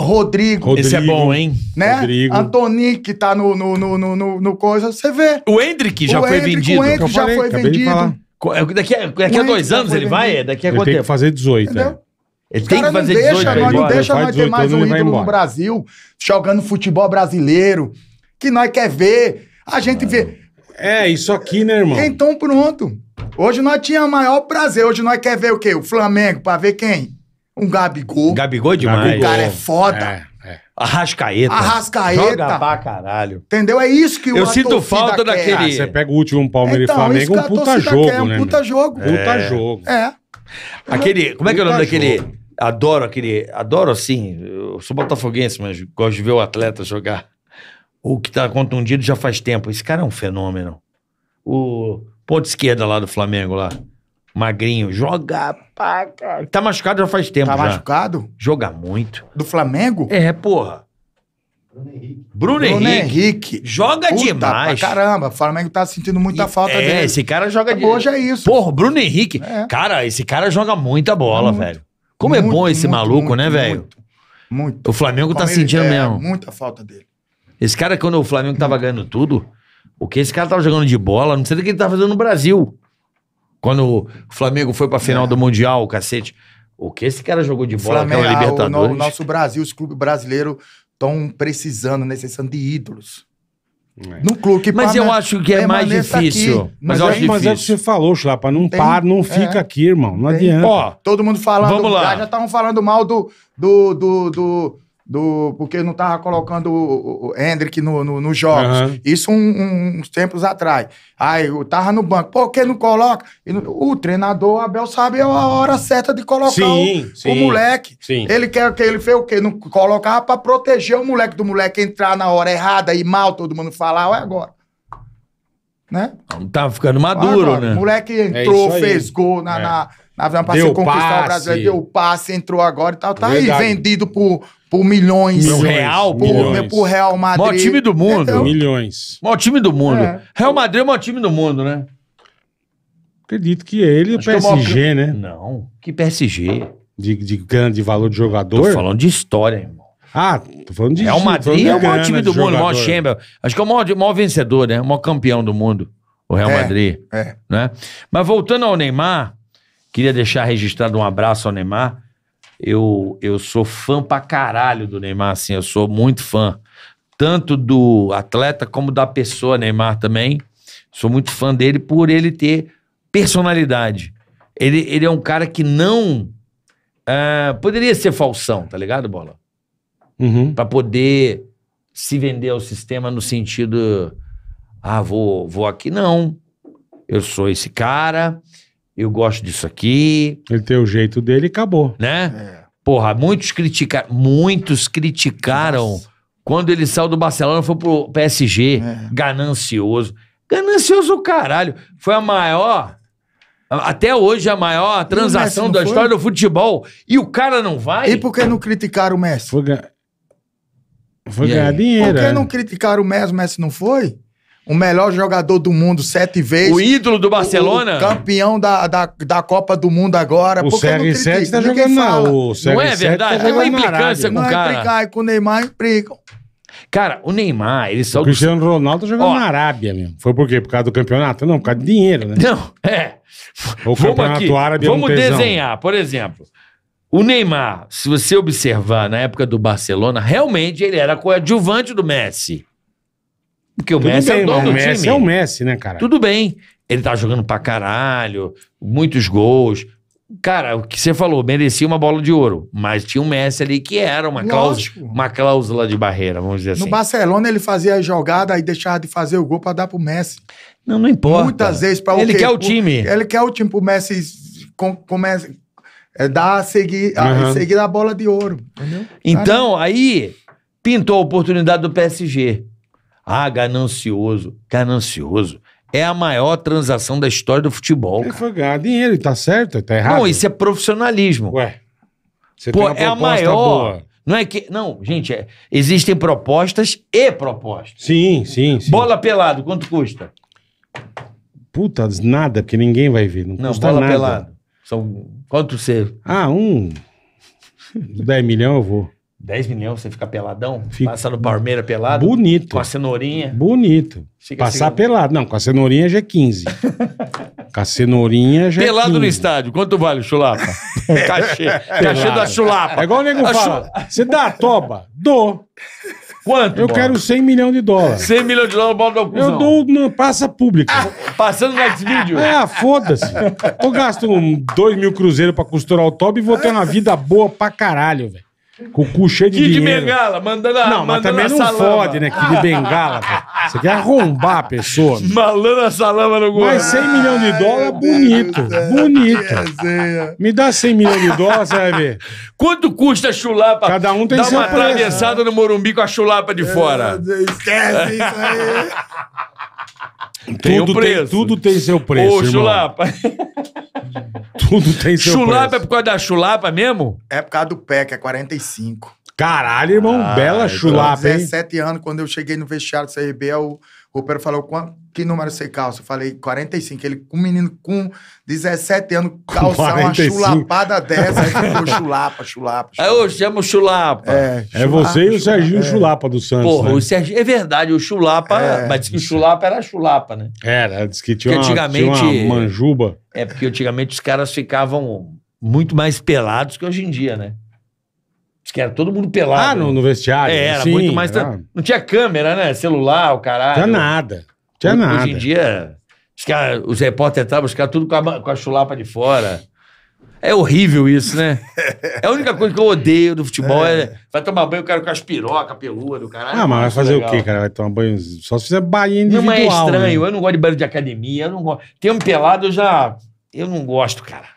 Rodrigo. Rodrigo. Esse é bom, hein? Né? Rodrigo. Antoni, que tá no, no, no, no, no coisa. Você vê. O Hendrick já o foi Hendrick, vendido. O Hendrick já falei, foi vendido. É, daqui a, daqui a é dois tá anos ele vai? Daqui a ele tem tempo? que fazer 18, né? Ele tem que fazer é. não deixa, 18 nós não deixa nós ter mais um ídolo no Brasil jogando futebol brasileiro que nós quer ver. A gente é. vê. É, isso aqui, né, irmão? Então pronto. Hoje nós tínhamos maior prazer. Hoje nós quer ver o quê? O Flamengo, pra ver quem? Um Gabigol. Gabigol demais. O cara é foda. É. É. Arrascaeta. Arrascaeta. Joga pra caralho. Entendeu? É isso que o Eu sinto falta daquele. Ah, você pega o último Palmeiras então, e Flamengo, um puta jogo, É né? Um puta jogo. É. Puta jogo. É. Aquele, como é que é o nome daquele? Adoro aquele, adoro assim, eu sou botafoguense, mas gosto de ver o atleta jogar. O que tá contundido já faz tempo. Esse cara é um fenômeno. O ponto esquerda lá do Flamengo lá. Magrinho, joga pra caralho. Tá machucado já faz tempo, Tá já. machucado? Joga muito. Do Flamengo? É, porra. Bruno Henrique. Bruno Henrique. Joga Puta demais. Pra caramba, o Flamengo tá sentindo muita falta é, dele. esse cara joga Hoje é isso. Porra, Bruno Henrique. É. Cara, esse cara joga muita bola, Muito, velho. Como é bom esse maluco, né, velho? Muito. muito. O Flamengo tá sentindo é, mesmo. Muita falta dele. Esse cara, quando o Flamengo tava ganhando tudo, o que esse cara tava jogando de bola, não sei o que ele tava fazendo no Brasil. Quando o Flamengo foi pra final é. do Mundial, o cacete. O que esse cara jogou de bola Flamengo, Libertadores? Ah, o no, nosso Brasil, os clubes brasileiros estão precisando, necessitando de ídolos. É. No clube que Mas eu acho que é mais difícil. Aqui. Mas, mas, é, difícil. é o que você falou, Chulapa. Não tem, para, não é. fica é. aqui, irmão. Não tem. adianta. Ó, Todo mundo falando. Vamos lá. Já estavam falando mal do, do, do, do do porque não estava colocando o, o Hendrick no, no, nos jogos. Uhum. Isso um, um, uns tempos atrás. Aí eu tava no banco, por que não coloca? o treinador Abel sabe a hora certa de colocar sim, o, sim, o, moleque. Sim. Ele quer que ele fez o quê? Não colocava para proteger o moleque do moleque entrar na hora errada e mal todo mundo falar, é agora. Né? tava tá ficando maduro, agora, né? O moleque é entrou, é fez gol na, é. na na verdade, para conquistar passe. o brasileiro, deu o passe, entrou agora e tal. Tá Verdade. aí vendido por por milhões. milhões real, por, milhões. por Real Madrid. Maior time do mundo. Então, milhões. Maior time do mundo. É. Real Madrid é o maior time do mundo, né? Acredito que ele e o PSG, é maior... né? Não. Que PSG? De, de grande valor de jogador? Tô falando de história, irmão. Ah, tô falando de Real Madrid é o maior time do mundo, o maior chamber. Acho que é o maior, maior vencedor, né? O maior campeão do mundo, o Real é, Madrid. É. Né? Mas voltando ao Neymar, queria deixar registrado um abraço ao Neymar eu, eu sou fã pra caralho do Neymar, assim, eu sou muito fã. Tanto do atleta como da pessoa Neymar também. Sou muito fã dele por ele ter personalidade. Ele, ele é um cara que não. Uh, poderia ser falsão, tá ligado, Bola? Uhum. Pra poder se vender ao sistema no sentido. Ah, vou, vou aqui. Não. Eu sou esse cara, eu gosto disso aqui. Ele tem o jeito dele e acabou. Né? É. Porra, muitos, critica muitos criticaram Nossa. quando ele saiu do Barcelona e foi pro PSG. É. Ganancioso. Ganancioso o caralho. Foi a maior. Até hoje a maior transação da foi? história do futebol. E o cara não vai. E por que não criticaram o Messi? Foi, ga... foi ganhar dinheiro. Por que é. não criticaram o Messi? O Messi não foi? o melhor jogador do mundo sete vezes. O ídolo do Barcelona? O, o campeão da, da, da Copa do Mundo agora. O CR7 está jogando mal. Não, não é verdade? Tá Tem é uma implicância né? com o é cara. implicar, e com o Neymar implicam. Cara, o Neymar, ele só... O Cristiano Ronaldo tá jogou na Arábia, mesmo. Foi por quê? Por causa do campeonato? Não, por causa de dinheiro, né? Não, é. O vamos campeonato aqui, árabe Vamos é um desenhar, por exemplo. O Neymar, se você observar na época do Barcelona, realmente ele era coadjuvante do Messi. Porque o Tudo Messi bem, é, é o dono do Messi time. é o Messi, né, cara? Tudo bem. Ele tá jogando pra caralho, muitos gols. Cara, o que você falou, merecia uma bola de ouro, mas tinha um Messi ali que era uma cláusula, uma cláusula de barreira, vamos dizer assim. No Barcelona ele fazia a jogada e deixava de fazer o gol pra dar pro Messi. Não, não importa. Muitas vezes para Ele quer o time. Ele quer o time pro Messi com, é, dar a seguir, a, seguir a bola de ouro, entendeu? Então, aí pintou a oportunidade do PSG. Ah, ganancioso. Ganancioso. É a maior transação da história do futebol. Ele foi ganhar dinheiro e tá certo, tá errado. Não, isso é profissionalismo. Ué. Você Pô, é a maior. Boa. Não é que. Não, gente, é, existem propostas e propostas. Sim, sim, sim. Bola pelado, quanto custa? Puta, nada, porque ninguém vai ver. Não, não custa bola nada. pelado. São. Quanto você. Ah, um. 10 milhões eu vou. 10 milhões, você fica peladão? Fica. Passa no Palmeira pelado? Bonito. Com a cenourinha? Bonito. Fica assim Passar assim, pelado. Não, com a cenourinha já é 15. com a cenourinha já é Pelado é 15. no estádio, quanto vale o chulapa? Cachê. É cachê da chulapa. É igual o nego a fala. Chul... Você dá a toba? Dou. Quanto? Eu bola? quero 100 milhões de dólares. 100 milhões de dólares, bota no Eu dou na praça pública. Ah, passando no vídeo? video É, ah, foda-se. Eu gasto 2 um, mil cruzeiros pra costurar o top e vou ter uma vida boa pra caralho, velho. Com o cu cheio de Kid dinheiro. Bengala, mandando a Não, mas também não fode, né? Kid Bengala, velho. Você quer arrombar a pessoa. né? Malando a salama no gol. Mas 100 milhões de dólares é bonito. Bonito. Me dá 100 milhões de dólares, você vai ver. Quanto custa a chulapa? Cada um tem Dá uma preço. atravessada no Morumbi com a chulapa de fora. Esquece isso aí. Tem tudo, um Tem, tudo tem seu preço. Ô, irmão. chulapa. tudo tem seu chulapa é preço. é por causa da chulapa mesmo? É por causa do pé, que é 45. Caralho, irmão, ah, bela então chulapa, 17 17 anos, quando eu cheguei no vestiário do CRB, eu é o Pedro falou, Quanto, que número você calça? Eu falei, 45. Ele, um menino com 17 anos, calçar uma chulapada dessa. Aí ficou chulapa, chulapa, é, chulapa. Eu chamo chulapa. É, chulapa, é você chulapa, e o Serginho é. Chulapa do Santos, Porra, né? o Serginho... É verdade, o chulapa... É. Mas diz que o chulapa era chulapa, né? Era, diz que tinha, uma, antigamente, tinha uma manjuba. É, porque antigamente os caras ficavam muito mais pelados que hoje em dia, né? que era todo mundo pelado. Ah, no, no vestiário? É, né? era Sim, muito mais. Era... Não tinha câmera, né? Celular, o caralho. Tinha nada. Tinha hoje, nada. Hoje em dia, os, os repórteres estavam, os caras tudo com a, com a chulapa de fora. É horrível isso, né? É a única coisa que eu odeio do futebol. É. é vai tomar banho o cara com as piroca, peluda, do caralho. Ah, mas vai fazer legal. o quê, cara? Vai tomar banho só se fizer bainha é individual. Não, é estranho. Né? Eu não gosto de banho de academia. Eu não gosto. Tem um pelado, eu já... Eu não gosto, cara.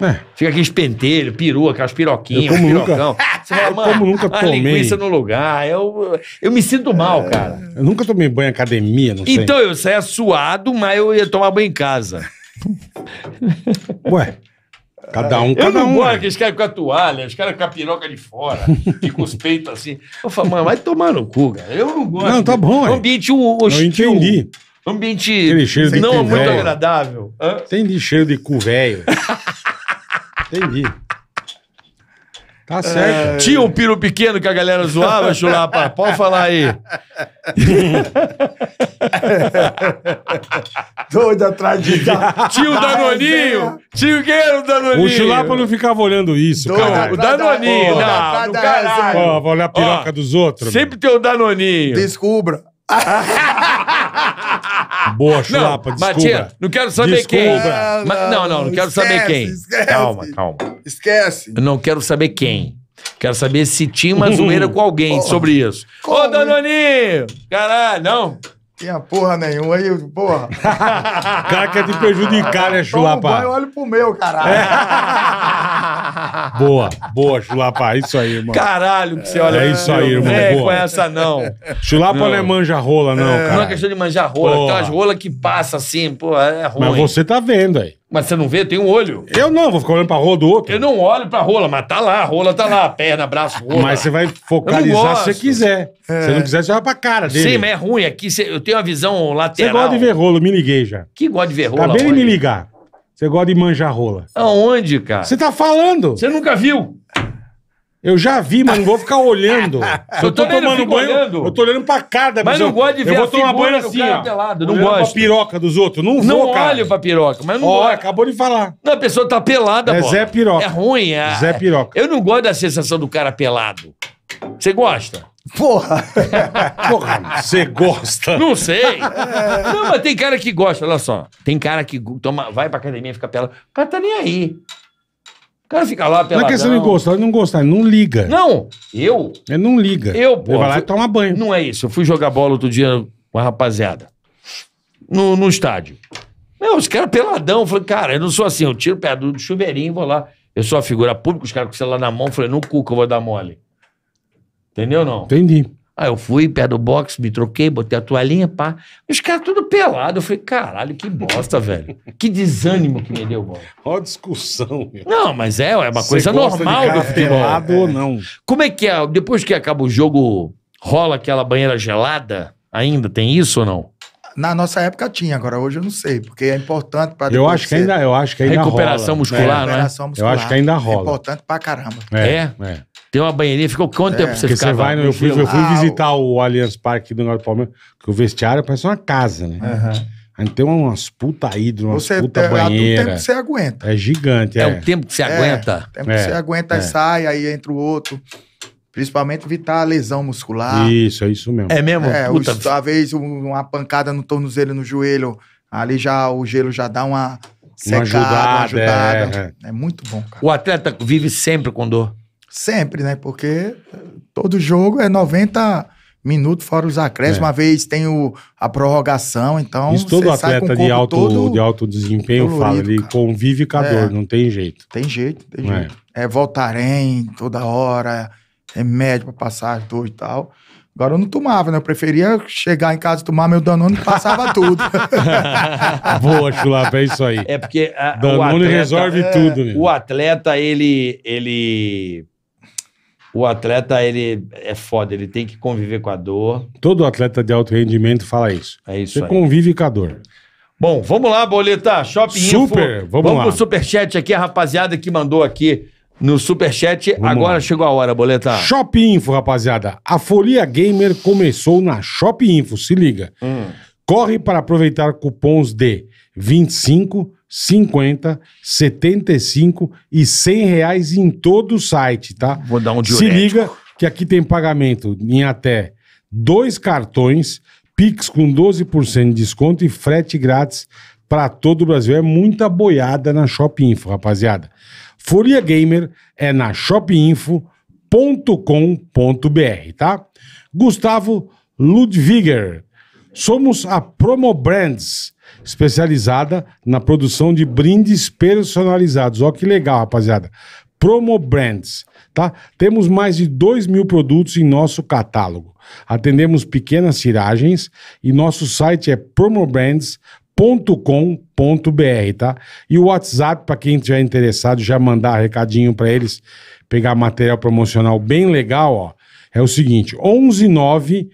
É. Fica aqueles pentelhos, perua, aquelas piroquinhas, como pirocão. Nunca, fala, mano, como nunca tomei. linguiça no lugar. Eu, eu me sinto mal, é, cara. Eu nunca tomei banho em academia, não então, sei. Então eu saía suado, mas eu ia tomar banho em casa. Ué, Cada um, cada um. Eu não gosto né? que eles querem com a toalha, os caras com a piroca de fora, e com os peitos assim. Eu falo, mano, vai tomar no cu, cara. Eu não gosto. Não, tá bom. É. Ambiente hostil. Eu entendi. Ambiente não muito agradável. Hã? Tem de cheiro de cu velho. Entendi. Tá é. certo. É... Tinha um piro pequeno que a galera zoava, chulapa. Pode falar aí. Doido atrás de Tinha o Danoninho. Tinha o que era o Danoninho? O chulapa não ficava olhando isso, Doido, cara. O Danoninho. Da... Não, da... caralho. Ó, vai olhar a piroca ó, dos outros. Sempre tem o Danoninho. Descubra. Boa, chapa, não, descubra. não quero saber quem. Ah, não, não, não, não, quero esquece, saber quem. Esquece. Calma, calma. Esquece. Eu não quero saber quem. Quero saber se tinha uma zoeira com alguém oh. sobre isso. Como? Ô, Danoninho! Caralho, não. Tinha porra nenhuma aí, porra. o cara quer te é prejudicar, né, Chulapa? Toma um olha pro meu, caralho. É. boa, boa, Chulapá. Isso aí, irmão. Caralho, que você olha. É isso aí, irmão. É, boa. com essa não. Chulapa não. É não é manja rola, não, é. cara. Não é questão de manjar rola. Tem umas rolas que passa assim, pô, é ruim. Mas você tá vendo aí. Mas você não vê, tem um olho. Eu não, vou ficar olhando pra rola do outro. Eu não olho pra rola, mas tá lá, rola tá lá, perna, braço, rola. Mas você vai focalizar se você quiser. É. Se não quiser, você vai pra cara dele. Sim, mas é ruim aqui, cê, eu tenho uma visão lateral. Você gosta de ver rola, me liguei já. Que gosta de ver rola? Acabei de me ligar. Você gosta de manjar rola. Aonde, cara? Você tá falando. Você nunca viu. Eu já vi, mas não vou ficar olhando. Se eu tô tomando banho, olhando. eu tô olhando pra cada Mas não gosto de ver Eu vou a tomar banho assim, cara ó. pelado, não gosto. pra piroca dos outros. Não, Não vou, cara. olho pra piroca, mas não Ó, gosto. acabou de falar. Não, a pessoa tá pelada, É Zé Piroca. É ruim, é. Zé Piroca. Eu não gosto da sensação do cara pelado. Você gosta? Porra! Porra, você gosta. Não sei. Não, mas tem cara que gosta, olha só. Tem cara que toma, vai pra academia e fica pelado. O cara tá nem aí. O cara fica lá pela. Não é questão de gostar, não gostar, não liga. Não, eu. Ele não liga. Eu, pô. Ele vai lá e toma banho. Não é isso. Eu fui jogar bola outro dia com a rapaziada. No, no estádio. Meu, os caras peladão. Eu falei, cara, eu não sou assim. Eu tiro o pé do chuveirinho e vou lá. Eu sou a figura pública, os caras com o celular na mão. Eu falei, no cu que eu vou dar mole. Entendeu não? Entendi. Aí eu fui, pé do box, me troquei, botei a toalhinha, pá. Os caras tudo pelado. Eu falei, caralho, que bosta, velho. Que desânimo que me deu, mano. Ó discussão. Meu. Não, mas é, é uma coisa normal do futebol. Pelado é. ou não. Como é que é? Depois que acaba o jogo, rola aquela banheira gelada? Ainda tem isso ou não? Na nossa época tinha, agora hoje eu não sei, porque é importante para Eu acho que ainda, eu acho que ainda recuperação rola. Muscular, é, é? recuperação muscular, né? Eu acho que ainda é rola. É importante pra caramba. É. é. é. Tem uma banheirinha, ficou quanto é. tempo você ficava? Você vai no, eu, fui, eu ah, fui visitar o Allianz Parque do Norte do Palmeiras, que o vestiário parece uma casa, né? Uhum. Aí tem umas puta hidro, umas você, puta é, banheira. É o tempo que você aguenta. É gigante, é. É o tempo que você é, aguenta. É, tempo que é, você aguenta é. sai, aí entra o outro. Principalmente evitar a lesão muscular. Isso, é isso mesmo. É mesmo? É, Puta. talvez uma pancada no tornozelo no joelho, ali já o gelo já dá uma secada, uma ajudada. Uma ajudada. É, é. é, muito bom, cara. O atleta vive sempre com dor. Sempre, né? Porque todo jogo é 90 minutos fora os acréscimos. É. Uma vez tem o, a prorrogação, então. Isso todo atleta de alto, de alto desempenho dolorido, fala, ele cara. convive com a é. dor, não tem jeito. Tem jeito, tem é. jeito. É voltarem toda hora, remédio é pra passar tudo e tal. Agora eu não tomava, né? Eu preferia chegar em casa, tomar meu Danone e passava tudo. Boa, Chulapa, é isso aí. É porque... A, Danone atleta, resolve é, tudo, né? O atleta, ele... ele o atleta, ele é foda, ele tem que conviver com a dor. Todo atleta de alto rendimento fala isso. É isso Você aí. convive com a dor. Bom, vamos lá, Boleta. Shopping Super, Info. vamos, vamos lá. pro superchat aqui, a rapaziada que mandou aqui no superchat. Vamos Agora lá. chegou a hora, Boleta. Shopping Info, rapaziada. A Folia Gamer começou na Shopping Info, se liga. Hum. Corre para aproveitar cupons de 25, 50, 75 e 100 reais em todo o site, tá? Vou dar um Se liga que aqui tem pagamento em até dois cartões, Pix com 12% de desconto e frete grátis para todo o Brasil. É muita boiada na Shop Info, rapaziada. Folia Gamer é na shopinfo.com.br, tá? Gustavo Ludwiger, somos a Promo Brands especializada na produção de brindes personalizados. Olha que legal, rapaziada. Promo Brands, tá? Temos mais de 2 mil produtos em nosso catálogo. Atendemos pequenas tiragens e nosso site é promobrands.com.br, tá? E o WhatsApp, para quem estiver interessado, já mandar recadinho para eles, pegar material promocional bem legal, ó. É o seguinte, 119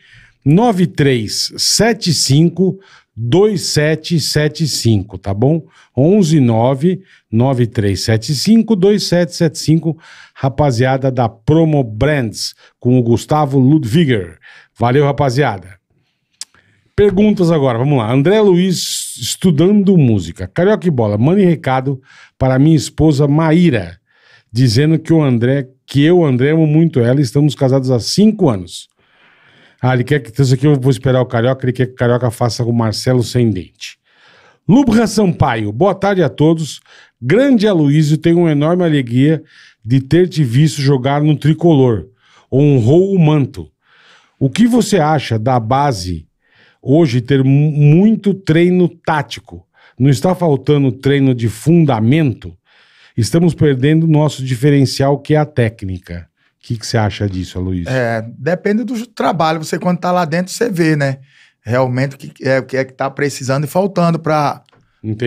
9375 2775, tá bom? 119 9375 2775, rapaziada da Promo Brands, com o Gustavo Ludwiger. Valeu, rapaziada. Perguntas agora, vamos lá. André Luiz, estudando música. Carioca e bola, mande recado para minha esposa Maíra, dizendo que o André, que eu, André, amo muito ela estamos casados há cinco anos. Ah, ele quer que. Então isso aqui eu vou esperar o Carioca, ele quer que o Carioca faça com o Marcelo sem dente. Lubra Sampaio, boa tarde a todos. Grande Aloysio, tenho uma enorme alegria de ter te visto jogar no tricolor. Honrou o manto. O que você acha da base hoje ter muito treino tático? Não está faltando treino de fundamento? Estamos perdendo nosso diferencial que é a técnica que, que você acha disso, Luiz? É, depende do trabalho. Você, quando está lá dentro, você vê, né? Realmente o que é, que é está precisando e faltando para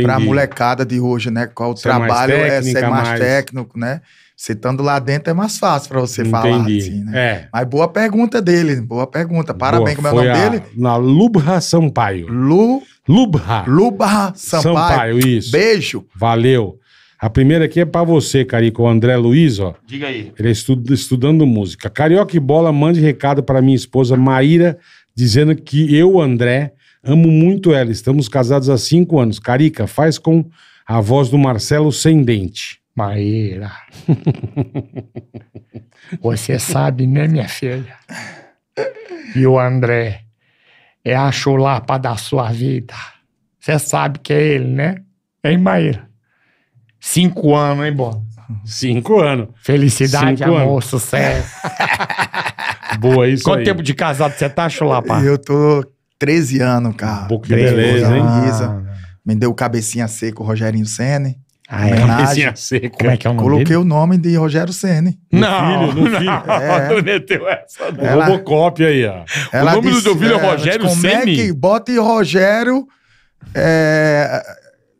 a molecada de hoje, né? Qual o ser trabalho é, técnica, é ser mais, mais, técnico, né? Você estando lá dentro é mais fácil para você Entendi. falar. Assim, né? É. Mas boa pergunta dele, boa pergunta. Parabéns, boa, como é o nome a, dele? Na Lubra Sampaio. Lu... Lubra. Lubra Sampaio. Sampaio, isso. Beijo. Valeu. A primeira aqui é pra você, Carico. O André Luiz, ó. Diga aí. Ele é estudando música. Carioca e Bola, mande recado para minha esposa Maíra, dizendo que eu, André, amo muito ela. Estamos casados há cinco anos. Carica, faz com a voz do Marcelo sem dente. Maíra. Você sabe, né, minha filha? E o André é a chulapa da sua vida. Você sabe que é ele, né? Hein, Maíra? Cinco anos, hein, Bola? Cinco anos. Felicidade, Cinco amor, anos. sucesso. Boa, isso Quanto aí. tempo de casado você tá, Chulapa? Eu tô 13 anos, cara. Um que beleza, hein? Ah, Me deu cabecinha seco, Rogerinho Sene. Ah, é? Cabecinha seca. Como é que é o nome Coloquei dele? o nome de Rogério Sene. Não, filho, no filho. É. Tu meteu essa. Ela, Robocop aí, ó. o nome disse, do seu filho é, é Rogério Sene? Como é que bota Rogério... É,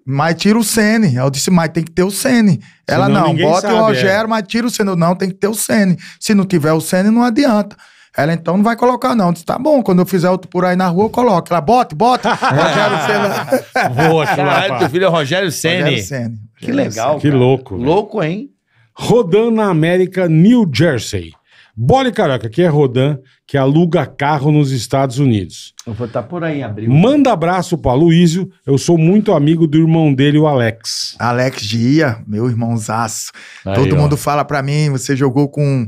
mas tira o Sene. Eu disse, mas tem que ter o Sene. Ela não, bota sabe, o é. Rogério, é. mas tira o Sene. não, tem que ter o Sene. Se não tiver o Sene, não adianta. Ela então não vai colocar, não. Eu disse, tá bom, quando eu fizer outro por aí na rua, eu coloco. Ela, bota, bota. Rogério Senna. Boa, Caralho, teu filho é Rogério Sene. Rogério Senna. Que legal. Que cara. louco. Louco, hein? Rodando na América, New Jersey. Bole Caraca, que é Rodan, que aluga carro nos Estados Unidos. Eu vou estar tá por aí, abrindo. Manda abraço para Luísio, eu sou muito amigo do irmão dele, o Alex. Alex Dia, meu irmãozaço. Aí, Todo ó. mundo fala para mim, você jogou com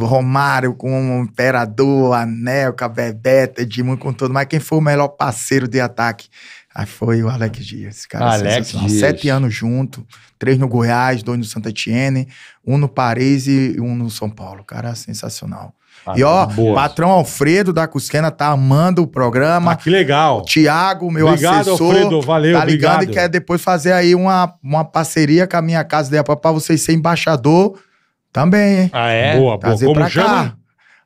Romário, com o Imperador, Anel, com a Bebeta, Edmundo, com todo, mas quem foi o melhor parceiro de ataque? Aí foi o Alex Dias, cara. Alex Dias. Sete anos junto, três no Goiás, dois no Santa Etienne, um no Paris e um no São Paulo. Cara, sensacional. Ah, e ó, boa. patrão Alfredo da Cusquena tá amando o programa. Ah, que legal. Tiago, meu obrigado, assessor. Obrigado, Alfredo, valeu, Tá ligado obrigado. e quer depois fazer aí uma, uma parceria com a minha casa para vocês ser embaixador também, hein? Ah, é? Boa, Trazer boa. Como cá. chama?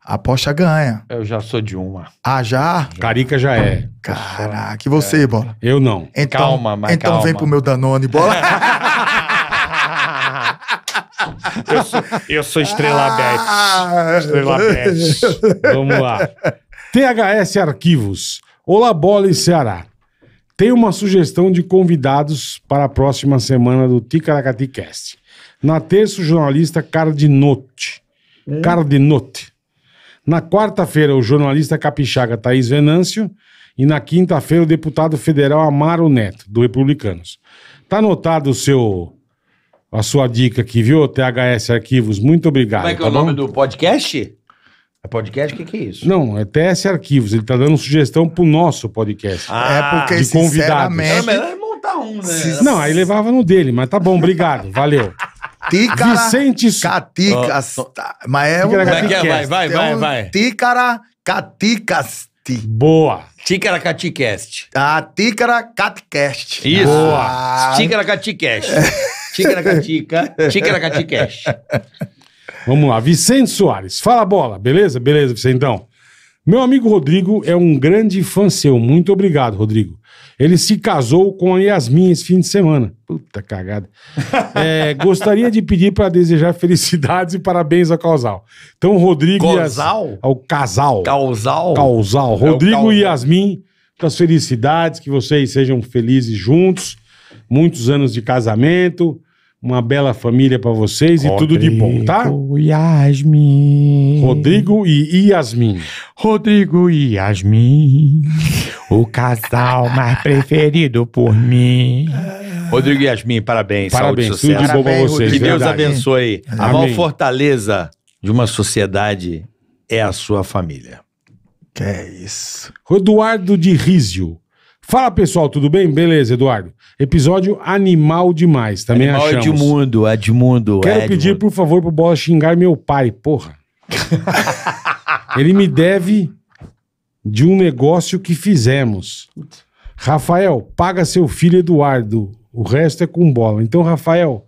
A aposta ganha. Eu já sou de uma. Ah, já? Carica já é. Caraca, e você, é. Bola? Eu não. Então, calma, mas Então calma. vem pro meu Danone, Bola. eu, sou, eu sou Estrela ah. Bet. Estrela Bet. Vamos lá. THS Arquivos. Olá, Bola e Ceará. Tem uma sugestão de convidados para a próxima semana do Ticaracati Cast. Na terça, o jornalista Cardinote. Hum. Cardinote na quarta-feira, o jornalista capixaga Thaís Venâncio e na quinta-feira, o deputado federal Amaro Neto, do Republicanos. Tá anotado o seu a sua dica aqui, viu? THS Arquivos, muito obrigado. Como é que é tá é o nome do podcast? É podcast? O que, que, é isso? Não, é TS Arquivos. Ele tá dando sugestão pro nosso podcast. Ah, é porque, de convidados. É melhor montar um, né? Não, aí levava no dele, mas tá bom, obrigado, valeu. Tícara. Vicente tá, Mas é um. Como é que é? Vai, vai, vai, é vai. Tícara Caticas. Boa. Tícara Caticast. Ah, Tícara Caticast. Isso. Boa. Ah. Tícara Caticast. É. Tícara Catica. Tícara Caticast. Vamos lá. Vicente Soares. Fala bola. Beleza? Beleza, Vicentão. Meu amigo Rodrigo é um grande fã seu. Muito obrigado, Rodrigo. Ele se casou com a Yasmin esse fim de semana. Puta cagada. É, gostaria de pedir para desejar felicidades e parabéns ao causal. Então, Rodrigo. Causal? Yas... É ao casal. Causal. Causal. É Rodrigo é e Yasmin, muitas felicidades, que vocês sejam felizes juntos. Muitos anos de casamento uma bela família para vocês Rodrigo e tudo de bom, tá? Yasmin. Rodrigo e Yasmin. Rodrigo e Yasmin. O casal mais preferido por mim. Rodrigo Yasmin, parabéns. Parabéns, saúde, tudo de bom vocês. Que Deus verdade. abençoe. Amém. A maior fortaleza de uma sociedade é a sua família. Que é isso. Eduardo de Rizio. Fala pessoal, tudo bem? Beleza, Eduardo. Episódio animal demais, também animal é achamos. Animal Edmundo, Edmundo. Quero Edmundo. pedir, por favor, pro Bola xingar meu pai, porra. Ele me deve de um negócio que fizemos. Rafael, paga seu filho Eduardo. O resto é com bola. Então, Rafael,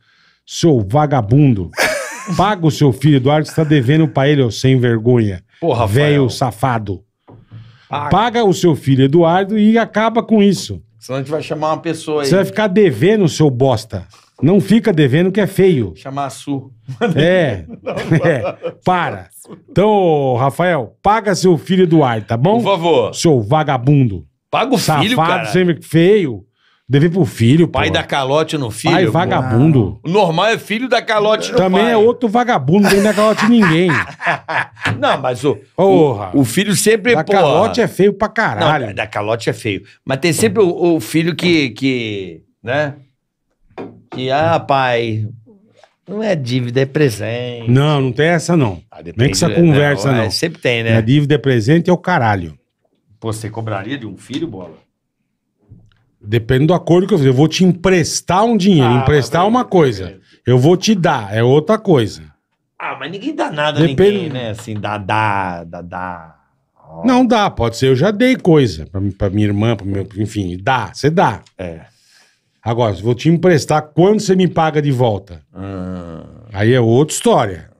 seu vagabundo, paga o seu filho Eduardo, está devendo para ele, ó, sem vergonha. Porra, Velho safado. Paga. paga o seu filho Eduardo e acaba com isso. Senão a gente vai chamar uma pessoa aí. Você vai ficar devendo, seu bosta. Não fica devendo que é feio. Chamar a Su. É. é. Para. Então, Rafael, paga seu filho do ar, tá bom? Por favor. Seu vagabundo. Paga o Safado, filho, cara. sempre feio. Dever pro filho, Pai da calote no filho. Pai pô. vagabundo. O normal é filho da calote no Também pai. é outro vagabundo, não da calote ninguém. Não, mas o, Porra. o, o filho sempre... é Dá porra. calote é feio pra caralho. Não, calote é feio. Mas tem sempre o, o filho que... que né? Que, ah, pai, não é dívida, é presente. Não, não tem essa, não. Ah, depende, Nem que essa né? conversa, não. não. É, sempre tem, né? A é dívida é presente é o caralho. Pô, você cobraria de um filho, bola? Depende do acordo que eu fiz. Eu vou te emprestar um dinheiro. Ah, emprestar é uma coisa. eu vou te dar, é outra coisa. Ah, mas ninguém dá nada Depende... ninguém, né? Assim, dá, dá, dá, dá. Não dá, pode ser. Eu já dei coisa pra, pra minha irmã, pra meu, enfim, dá, você dá. É. Agora, vou te emprestar, quando você me paga de volta? Ah. Aí é outra história.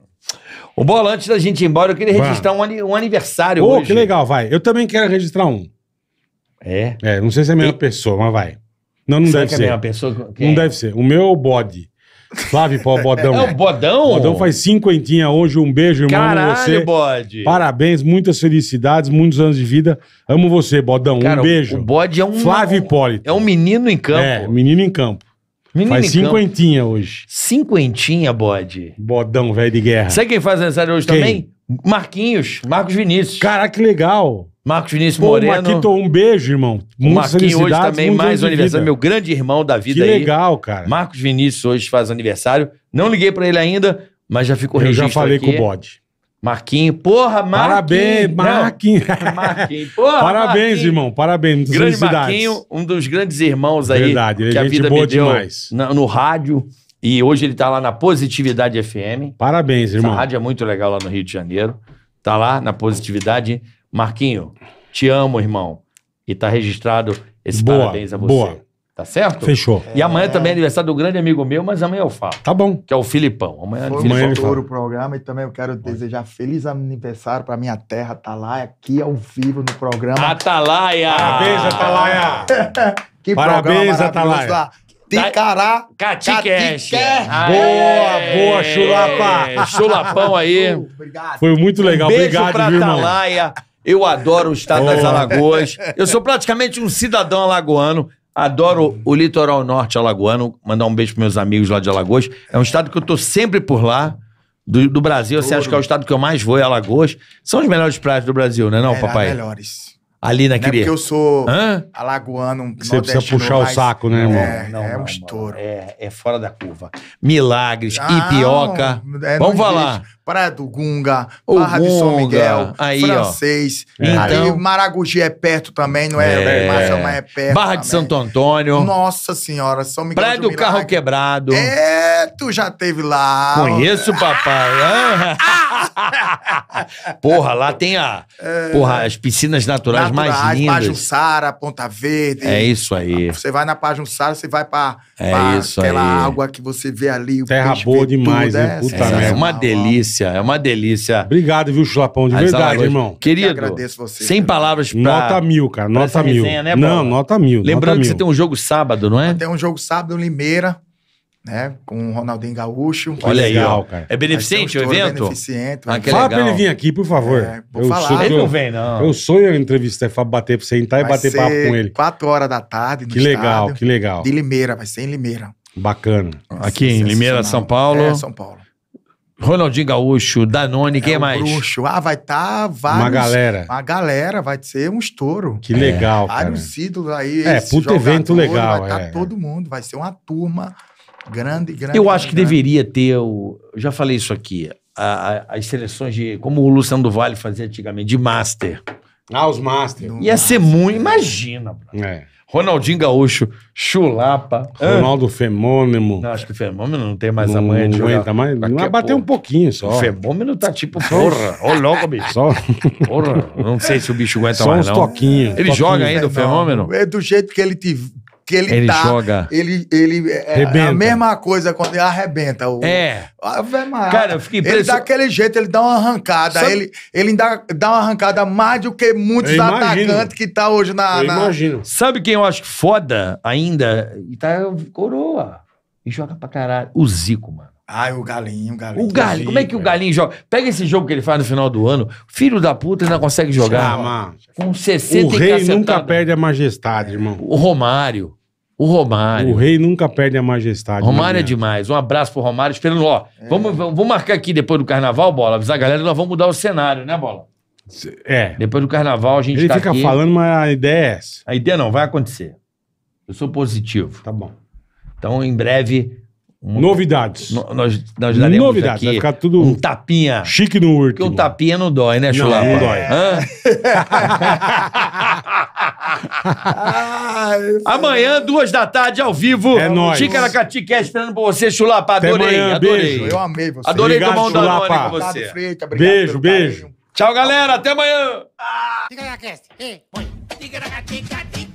O Bola, antes da gente ir embora, eu queria registrar um, um aniversário Ô, hoje. que legal, vai. Eu também quero registrar um. É? É, não sei se é a mesma pessoa, mas vai. Não, não Será deve que é a ser. mesma pessoa? Não é? deve ser. O meu é o bode. Flávio Pó Bodão. É o Bodão? Bodão faz cinquentinha hoje. Um beijo, irmão. Caralho, você. bode. Parabéns, muitas felicidades, muitos anos de vida. Amo você, Bodão. Cara, um beijo. O bode é um. Flávio Hipólito. É um menino em campo. É, menino em campo. Menino faz cinquentinha campo. hoje. Cinquentinha, bode. Bodão, velho de guerra. Sabe quem faz aniversário hoje quem? também? Marquinhos, Marcos Vinícius. Caraca, que legal. Marcos Vinícius Pô, Moreno. Marquito, um beijo, irmão. Muitas Marquinhos hoje também, mais um aniversário. Meu grande irmão da vida que aí. Que legal, cara. Marcos Vinícius hoje faz aniversário. Não liguei para ele ainda, mas já ficou registrado aqui. Eu já falei aqui. com o bode. Marquinho, porra, Marquinho. Parabéns, Marquinho. Marquinho, porra, Parabéns, Marquinho. irmão, parabéns. grande Marquinho, um dos grandes irmãos aí Verdade, ele que a vida boa me deu demais. no rádio. E hoje ele tá lá na Positividade FM. Parabéns, irmão. O rádio é muito legal lá no Rio de Janeiro. Tá lá na Positividade FM Marquinho, te amo, irmão. E tá registrado esse boa, parabéns a você. Boa. Tá certo? Fechou. E amanhã é. também é aniversário do grande amigo meu, mas amanhã eu falo. Tá bom. Que é o Filipão. Amanhã é Foi Filipão. muito ouro o programa e também eu quero desejar feliz aniversário pra minha terra, Atalaia, aqui ao vivo no programa. Atalaia! Parabéns, Atalaia! que Parabéns, Atalaia! Lá. Ticará. Tá- Catiquete! Boa, boa, chulapa. Chulapão aí. Obrigado. Foi muito legal. Um beijo Obrigado, pra Atalaia. Irmão. Eu adoro o estado das Alagoas. Eu sou praticamente um cidadão alagoano. Adoro o litoral norte alagoano. Mandar um beijo para meus amigos lá de Alagoas. É um estado que eu tô sempre por lá. Do, do Brasil, você acha que é o estado que eu mais vou, é Alagoas. São as melhores praias do Brasil, né, não, é, papai? melhores. Ali naquele. é porque eu sou Hã? alagoano. Você precisa puxar o saco, né, irmão? É, não, é um estouro. É, é, fora da curva. Milagres, ah, Ipioca. é, Vamos falar. Existe. Praia do Gunga, Ô, Barra de São Miguel, Aí, ó. Francês. Então- Aí Maragogi é perto também, não é? É. mas é, é perto Barra de Santo Antônio. Nossa Senhora, São Miguel Praia do Carro Quebrado. É, tu já teve lá. Conheço, papai. Porra, lá tem a. É. Porra, as piscinas naturais, mais lindas. Pajussara, Ponta Verde. É isso aí. Ah, você vai na Pajussara, você vai pra, É pra isso aquela aí. água que você vê ali. o Terra boa demais, hein? Puta É, merda. uma delícia delícia, é uma delícia. Obrigado, viu, Chulapão, de verdade, irmão. Querido, agradeço você. Sem cara. palavras pra... Nota mil, cara, nota mil. resenha, né, não, nota mil. nota Lembrando que mil. você tem um jogo sábado, não é? Tem um jogo sábado em Limeira, né? Com o Ronaldinho Gaúcho. Olha aí, ó. cara. É beneficente o evento? É beneficente, Ah, que Fala pra ele vir aqui, por favor. É, vou falar. sou- Ele não vem, não. Eu sonho a entrevista, é pra bater pra sentar e bater papo com ele. Quatro horas da tarde no Que legal, que legal. De Limeira, vai ser em Limeira. Bacana. Aqui em Limeira, São Paulo. É, São Paulo. Ronaldinho Gaúcho, Danone, quem é, mais? Bruxo. Ah, vai estar tá vários. Uma galera. Uma galera, vai ser um estouro. Que legal. É, vários cara. ídolos aí. É, puto evento legal. Vai estar tá é. todo mundo, vai ser uma turma grande, grande. Eu acho grande, que grande. deveria ter, o, eu já falei isso aqui, a, a, as seleções de. Como o Luciano do Vale fazia antigamente, de Master. Ah, os Master. Ia master. ser muito. Imagina, é. Ronaldinho Gaúcho, Chulapa. Ronaldo Fenômeno. Não, acho que o Fenômeno não tem mais a manha de Não aguenta mais. Aqui, vai bater um pouquinho só. O Fenômeno tá tipo, porra, ô louco, bicho. Só... Porra, não sei se o bicho aguenta só mais não. Só uns toquinhos. Ele toquinho. joga ainda o Fenômeno? É do jeito que ele te que ele, ele tá, joga. Ele, ele é, é a mesma coisa quando ele arrebenta. O, é. A, ah, Cara, eu fiquei preso Ele dá aquele jeito, ele dá uma arrancada. Sabe... Ele, ele dá, dá uma arrancada mais do que muitos atacantes que tá hoje na. Eu na... imagino. Sabe quem eu acho foda ainda? E tá coroa. E joga pra caralho. O Zico, mano. Ai, o Galinho, o Galinho. O Galinho, como é que o Galinho joga? Pega esse jogo que ele faz no final do ano, filho da puta, ele não consegue jogar. Ah, mano. Com 60 O rei nunca perde a majestade, irmão. O Romário. O Romário. O rei nunca perde a majestade. Romário é demais. Um abraço pro Romário. Esperando, ó. É. Vamos, vamos marcar aqui depois do carnaval, bola. Avisar a galera, nós vamos mudar o cenário, né, bola? É. Depois do carnaval a gente Ele tá fica aqui. falando, mas a ideia é essa. A ideia não, vai acontecer. Eu sou positivo. Tá bom. Então, em breve. Um... Novidades. No, nós, nós daremos Novidades. vai ficar tudo. Um tapinha. Chique no último. Porque um tapinha não dói, né, Chulapa? Não, não dói. Hã? Amanhã, duas da tarde, ao vivo. É nóis. Ticaracati Cast esperando por você, Chulapa. Adorei, amanhã, adorei. beijo. Eu amei você. Adorei tomar um dano Chulapa. com você. obrigado tá Beijo, beijo. carinho. Tchau, galera. Até amanhã. Ticaracati, ei,